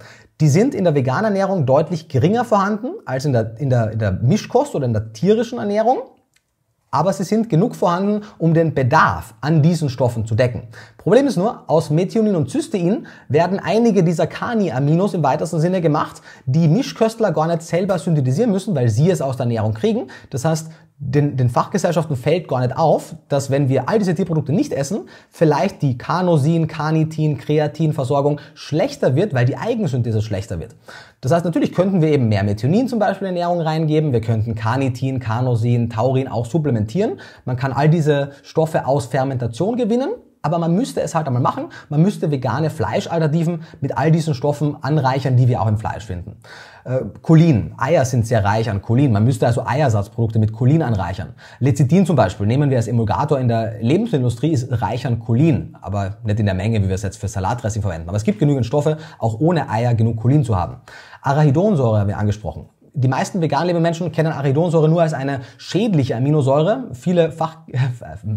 Die sind in der veganen Ernährung deutlich geringer vorhanden als in der, in der, in der Mischkost oder in der tierischen Ernährung aber sie sind genug vorhanden, um den Bedarf an diesen Stoffen zu decken. Problem ist nur, aus Methionin und Cystein werden einige dieser Kani-Aminos im weitesten Sinne gemacht, die Mischköstler gar nicht selber synthetisieren müssen, weil sie es aus der Ernährung kriegen. Das heißt, den, den Fachgesellschaften fällt gar nicht auf, dass wenn wir all diese Tierprodukte nicht essen, vielleicht die Carnosin, Carnitin, Kreatinversorgung schlechter wird, weil die Eigensynthese schlechter wird. Das heißt, natürlich könnten wir eben mehr Methionin zum Beispiel in Ernährung reingeben, wir könnten Carnitin, Carnosin, Taurin auch supplementieren. Man kann all diese Stoffe aus Fermentation gewinnen aber man müsste es halt einmal machen. Man müsste vegane Fleischalternativen mit all diesen Stoffen anreichern, die wir auch im Fleisch finden. Äh, Cholin, Eier sind sehr reich an Cholin. Man müsste also Eiersatzprodukte mit Cholin anreichern. Lecithin zum Beispiel, nehmen wir als Emulgator in der Lebensmittelindustrie, ist reich an Cholin, aber nicht in der Menge, wie wir es jetzt für Salatdressing verwenden. Aber es gibt genügend Stoffe, auch ohne Eier genug Cholin zu haben. Arachidonsäure haben wir angesprochen die meisten vegan lebenden Menschen kennen Arachidonsäure nur als eine schädliche Aminosäure. Viele Fach, [laughs] äh,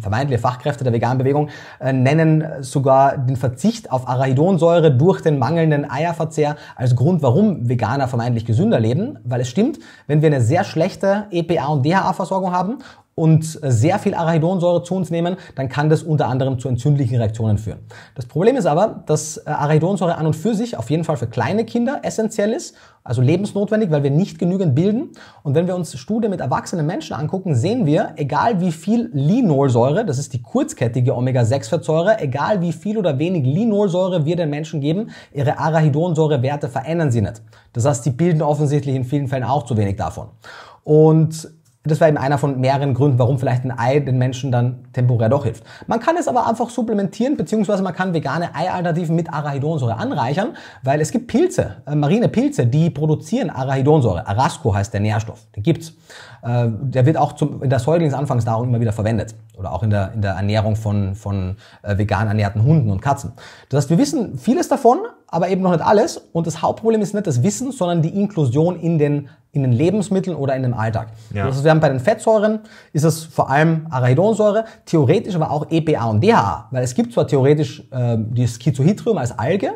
vermeintliche Fachkräfte der veganen Bewegung äh, nennen sogar den Verzicht auf Arachidonsäure durch den mangelnden Eierverzehr als Grund, warum Veganer vermeintlich gesünder leben. Weil es stimmt, wenn wir eine sehr schlechte EPA- und DHA-Versorgung haben und sehr viel Arachidonsäure zu uns nehmen, dann kann das unter anderem zu entzündlichen Reaktionen führen. Das Problem ist aber, dass äh, Arachidonsäure an und für sich auf jeden Fall für kleine Kinder essentiell ist, also lebensnotwendig, weil wir nicht genügend bilden. Und wenn wir uns Studien mit erwachsenen Menschen angucken, sehen wir, egal wie viel Linolsäure, das ist die kurzkettige Omega-6-Fettsäure, egal wie viel oder wenig Linolsäure wir den Menschen geben, ihre Arachidonsäurewerte verändern sie nicht. Das heißt, sie bilden offensichtlich in vielen Fällen auch zu wenig davon. Und das war eben einer von mehreren Gründen, warum vielleicht ein Ei den Menschen dann temporär doch hilft. Man kann es aber einfach supplementieren, beziehungsweise man kann vegane Eialternativen mit Arachidonsäure anreichern, weil es gibt Pilze, äh, marine Pilze, die produzieren Arachidonsäure. Arasco heißt der Nährstoff, den gibt's. Äh, der wird auch zum, in der Säuglingsanfangsnahrung immer wieder verwendet oder auch in der, in der Ernährung von, von äh, vegan ernährten Hunden und Katzen. Das heißt, wir wissen vieles davon, aber eben noch nicht alles. Und das Hauptproblem ist nicht das Wissen, sondern die Inklusion in den in den Lebensmitteln oder in den Alltag. Ja. Das Also wir haben bei den Fettsäuren ist es vor allem Arachidonsäure, theoretisch aber auch EPA und DHA, weil es gibt zwar theoretisch äh, die Schizohydrium als Alge,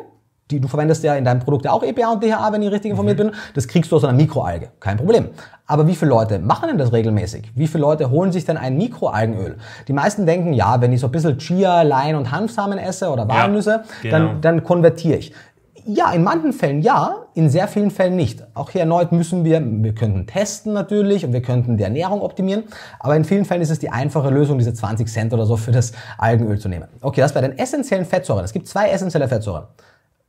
die du verwendest ja in deinem Produkt ja auch EPA und DHA, wenn ich richtig informiert mhm. bin. Das kriegst du aus einer Mikroalge, kein Problem. Aber wie viele Leute machen denn das regelmäßig? Wie viele Leute holen sich denn ein Mikroalgenöl? Die meisten denken, ja, wenn ich so ein bisschen Chia, Lein und Hanfsamen esse oder Walnüsse, ja, genau. dann, dann konvertiere ich. Ja, in manchen Fällen ja, in sehr vielen Fällen nicht. Auch hier erneut müssen wir, wir könnten testen natürlich und wir könnten die Ernährung optimieren, aber in vielen Fällen ist es die einfache Lösung, diese 20 Cent oder so für das Algenöl zu nehmen. Okay, das bei den essentiellen Fettsäuren. Es gibt zwei essentielle Fettsäuren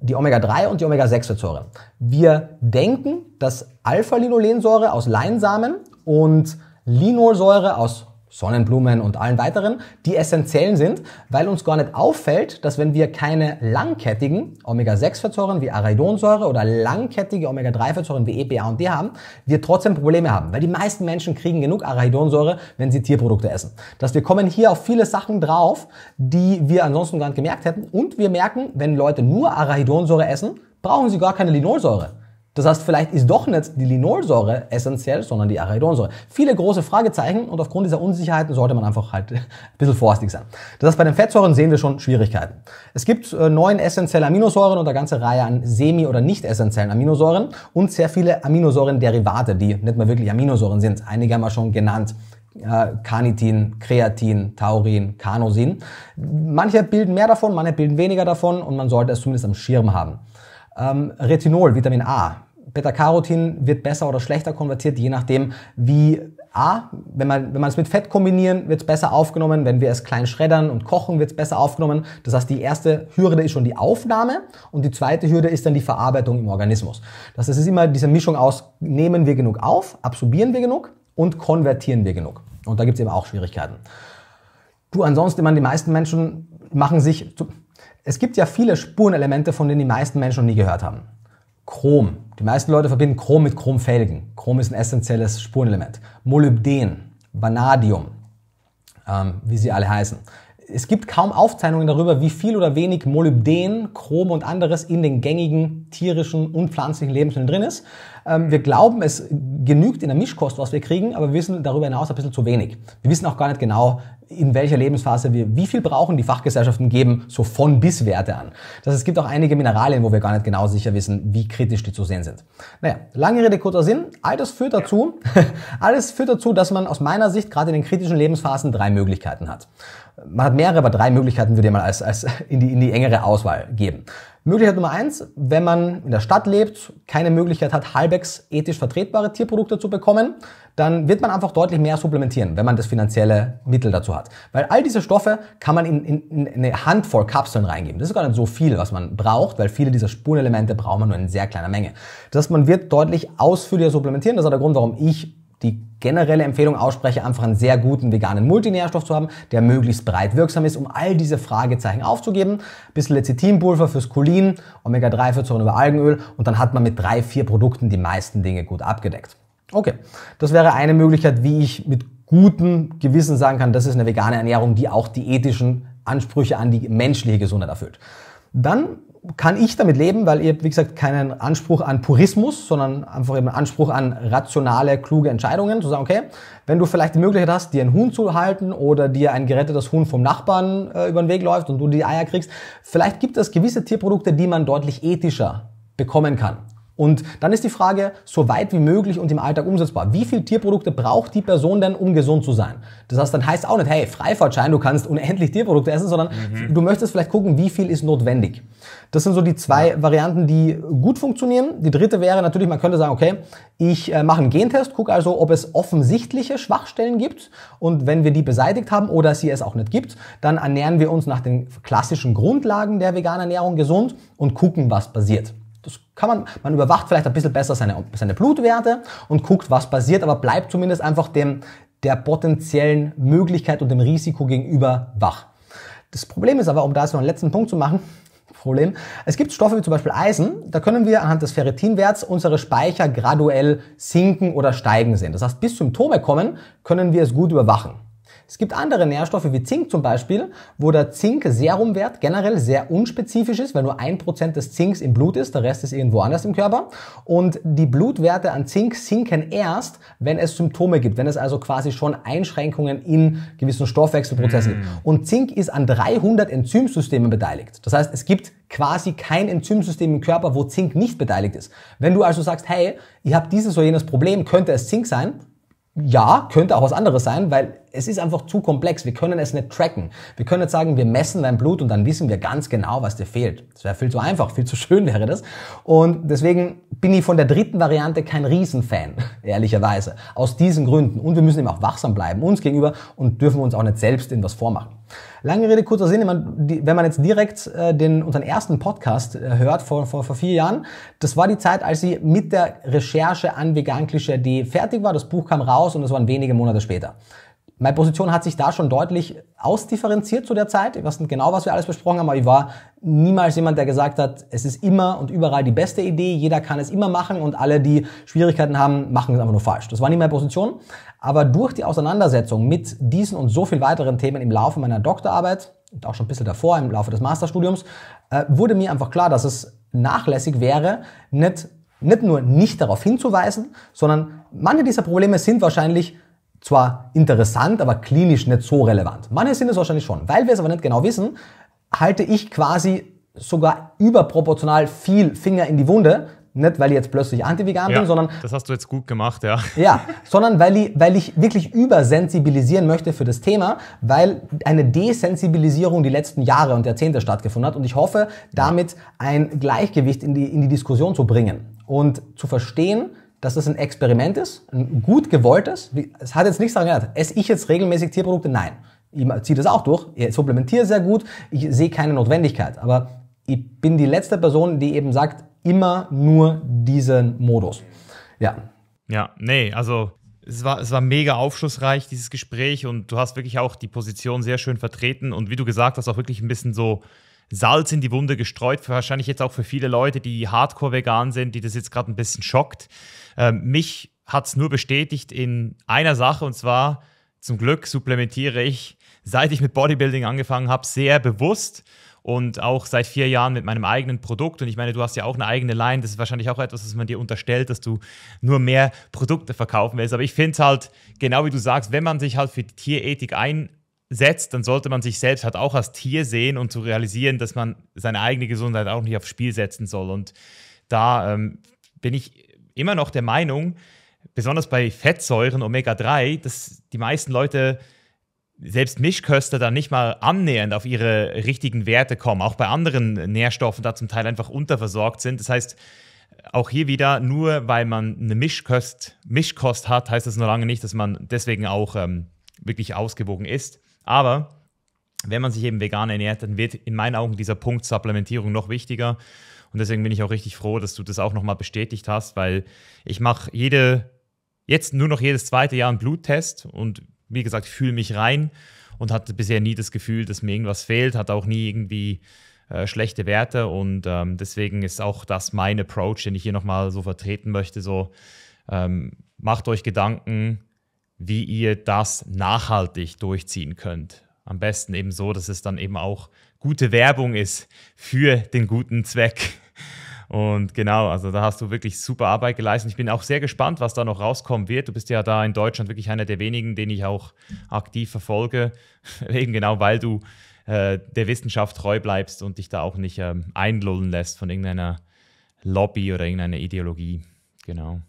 die Omega-3 und die Omega-6-Fettsäure. Wir denken, dass Alpha-Linolensäure aus Leinsamen und Linolsäure aus Sonnenblumen und allen weiteren, die essentiellen sind, weil uns gar nicht auffällt, dass wenn wir keine langkettigen Omega-6-Fettsäuren wie Arachidonsäure oder langkettige Omega-3-Fettsäuren wie EPA und D haben, wir trotzdem Probleme haben, weil die meisten Menschen kriegen genug Arachidonsäure, wenn sie Tierprodukte essen. Dass wir kommen hier auf viele Sachen drauf, die wir ansonsten gar nicht gemerkt hätten und wir merken, wenn Leute nur Arachidonsäure essen, brauchen sie gar keine Linolsäure. Das heißt, vielleicht ist doch nicht die Linolsäure essentiell, sondern die Arachidonsäure. Viele große Fragezeichen und aufgrund dieser Unsicherheiten sollte man einfach halt [laughs] ein bisschen vorsichtig sein. Das heißt, bei den Fettsäuren sehen wir schon Schwierigkeiten. Es gibt äh, neun essentielle Aminosäuren und eine ganze Reihe an semi- oder nicht essentiellen Aminosäuren und sehr viele Aminosäurenderivate, die nicht mal wirklich Aminosäuren sind. Einige haben wir schon genannt. Äh, Carnitin, Kreatin, Taurin, Carnosin. Manche bilden mehr davon, manche bilden weniger davon und man sollte es zumindest am Schirm haben. Ähm, Retinol, Vitamin A, Beta-Carotin wird besser oder schlechter konvertiert, je nachdem, wie A, wenn man, wenn man es mit Fett kombinieren, wird es besser aufgenommen. Wenn wir es klein schreddern und kochen, wird es besser aufgenommen. Das heißt, die erste Hürde ist schon die Aufnahme und die zweite Hürde ist dann die Verarbeitung im Organismus. Das heißt, es ist immer diese Mischung aus, nehmen wir genug auf, absorbieren wir genug und konvertieren wir genug. Und da gibt es eben auch Schwierigkeiten. Du, ansonsten, man, die meisten Menschen machen sich, zu, es gibt ja viele Spurenelemente, von denen die meisten Menschen noch nie gehört haben. Chrom. Die meisten Leute verbinden Chrom mit Chromfelgen. Chrom ist ein essentielles Spurenelement. Molybden, Vanadium, ähm, wie sie alle heißen. Es gibt kaum Aufzeichnungen darüber, wie viel oder wenig Molybden, Chrom und anderes in den gängigen tierischen und pflanzlichen Lebensmitteln drin ist. Ähm, wir glauben, es genügt in der Mischkost, was wir kriegen, aber wir wissen darüber hinaus ein bisschen zu wenig. Wir wissen auch gar nicht genau, in welcher Lebensphase wir wie viel brauchen. Die Fachgesellschaften geben so von bis Werte an. Das heißt, es gibt auch einige Mineralien, wo wir gar nicht genau sicher wissen, wie kritisch die zu sehen sind. Naja, lange Rede, kurzer Sinn. All das führt dazu, [laughs] alles führt dazu, dass man aus meiner Sicht gerade in den kritischen Lebensphasen drei Möglichkeiten hat. Man hat mehrere, aber drei Möglichkeiten würde ich mal als, als in, die, in die engere Auswahl geben. Möglichkeit Nummer eins, wenn man in der Stadt lebt, keine Möglichkeit hat, halbwegs ethisch vertretbare Tierprodukte zu bekommen, dann wird man einfach deutlich mehr supplementieren, wenn man das finanzielle Mittel dazu hat. Weil all diese Stoffe kann man in, in, in eine Handvoll Kapseln reingeben. Das ist gar nicht so viel, was man braucht, weil viele dieser Spurenelemente braucht man nur in sehr kleiner Menge. Das heißt, man wird deutlich ausführlicher supplementieren. Das ist der Grund, warum ich die generelle Empfehlung ausspreche, einfach einen sehr guten veganen Multinährstoff zu haben, der möglichst breit wirksam ist, um all diese Fragezeichen aufzugeben. Ein bisschen Lecithinpulver fürs Cholin, Omega-3 Fettsäuren über Algenöl und dann hat man mit drei, vier Produkten die meisten Dinge gut abgedeckt. Okay, das wäre eine Möglichkeit, wie ich mit gutem Gewissen sagen kann, das ist eine vegane Ernährung, die auch die ethischen Ansprüche an die menschliche Gesundheit erfüllt. Dann kann ich damit leben, weil ihr, wie gesagt, keinen Anspruch an Purismus, sondern einfach eben Anspruch an rationale, kluge Entscheidungen, zu sagen, okay, wenn du vielleicht die Möglichkeit hast, dir einen Huhn zu halten oder dir ein gerettetes Huhn vom Nachbarn äh, über den Weg läuft und du die Eier kriegst, vielleicht gibt es gewisse Tierprodukte, die man deutlich ethischer bekommen kann. Und dann ist die Frage, so weit wie möglich und im Alltag umsetzbar. Wie viel Tierprodukte braucht die Person denn, um gesund zu sein? Das heißt, dann heißt auch nicht, hey, Freifahrtschein, du kannst unendlich Tierprodukte essen, sondern mhm. du möchtest vielleicht gucken, wie viel ist notwendig. Das sind so die zwei ja. Varianten, die gut funktionieren. Die dritte wäre natürlich, man könnte sagen, okay, ich äh, mache einen Gentest, gucke also, ob es offensichtliche Schwachstellen gibt. Und wenn wir die beseitigt haben oder sie es auch nicht gibt, dann ernähren wir uns nach den klassischen Grundlagen der veganen Ernährung gesund und gucken, was passiert. Das kann man, man überwacht vielleicht ein bisschen besser seine, seine Blutwerte und guckt, was passiert, aber bleibt zumindest einfach dem, der potenziellen Möglichkeit und dem Risiko gegenüber wach. Das Problem ist aber, um da jetzt noch einen letzten Punkt zu machen, [laughs] Problem, es gibt Stoffe wie zum Beispiel Eisen, da können wir anhand des Ferritinwerts unsere Speicher graduell sinken oder steigen sehen. Das heißt, bis Symptome kommen, können wir es gut überwachen. Es gibt andere Nährstoffe wie Zink zum Beispiel, wo der Zink-Serumwert generell sehr unspezifisch ist, weil nur ein Prozent des Zinks im Blut ist, der Rest ist irgendwo anders im Körper. Und die Blutwerte an Zink sinken erst, wenn es Symptome gibt, wenn es also quasi schon Einschränkungen in gewissen Stoffwechselprozessen gibt. Mhm. Und Zink ist an 300 Enzymsystemen beteiligt. Das heißt, es gibt quasi kein Enzymsystem im Körper, wo Zink nicht beteiligt ist. Wenn du also sagst, hey, ich habe dieses oder jenes Problem, könnte es Zink sein, ja, könnte auch was anderes sein, weil es ist einfach zu komplex. Wir können es nicht tracken. Wir können nicht sagen, wir messen dein Blut und dann wissen wir ganz genau, was dir fehlt. Das wäre viel zu einfach, viel zu schön wäre das. Und deswegen bin ich von der dritten Variante kein Riesenfan, [laughs] ehrlicherweise. Aus diesen Gründen. Und wir müssen eben auch wachsam bleiben uns gegenüber und dürfen uns auch nicht selbst in was vormachen. Lange Rede, kurzer Sinn, wenn man, jetzt direkt äh, den, unseren ersten Podcast äh, hört, vor, vor, vor vier Jahren, das war die Zeit, als sie mit der Recherche an Vegan-Klischee.de fertig war. Das Buch kam raus und das waren wenige Monate später. Meine Position hat sich da schon deutlich ausdifferenziert zu der Zeit. Ich weiß nicht genau, was wir alles besprochen haben, aber ich war niemals jemand, der gesagt hat, es ist immer und überall die beste Idee, jeder kann es immer machen und alle, die Schwierigkeiten haben, machen es einfach nur falsch. Das war nie meine Position. Aber durch die Auseinandersetzung mit diesen und so viel weiteren Themen im Laufe meiner Doktorarbeit und auch schon ein bisschen davor im Laufe des Masterstudiums, äh, wurde mir einfach klar, dass es nachlässig wäre, nicht, nicht nur nicht darauf hinzuweisen, sondern manche dieser Probleme sind wahrscheinlich zwar interessant, aber klinisch nicht so relevant. Manche sind es wahrscheinlich schon. Weil wir es aber nicht genau wissen, halte ich quasi sogar überproportional viel Finger in die Wunde, nicht, weil ich jetzt plötzlich anti-vegan ja, bin, sondern. Das hast du jetzt gut gemacht, ja. Ja, sondern weil ich, weil ich wirklich übersensibilisieren möchte für das Thema, weil eine Desensibilisierung die letzten Jahre und Jahrzehnte stattgefunden hat und ich hoffe, damit ein Gleichgewicht in die, in die Diskussion zu bringen und zu verstehen, dass das ein Experiment ist, ein gut gewolltes. Es hat jetzt nichts daran geändert. Esse ich jetzt regelmäßig Tierprodukte? Nein. Ich ziehe das auch durch. Ich supplementiere sehr gut. Ich sehe keine Notwendigkeit. Aber ich bin die letzte Person, die eben sagt, immer nur diesen Modus. Ja. Ja, nee, also es war, es war mega aufschlussreich, dieses Gespräch, und du hast wirklich auch die Position sehr schön vertreten und wie du gesagt hast, auch wirklich ein bisschen so Salz in die Wunde gestreut, wahrscheinlich jetzt auch für viele Leute, die hardcore vegan sind, die das jetzt gerade ein bisschen schockt. Ähm, mich hat es nur bestätigt in einer Sache, und zwar zum Glück supplementiere ich, seit ich mit Bodybuilding angefangen habe, sehr bewusst und auch seit vier Jahren mit meinem eigenen Produkt. Und ich meine, du hast ja auch eine eigene Line. Das ist wahrscheinlich auch etwas, was man dir unterstellt, dass du nur mehr Produkte verkaufen willst. Aber ich finde es halt, genau wie du sagst, wenn man sich halt für die Tierethik einsetzt, dann sollte man sich selbst halt auch als Tier sehen und zu realisieren, dass man seine eigene Gesundheit auch nicht aufs Spiel setzen soll. Und da ähm, bin ich immer noch der Meinung, besonders bei Fettsäuren Omega-3, dass die meisten Leute selbst Mischköster dann nicht mal annähernd auf ihre richtigen Werte kommen, auch bei anderen Nährstoffen da zum Teil einfach unterversorgt sind. Das heißt, auch hier wieder, nur weil man eine Mischkost, Mischkost hat, heißt das noch lange nicht, dass man deswegen auch ähm, wirklich ausgewogen ist. Aber wenn man sich eben vegan ernährt, dann wird in meinen Augen dieser Punkt Supplementierung noch wichtiger. Und deswegen bin ich auch richtig froh, dass du das auch nochmal bestätigt hast, weil ich mache jede, jetzt nur noch jedes zweite Jahr einen Bluttest und wie gesagt, fühle mich rein und hatte bisher nie das Gefühl, dass mir irgendwas fehlt, hat auch nie irgendwie äh, schlechte Werte und ähm, deswegen ist auch das mein Approach, den ich hier nochmal so vertreten möchte, so ähm, macht euch Gedanken, wie ihr das nachhaltig durchziehen könnt. Am besten eben so, dass es dann eben auch gute Werbung ist für den guten Zweck. Und genau, also da hast du wirklich super Arbeit geleistet. Ich bin auch sehr gespannt, was da noch rauskommen wird. Du bist ja da in Deutschland wirklich einer der wenigen, den ich auch aktiv verfolge, [laughs] eben genau, weil du äh, der Wissenschaft treu bleibst und dich da auch nicht ähm, einlullen lässt von irgendeiner Lobby oder irgendeiner Ideologie. Genau.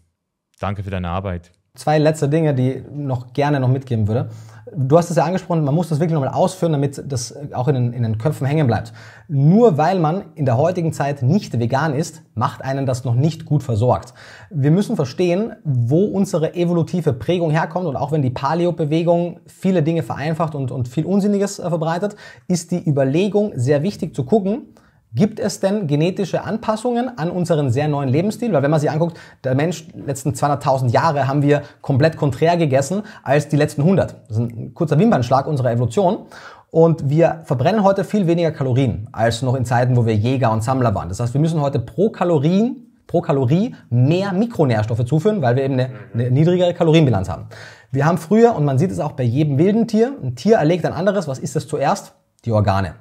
Danke für deine Arbeit. Zwei letzte Dinge, die noch gerne noch mitgeben würde. Du hast es ja angesprochen, man muss das wirklich nochmal ausführen, damit das auch in den, in den Köpfen hängen bleibt. Nur weil man in der heutigen Zeit nicht vegan ist, macht einen das noch nicht gut versorgt. Wir müssen verstehen, wo unsere evolutive Prägung herkommt und auch wenn die Paleo-Bewegung viele Dinge vereinfacht und, und viel Unsinniges äh, verbreitet, ist die Überlegung sehr wichtig zu gucken, Gibt es denn genetische Anpassungen an unseren sehr neuen Lebensstil? Weil wenn man sich anguckt, der Mensch, letzten 200.000 Jahre haben wir komplett konträr gegessen als die letzten 100. Das ist ein kurzer Wimpernschlag unserer Evolution. Und wir verbrennen heute viel weniger Kalorien als noch in Zeiten, wo wir Jäger und Sammler waren. Das heißt, wir müssen heute pro Kalorien pro Kalorie mehr Mikronährstoffe zuführen, weil wir eben eine, eine, niedrigere Kalorienbilanz haben. Wir haben früher, und man sieht es auch bei jedem wilden Tier, ein Tier erlegt ein anderes, was ist das zuerst? Die Organe.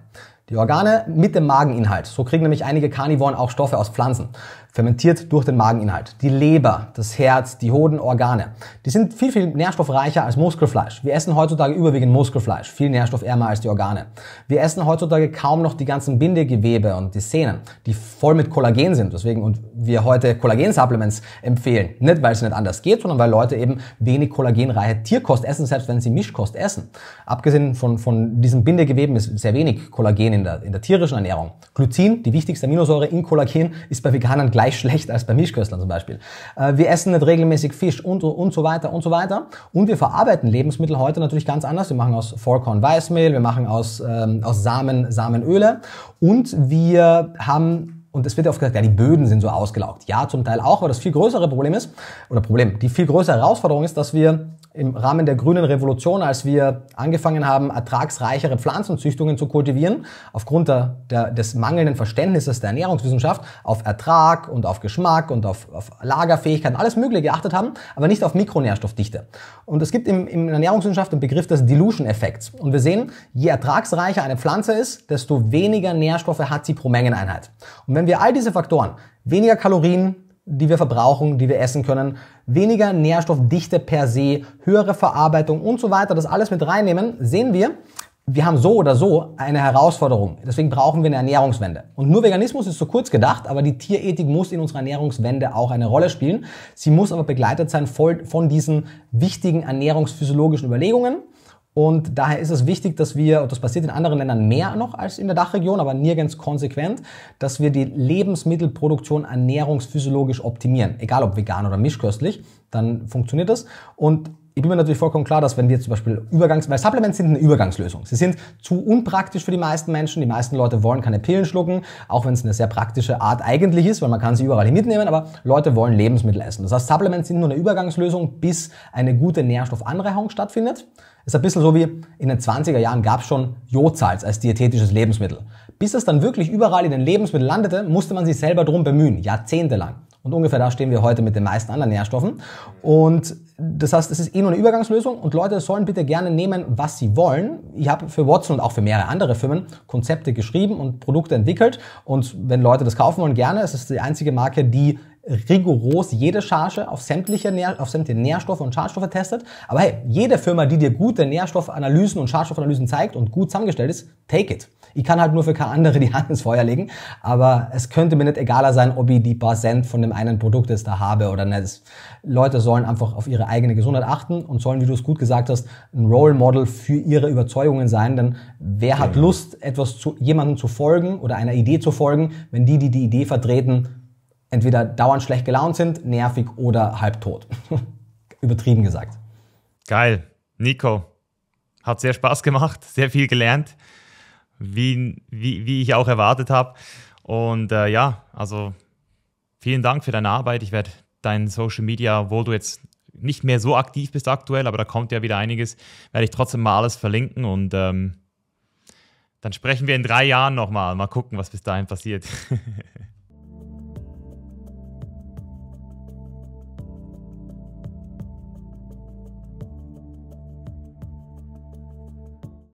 Die Organe mit dem Mageninhalt. So kriegen nämlich einige Karnivoren auch Stoffe aus Pflanzen fermentiert durch den Mageninhalt. Die Leber, das Herz, die Hoden, Organe. Die sind viel, viel nährstoffreicher als Muskelfleisch. Wir essen heutzutage überwiegend Muskelfleisch, viel nährstoffärmer als die Organe. Wir essen heutzutage kaum noch die ganzen Bindegewebe und die Sehnen, die voll mit Kollagen sind. Deswegen und wir heute Kollagensupplements empfehlen. Nicht, weil es nicht anders geht, sondern weil Leute eben wenig kollagenreiche Tierkost essen, selbst wenn sie Mischkost essen. Abgesehen von, von diesen Bindegeweben ist sehr wenig Kollagen in der, in der tierischen Ernährung. Glycin, die wichtigste Aminosäure in Kollagen, ist bei Veganern gleich schlecht als bei Mischköstlern zum Beispiel. Äh, wir essen nicht regelmäßig Fisch und, und, so weiter und so weiter. Und wir verarbeiten Lebensmittel heute natürlich ganz anders. Wir machen aus Vollkorn Weißmehl, wir machen aus, ähm, aus Samen, Samenöle und wir haben und es wird ja oft gesagt, ja, die Böden sind so ausgelaugt. Ja, zum Teil auch, aber das viel größere Problem ist, oder Problem, die viel größere Herausforderung ist, dass wir im Rahmen der grünen Revolution, als wir angefangen haben, ertragsreichere Pflanzenzüchtungen zu kultivieren, aufgrund der, der, des mangelnden Verständnisses der Ernährungswissenschaft auf Ertrag und auf Geschmack und auf, auf Lagerfähigkeit, alles Mögliche geachtet haben, aber nicht auf Mikronährstoffdichte. Und es gibt im, in Ernährungswissenschaft den Begriff des Dilution-Effekts. Und wir sehen, je ertragsreicher eine Pflanze ist, desto weniger Nährstoffe hat sie pro Mengeneinheit. Und wenn wir all diese Faktoren, weniger Kalorien, die wir verbrauchen, die wir essen können, weniger Nährstoffdichte per se, höhere Verarbeitung und so weiter, das alles mit reinnehmen, sehen wir, wir haben so oder so eine Herausforderung. Deswegen brauchen wir eine Ernährungswende. Und nur Veganismus ist zu so kurz gedacht, aber die Tierethik muss in unserer Ernährungswende auch eine Rolle spielen. Sie muss aber begleitet sein von diesen wichtigen ernährungsphysiologischen Überlegungen. Und daher ist es wichtig, dass wir, und das passiert in anderen Ländern mehr noch als in der Dachregion, aber nirgends konsequent, dass wir die Lebensmittelproduktion ernährungsphysiologisch optimieren. Egal ob vegan oder mischköstlich, dann funktioniert das. Und ich bin mir natürlich vollkommen klar, dass wenn wir zum Beispiel Übergangs, weil Supplements sind eine Übergangslösung. Sie sind zu unpraktisch für die meisten Menschen. Die meisten Leute wollen keine Pillen schlucken, auch wenn es eine sehr praktische Art eigentlich ist, weil man kann sie überall hin mitnehmen, aber Leute wollen Lebensmittel essen. Das heißt, Supplements sind nur eine Übergangslösung, bis eine gute Nährstoffanreicherung stattfindet. Ist ein bisschen so wie in den 20er Jahren gab es schon Jodsalz als diätetisches Lebensmittel. Bis es dann wirklich überall in den Lebensmitteln landete, musste man sich selber drum bemühen, jahrzehntelang. Und ungefähr da stehen wir heute mit den meisten anderen Nährstoffen. Und das heißt, es ist eh nur eine Übergangslösung und Leute sollen bitte gerne nehmen, was sie wollen. Ich habe für Watson und auch für mehrere andere Firmen Konzepte geschrieben und Produkte entwickelt. Und wenn Leute das kaufen wollen, gerne. Es ist die einzige Marke, die rigoros jede Charge auf sämtliche, Nähr auf sämtliche Nährstoffe und Schadstoffe testet. Aber hey, jede Firma, die dir gute Nährstoffanalysen und Schadstoffanalysen zeigt und gut zusammengestellt ist, take it. Ich kann halt nur für keine andere die Hand ins Feuer legen, aber es könnte mir nicht egaler sein, ob ich die paar Cent von dem einen Produkt jetzt da habe oder nicht. Leute sollen einfach auf ihre eigene Gesundheit achten und sollen, wie du es gut gesagt hast, ein Role Model für ihre Überzeugungen sein, denn wer hat genau. Lust, etwas zu, jemandem zu folgen oder einer Idee zu folgen, wenn die, die die Idee vertreten, entweder dauernd schlecht gelaunt sind, nervig oder halbtot. [laughs] Übertrieben gesagt. Geil. Nico, hat sehr Spaß gemacht, [laughs] sehr viel gelernt, wie, wie, wie ich auch erwartet habe. Und äh, ja, also vielen Dank für deine Arbeit. Ich werde dein Social Media, wo du jetzt nicht mehr so aktiv bist aktuell, aber da kommt ja wieder einiges, werde ich trotzdem mal alles verlinken und ähm, dann sprechen wir in drei Jahren nochmal. Mal gucken, was bis dahin passiert. [laughs]